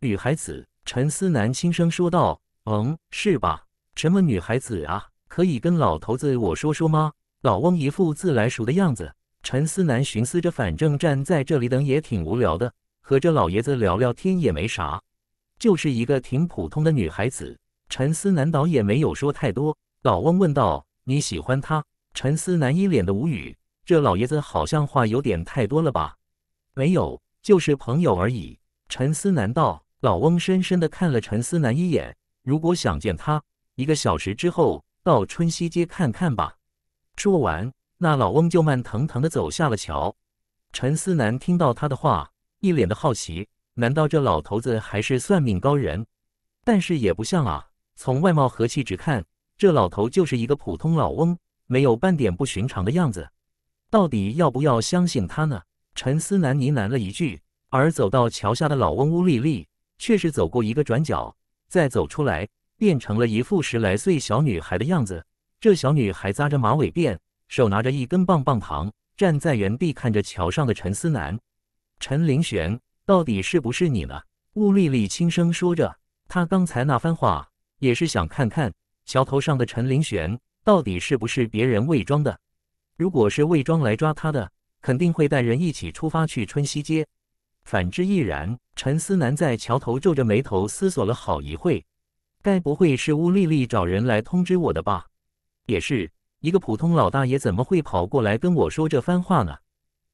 女孩子，陈思南轻声说道：“嗯，是吧？什么女孩子啊？可以跟老头子我说说吗？”老翁一副自来熟的样子。陈思南寻思着，反正站在这里等也挺无聊的，和这老爷子聊聊天也没啥。就是一个挺普通的女孩子，陈思南倒也没有说太多。老翁问道：“你喜欢他？”陈思南一脸的无语。这老爷子好像话有点太多了吧？没有，就是朋友而已。陈思南道。老翁深深的看了陈思南一眼：“如果想见他，一个小时之后到春熙街看看吧。”说完，那老翁就慢腾腾的走下了桥。陈思南听到他的话，一脸的好奇。难道这老头子还是算命高人？但是也不像啊，从外貌和气质看。这老头就是一个普通老翁，没有半点不寻常的样子。到底要不要相信他呢？陈思南呢喃了一句。而走到桥下的老翁乌丽丽，却是走过一个转角，再走出来，变成了一副十来岁小女孩的样子。这小女孩扎着马尾辫，手拿着一根棒棒糖，站在原地看着桥上的陈思南。陈凌玄，到底是不是你呢？乌丽丽轻声说着，她刚才那番话也是想看看。桥头上的陈林玄到底是不是别人伪装的？如果是魏庄来抓他的，肯定会带人一起出发去春熙街；反之亦然。陈思南在桥头皱着眉头思索了好一会，该不会是乌丽丽找人来通知我的吧？也是一个普通老大爷怎么会跑过来跟我说这番话呢？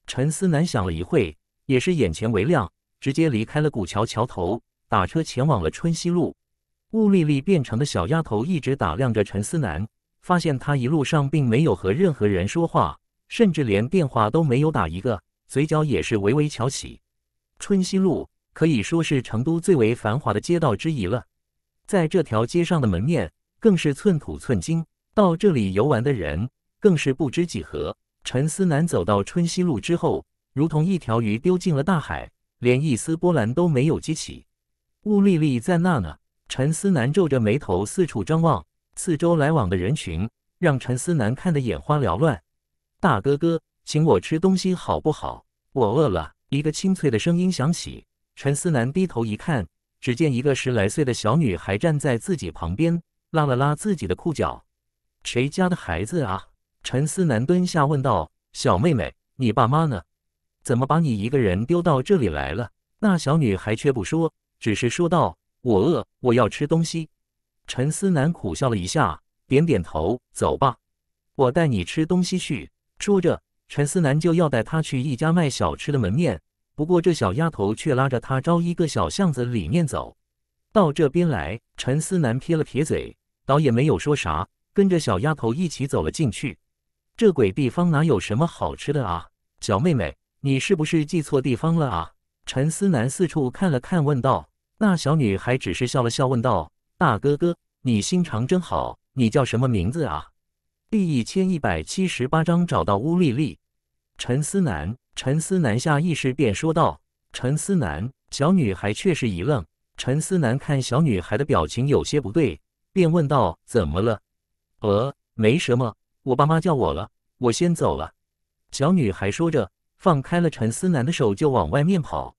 陈思南想了一会，也是眼前为亮，直接离开了古桥桥头，打车前往了春熙路。雾丽丽变成的小丫头一直打量着陈思南，发现他一路上并没有和任何人说话，甚至连电话都没有打一个，嘴角也是微微翘起。春熙路可以说是成都最为繁华的街道之一了，在这条街上的门面更是寸土寸金，到这里游玩的人更是不知几何。陈思南走到春熙路之后，如同一条鱼丢进了大海，连一丝波澜都没有激起。雾丽丽在那呢。陈思南皱着眉头四处张望，四周来往的人群让陈思南看得眼花缭乱。大哥哥，请我吃东西好不好？我饿了。一个清脆的声音响起。陈思南低头一看，只见一个十来岁的小女孩站在自己旁边，拉了拉自己的裤脚。谁家的孩子啊？陈思南蹲下问道：“小妹妹，你爸妈呢？怎么把你一个人丢到这里来了？”那小女孩却不说，只是说道。我饿，我要吃东西。陈思南苦笑了一下，点点头，走吧，我带你吃东西去。说着，陈思南就要带他去一家卖小吃的门面，不过这小丫头却拉着他朝一个小巷子里面走。到这边来，陈思南撇了撇嘴，倒也没有说啥，跟着小丫头一起走了进去。这鬼地方哪有什么好吃的啊？小妹妹，你是不是记错地方了啊？陈思南四处看了看，问道。那小女孩只是笑了笑，问道：“大哥哥，你心肠真好，你叫什么名字啊？”第一千一百七十八章找到乌丽丽。陈思南，陈思南下意识便说道：“陈思南。”小女孩却是一愣。陈思南看小女孩的表情有些不对，便问道：“怎么了？”“呃，没什么，我爸妈叫我了，我先走了。”小女孩说着，放开了陈思南的手，就往外面跑。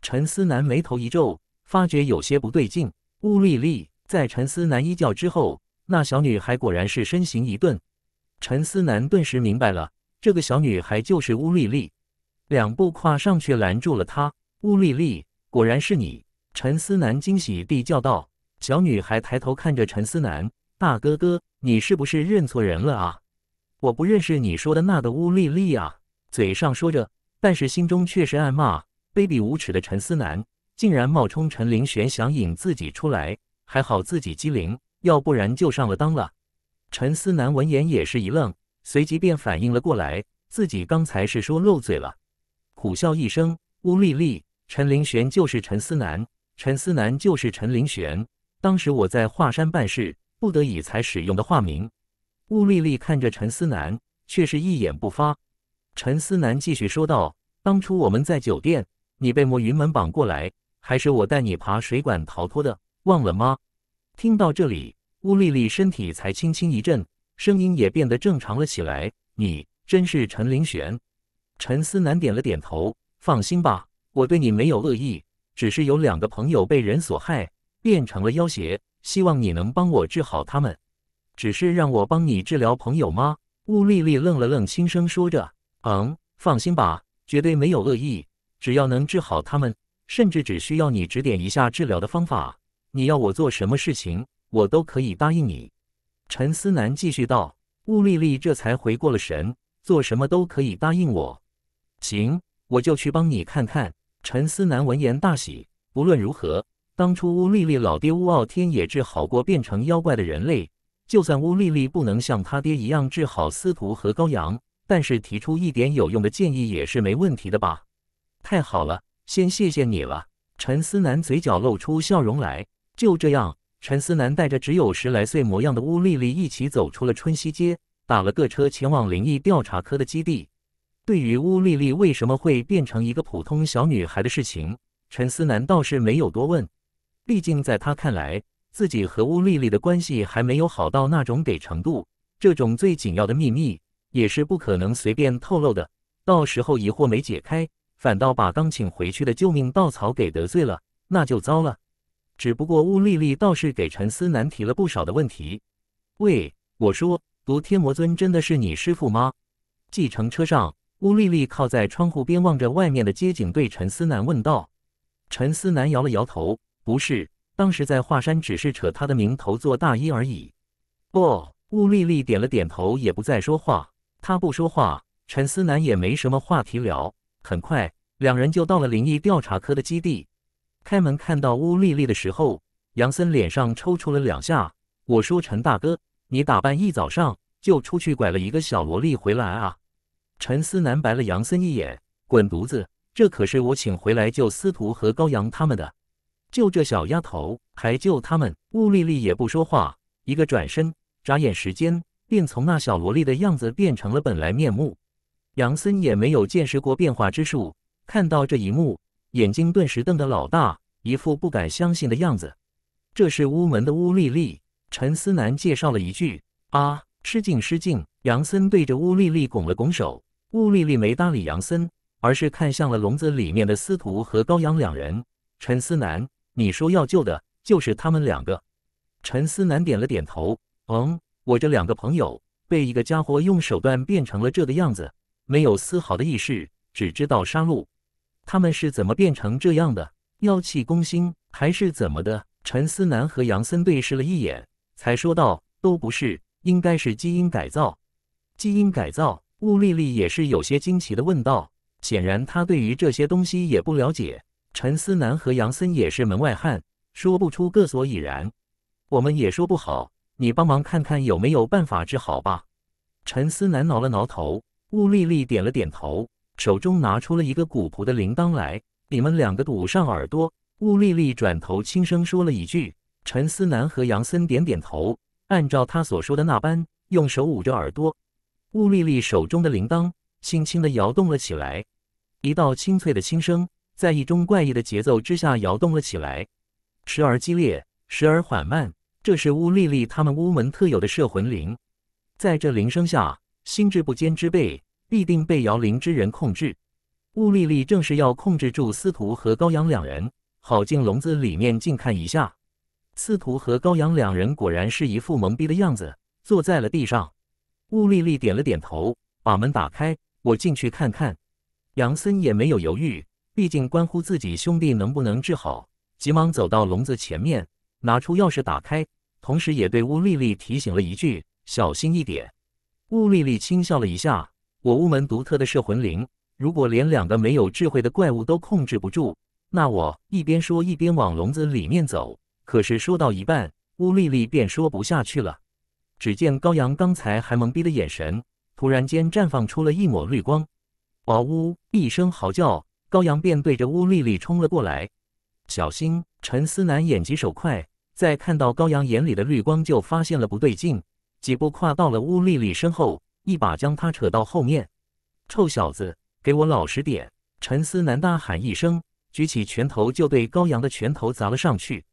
陈思南眉头一皱。发觉有些不对劲，乌丽丽在陈思南一叫之后，那小女孩果然是身形一顿。陈思南顿时明白了，这个小女孩就是乌丽丽，两步跨上去拦住了她。乌丽丽，果然是你！陈思南惊喜地叫道。小女孩抬头看着陈思南，大哥哥，你是不是认错人了啊？我不认识你说的那个乌丽丽啊！嘴上说着，但是心中却是暗骂卑鄙无耻的陈思南。竟然冒充陈林玄想引自己出来，还好自己机灵，要不然就上了当了。陈思南闻言也是一愣，随即便反应了过来，自己刚才是说漏嘴了，苦笑一声。乌丽丽，陈林玄就是陈思南，陈思南就是陈林玄。当时我在华山办事，不得已才使用的化名。乌丽丽看着陈思南，却是一言不发。陈思南继续说道：“当初我们在酒店，你被魔云门绑过来。”还是我带你爬水管逃脱的，忘了吗？听到这里，乌丽丽身体才轻轻一震，声音也变得正常了起来。你真是陈林玄？陈思南点了点头。放心吧，我对你没有恶意，只是有两个朋友被人所害，变成了妖邪，希望你能帮我治好他们。只是让我帮你治疗朋友吗？乌丽丽愣了愣，轻声说着：“嗯，放心吧，绝对没有恶意，只要能治好他们。”甚至只需要你指点一下治疗的方法，你要我做什么事情，我都可以答应你。”陈思南继续道。乌丽丽这才回过了神，做什么都可以答应我。行，我就去帮你看看。”陈思南闻言大喜。不论如何，当初乌丽丽老爹乌傲天也治好过变成妖怪的人类，就算乌丽丽不能像他爹一样治好司徒和高阳，但是提出一点有用的建议也是没问题的吧？太好了！先谢谢你了，陈思南嘴角露出笑容来。就这样，陈思南带着只有十来岁模样的乌丽丽一起走出了春熙街，打了个车前往灵异调查科的基地。对于乌丽丽为什么会变成一个普通小女孩的事情，陈思南倒是没有多问。毕竟在他看来，自己和乌丽丽的关系还没有好到那种程度，这种最紧要的秘密也是不可能随便透露的。到时候疑惑没解开。反倒把刚请回去的救命稻草给得罪了，那就糟了。只不过乌丽丽倒是给陈思南提了不少的问题。喂，我说，夺天魔尊真的是你师傅吗？计程车上，乌丽丽靠在窗户边，望着外面的街景，对陈思南问道。陈思南摇了摇头，不是，当时在华山只是扯他的名头做大衣而已。哦，乌丽丽点了点头，也不再说话。她不说话，陈思南也没什么话题聊。很快，两人就到了灵异调查科的基地。开门看到乌丽丽的时候，杨森脸上抽搐了两下。我说：“陈大哥，你打扮一早上就出去拐了一个小萝莉回来啊？”陈思南白了杨森一眼：“滚犊子！这可是我请回来救司徒和高阳他们的，就这小丫头还救他们。”乌丽丽也不说话，一个转身，眨眼时间便从那小萝莉的样子变成了本来面目。杨森也没有见识过变化之术，看到这一幕，眼睛顿时瞪得老大，一副不敢相信的样子。这是屋门的乌丽丽，陈思南介绍了一句：“啊，失敬失敬。”杨森对着乌丽丽拱了拱手，乌丽丽没搭理杨森，而是看向了笼子里面的司徒和高阳两人。陈思南，你说要救的，就是他们两个。陈思南点了点头：“嗯，我这两个朋友被一个家伙用手段变成了这个样子。”没有丝毫的意识，只知道杀戮。他们是怎么变成这样的？妖气攻心还是怎么的？陈思南和杨森对视了一眼，才说道：“都不是，应该是基因改造。”基因改造，乌丽丽也是有些惊奇的问道。显然，她对于这些东西也不了解。陈思南和杨森也是门外汉，说不出个所以然。我们也说不好，你帮忙看看有没有办法治好吧？陈思南挠了挠头。乌丽丽点了点头，手中拿出了一个古朴的铃铛来。你们两个堵上耳朵。乌丽丽转头轻声说了一句。陈思南和杨森点点头，按照他所说的那般，用手捂着耳朵。乌丽丽手中的铃铛轻轻的摇动了起来，一道清脆的轻声，在一种怪异的节奏之下摇动了起来，时而激烈，时而缓慢。这是乌丽丽他们乌门特有的摄魂铃，在这铃声下。心智不坚之辈必定被摇铃之人控制。乌丽丽正是要控制住司徒和高阳两人，好进笼子里面近看一下。司徒和高阳两人果然是一副懵逼的样子，坐在了地上。乌丽丽点了点头，把门打开，我进去看看。杨森也没有犹豫，毕竟关乎自己兄弟能不能治好，急忙走到笼子前面，拿出钥匙打开，同时也对乌丽丽提醒了一句：“小心一点。”乌丽丽轻笑了一下：“我乌门独特的摄魂铃，如果连两个没有智慧的怪物都控制不住，那我……”一边说一边往笼子里面走。可是说到一半，乌丽丽便说不下去了。只见高阳刚才还懵逼的眼神，突然间绽放出了一抹绿光。嗷呜！一声嚎叫，高阳便对着乌丽丽冲了过来。小心！陈思南眼疾手快，在看到高阳眼里的绿光，就发现了不对劲。几步跨到了乌丽丽身后，一把将她扯到后面。“臭小子，给我老实点！”陈思南大喊一声，举起拳头就对高阳的拳头砸了上去。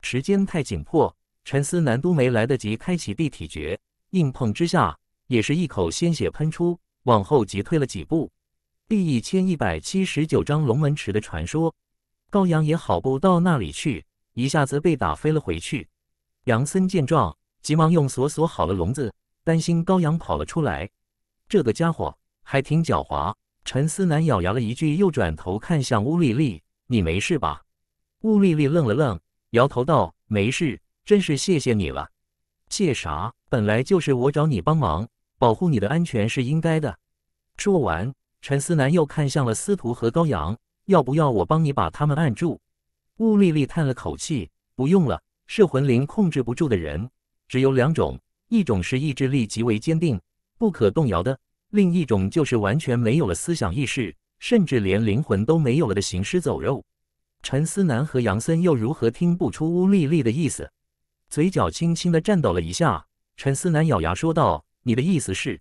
时间太紧迫，陈思南都没来得及开启立体诀，硬碰之下也是一口鲜血喷出，往后急退了几步。第一千一百七十九章龙门池的传说。高阳也好不到那里去，一下子被打飞了回去。杨森见状。急忙用锁锁好了笼子，担心高阳跑了出来。这个家伙还挺狡猾。陈思南咬牙了一句，又转头看向乌丽丽：“你没事吧？”乌丽丽愣了愣，摇头道：“没事，真是谢谢你了。”“谢啥？本来就是我找你帮忙，保护你的安全是应该的。”说完，陈思南又看向了司徒和高阳：“要不要我帮你把他们按住？”乌丽丽叹了口气：“不用了，摄魂灵控制不住的人。”只有两种，一种是意志力极为坚定、不可动摇的，另一种就是完全没有了思想意识，甚至连灵魂都没有了的行尸走肉。陈思南和杨森又如何听不出乌丽丽的意思？嘴角轻轻的颤抖了一下，陈思南咬牙说道：“你的意思是，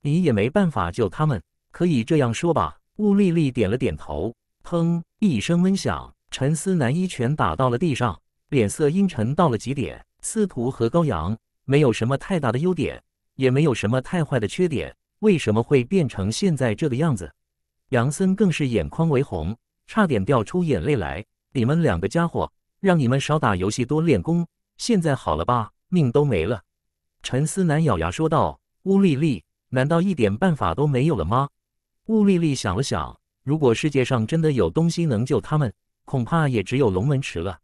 你也没办法救他们？可以这样说吧？”乌丽丽点了点头。砰！一声闷响，陈思南一拳打到了地上，脸色阴沉到了极点。司徒和高阳没有什么太大的优点，也没有什么太坏的缺点，为什么会变成现在这个样子？杨森更是眼眶微红，差点掉出眼泪来。你们两个家伙，让你们少打游戏多练功，现在好了吧？命都没了。陈思南咬牙说道：“乌丽丽，难道一点办法都没有了吗？”乌丽丽想了想，如果世界上真的有东西能救他们，恐怕也只有龙门池了。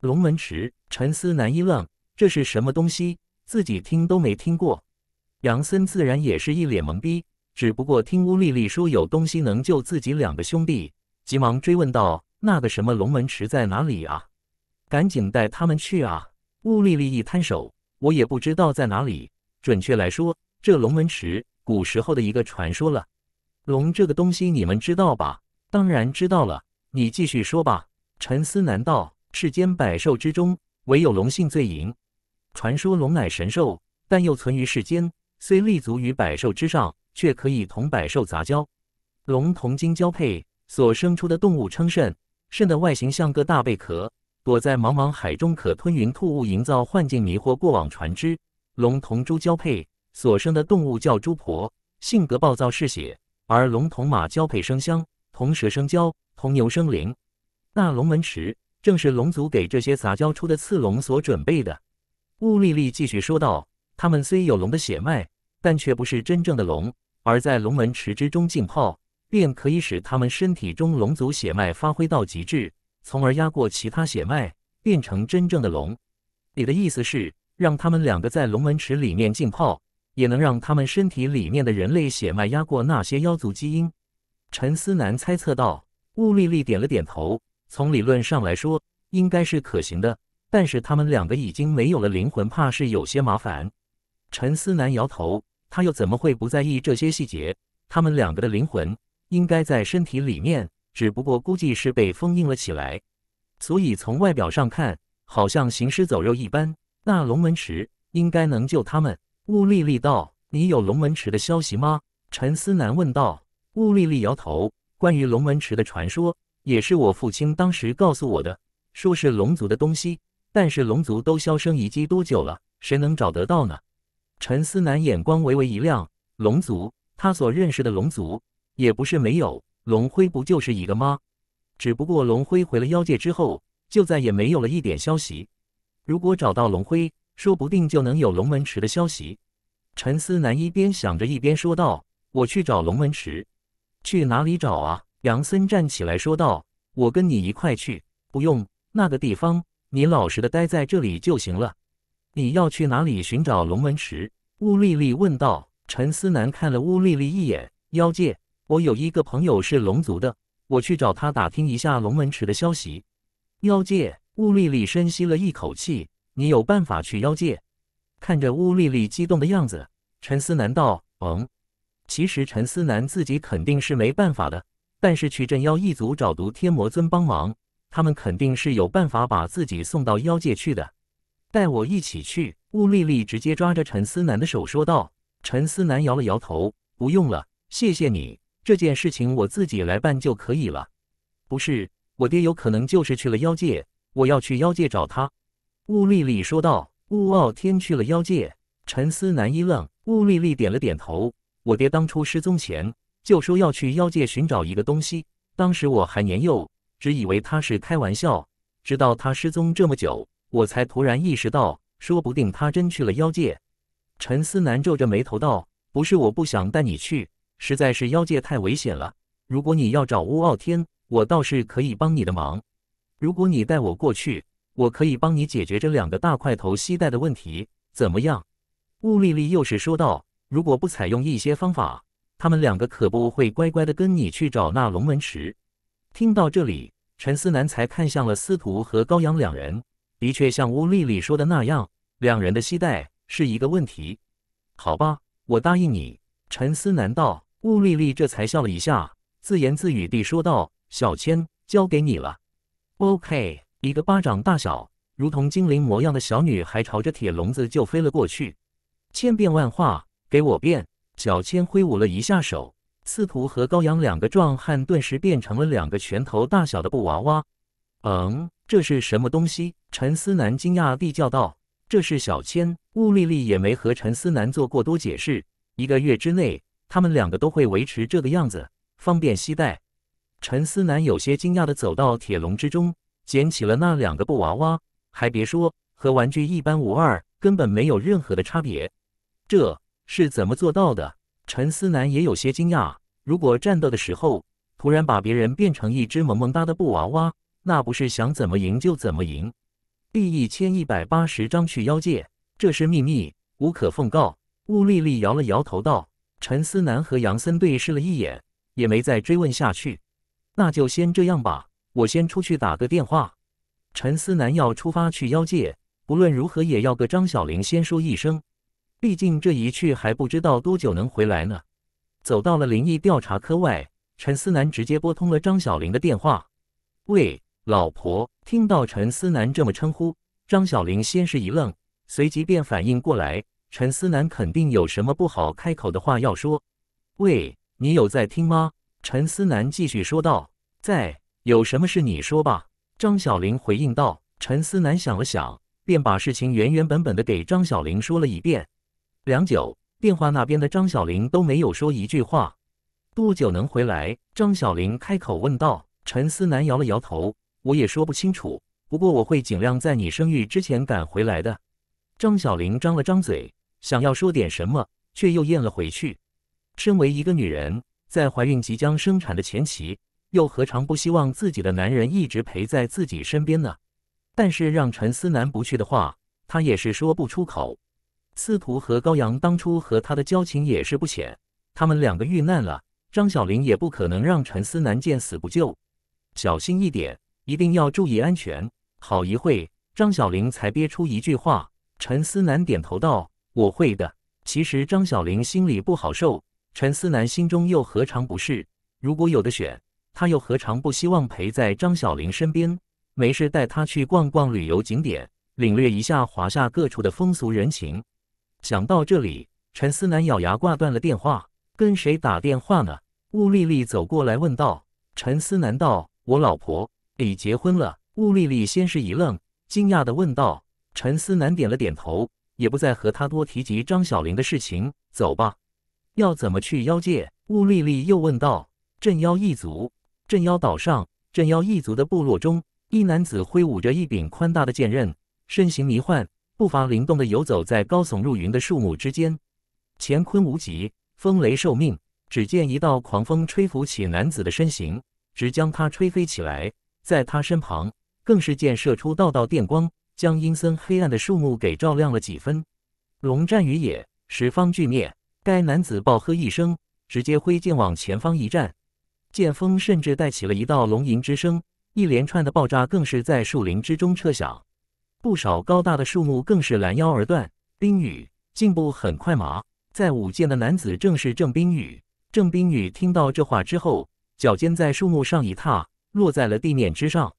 龙门池，陈思南一愣。这是什么东西？自己听都没听过。杨森自然也是一脸懵逼，只不过听乌丽丽说有东西能救自己两个兄弟，急忙追问道：“那个什么龙门池在哪里啊？赶紧带他们去啊！”乌丽丽一摊手：“我也不知道在哪里。准确来说，这龙门池古时候的一个传说了。龙这个东西你们知道吧？当然知道了。你继续说吧。”沉思难道世间百兽之中，唯有龙性最淫？传说龙乃神兽，但又存于世间。虽立足于百兽之上，却可以同百兽杂交。龙同鲸交配所生出的动物称蜃，蜃的外形像个大贝壳，躲在茫茫海中可吞云吐雾，营造幻境迷惑过往船只。龙同猪交配所生的动物叫猪婆，性格暴躁嗜血。而龙同马交配生相，同蛇生蛟，同牛生灵。那龙门池正是龙族给这些杂交出的次龙所准备的。乌丽丽继续说道：“他们虽有龙的血脉，但却不是真正的龙。而在龙门池之中浸泡，便可以使他们身体中龙族血脉发挥到极致，从而压过其他血脉，变成真正的龙。”你的意思是，让他们两个在龙门池里面浸泡，也能让他们身体里面的人类血脉压过那些妖族基因？陈思南猜测道。乌丽丽点了点头，从理论上来说，应该是可行的。但是他们两个已经没有了灵魂，怕是有些麻烦。陈思南摇头，他又怎么会不在意这些细节？他们两个的灵魂应该在身体里面，只不过估计是被封印了起来，所以从外表上看，好像行尸走肉一般。那龙门池应该能救他们。乌丽丽道：“你有龙门池的消息吗？”陈思南问道。乌丽丽摇头：“关于龙门池的传说，也是我父亲当时告诉我的，说是龙族的东西。”但是龙族都销声匿迹多久了？谁能找得到呢？陈思南眼光微微一亮。龙族，他所认识的龙族也不是没有，龙辉不就是一个吗？只不过龙辉回了妖界之后，就再也没有了一点消息。如果找到龙辉，说不定就能有龙门池的消息。陈思南一边想着，一边说道：“我去找龙门池。”去哪里找啊？杨森站起来说道：“我跟你一块去，不用那个地方。”你老实的待在这里就行了。你要去哪里寻找龙门石？乌丽丽问道。陈思南看了乌丽丽一眼：“妖界，我有一个朋友是龙族的，我去找他打听一下龙门池的消息。”妖界，乌丽丽深吸了一口气：“你有办法去妖界？”看着乌丽丽激动的样子，陈思南道：“嗯，其实陈思南自己肯定是没办法的，但是去镇妖一族找毒天魔尊帮忙。”他们肯定是有办法把自己送到妖界去的，带我一起去！乌丽丽直接抓着陈思南的手说道。陈思南摇了摇头：“不用了，谢谢你，这件事情我自己来办就可以了。”“不是，我爹有可能就是去了妖界，我要去妖界找他。”乌丽丽说道。“乌傲天去了妖界？”陈思南一愣。乌丽丽点了点头：“我爹当初失踪前就说要去妖界寻找一个东西，当时我还年幼。”只以为他是开玩笑，直到他失踪这么久，我才突然意识到，说不定他真去了妖界。陈思南皱着眉头道：“不是我不想带你去，实在是妖界太危险了。如果你要找乌傲天，我倒是可以帮你的忙。如果你带我过去，我可以帮你解决这两个大块头吸带的问题，怎么样？”乌丽丽又是说道：“如果不采用一些方法，他们两个可不会乖乖的跟你去找那龙门石。”听到这里，陈思南才看向了司徒和高阳两人。的确，像乌丽丽说的那样，两人的膝待是一个问题。好吧，我答应你。陈思南道。乌丽丽这才笑了一下，自言自语地说道：“小千，交给你了。” OK，一个巴掌大小，如同精灵模样的小女孩朝着铁笼子就飞了过去。千变万化，给我变！小千挥舞了一下手。司徒和高阳两个壮汉顿时变成了两个拳头大小的布娃娃。嗯，这是什么东西？陈思南惊讶地叫道：“这是小千。”乌丽丽也没和陈思南做过多解释。一个月之内，他们两个都会维持这个样子，方便携带。陈思南有些惊讶地走到铁笼之中，捡起了那两个布娃娃。还别说，和玩具一般无二，根本没有任何的差别。这是怎么做到的？陈思南也有些惊讶，如果战斗的时候突然把别人变成一只萌萌哒的布娃娃，那不是想怎么赢就怎么赢？第一千一百八十章去妖界，这是秘密，无可奉告。乌丽丽摇了摇头道。陈思南和杨森对视了一眼，也没再追问下去。那就先这样吧，我先出去打个电话。陈思南要出发去妖界，不论如何也要个张小玲先说一声。毕竟这一去还不知道多久能回来呢。走到了灵异调查科外，陈思南直接拨通了张小玲的电话。喂，老婆。听到陈思南这么称呼，张小玲先是一愣，随即便反应过来，陈思南肯定有什么不好开口的话要说。喂，你有在听吗？陈思南继续说道。在，有什么事你说吧。张小玲回应道。陈思南想了想，便把事情原原本本的给张小玲说了一遍。良久，电话那边的张小玲都没有说一句话。多久能回来？张小玲开口问道。陈思南摇了摇头：“我也说不清楚，不过我会尽量在你生育之前赶回来的。”张小玲张了张嘴，想要说点什么，却又咽了回去。身为一个女人，在怀孕即将生产的前期，又何尝不希望自己的男人一直陪在自己身边呢？但是让陈思南不去的话，她也是说不出口。司徒和高阳当初和他的交情也是不浅，他们两个遇难了，张小林也不可能让陈思南见死不救。小心一点，一定要注意安全。好一会，张小林才憋出一句话。陈思南点头道：“我会的。”其实张小林心里不好受，陈思南心中又何尝不是？如果有的选，他又何尝不希望陪在张小林身边，没事带他去逛逛旅游景点，领略一下华夏各处的风俗人情。想到这里，陈思南咬牙挂断了电话。跟谁打电话呢？乌丽丽走过来问道。陈思南道：“我老婆，你结婚了。”乌丽丽先是一愣，惊讶的问道。陈思南点了点头，也不再和他多提及张小玲的事情。走吧。要怎么去妖界？乌丽丽又问道。镇妖一族，镇妖岛上，镇妖一族的部落中，一男子挥舞着一柄宽大的剑刃，身形迷幻。步伐灵动的游走在高耸入云的树木之间，乾坤无极，风雷受命。只见一道狂风吹拂起男子的身形，直将他吹飞起来。在他身旁，更是箭射出道道电光，将阴森黑暗的树木给照亮了几分。龙战于野，十方俱灭。该男子暴喝一声，直接挥剑往前方一站，剑锋甚至带起了一道龙吟之声。一连串的爆炸更是在树林之中彻响。不少高大的树木更是拦腰而断。冰雨进步很快嘛，在舞剑的男子正是郑冰雨。郑冰雨听到这话之后，脚尖在树木上一踏，落在了地面之上。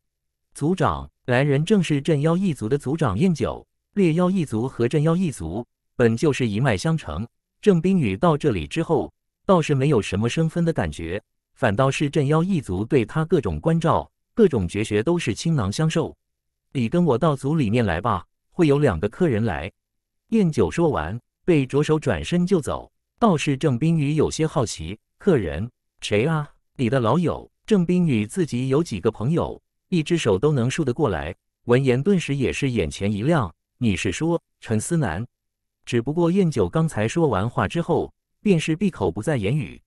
族长，来人正是镇妖一族的族长燕九。猎妖一族和镇妖一族本就是一脉相承。郑冰雨到这里之后，倒是没有什么生分的感觉，反倒是镇妖一族对他各种关照，各种绝学都是倾囊相授。你跟我到组里面来吧，会有两个客人来。燕九说完，被着手转身就走。倒是郑冰雨有些好奇，客人谁啊？你的老友？郑冰雨自己有几个朋友，一只手都能数得过来。闻言，顿时也是眼前一亮。你是说陈思南？只不过燕九刚才说完话之后，便是闭口不再言语。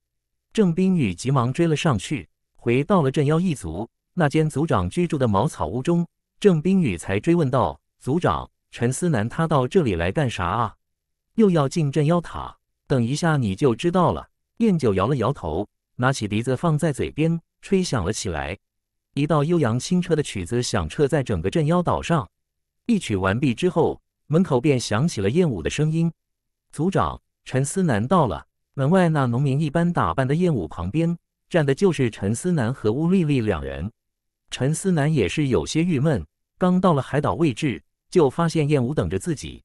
郑冰雨急忙追了上去，回到了镇妖一族那间族长居住的茅草屋中。郑冰雨才追问道：“组长，陈思南他到这里来干啥啊？又要进镇妖塔？等一下你就知道了。”燕九摇了摇头，拿起笛子放在嘴边吹响了起来，一道悠扬清澈的曲子响彻在整个镇妖岛上。一曲完毕之后，门口便响起了燕舞的声音：“组长，陈思南到了。”门外那农民一般打扮的燕舞旁边，站的就是陈思南和乌丽丽两人。陈思南也是有些郁闷。刚到了海岛位置，就发现燕舞等着自己，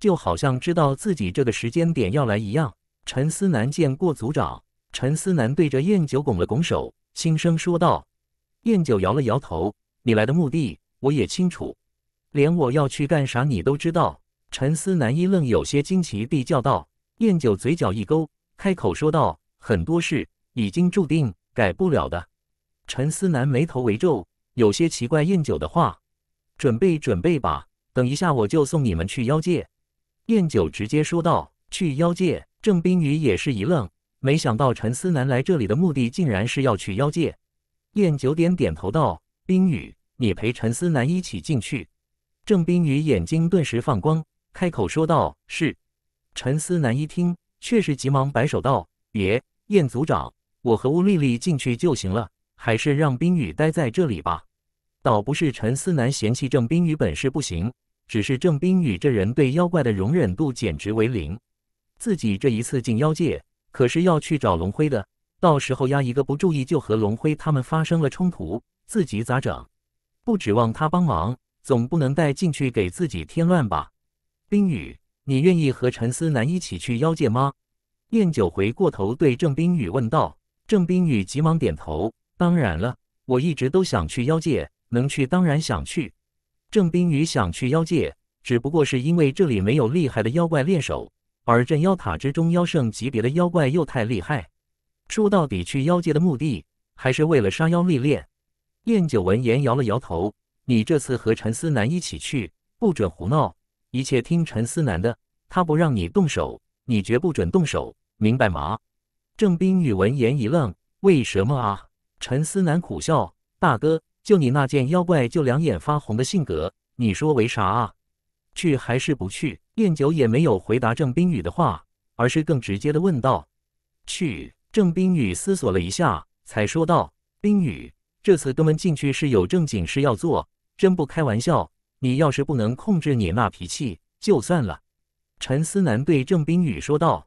就好像知道自己这个时间点要来一样。陈思南见过族长，陈思南对着燕九拱了拱手，轻声说道：“燕九摇了摇头，你来的目的我也清楚，连我要去干啥你都知道。”陈思南一愣，有些惊奇地叫道：“燕九，嘴角一勾，开口说道：‘很多事已经注定，改不了的。’”陈思南眉头微皱，有些奇怪燕九的话。准备准备吧，等一下我就送你们去妖界。燕九直接说道：“去妖界。”郑冰雨也是一愣，没想到陈思南来这里的目的竟然是要去妖界。燕九点点头道：“冰雨，你陪陈思南一起进去。”郑冰雨眼睛顿时放光，开口说道：“是。”陈思南一听，却是急忙摆手道：“别，燕组长，我和乌丽丽进去就行了，还是让冰雨待在这里吧。”倒不是陈思南嫌弃郑冰雨本事不行，只是郑冰雨这人对妖怪的容忍度简直为零。自己这一次进妖界可是要去找龙辉的，到时候压一个不注意就和龙辉他们发生了冲突，自己咋整？不指望他帮忙，总不能带进去给自己添乱吧？冰雨，你愿意和陈思南一起去妖界吗？燕九回过头对郑冰雨问道。郑冰雨急忙点头：“当然了，我一直都想去妖界。”能去当然想去，郑冰雨想去妖界，只不过是因为这里没有厉害的妖怪练手，而镇妖塔之中妖圣级别的妖怪又太厉害。说到底，去妖界的目的还是为了杀妖历练。燕九闻言摇了摇头：“你这次和陈思南一起去，不准胡闹，一切听陈思南的。他不让你动手，你绝不准动手，明白吗？”郑冰雨闻言一愣：“为什么啊？”陈思南苦笑：“大哥。”就你那件妖怪就两眼发红的性格，你说为啥啊？去还是不去？练九也没有回答郑冰雨的话，而是更直接的问道：“去。”郑冰雨思索了一下，才说道：“冰雨，这次跟门进去是有正经事要做，真不开玩笑。你要是不能控制你那脾气，就算了。”陈思南对郑冰雨说道。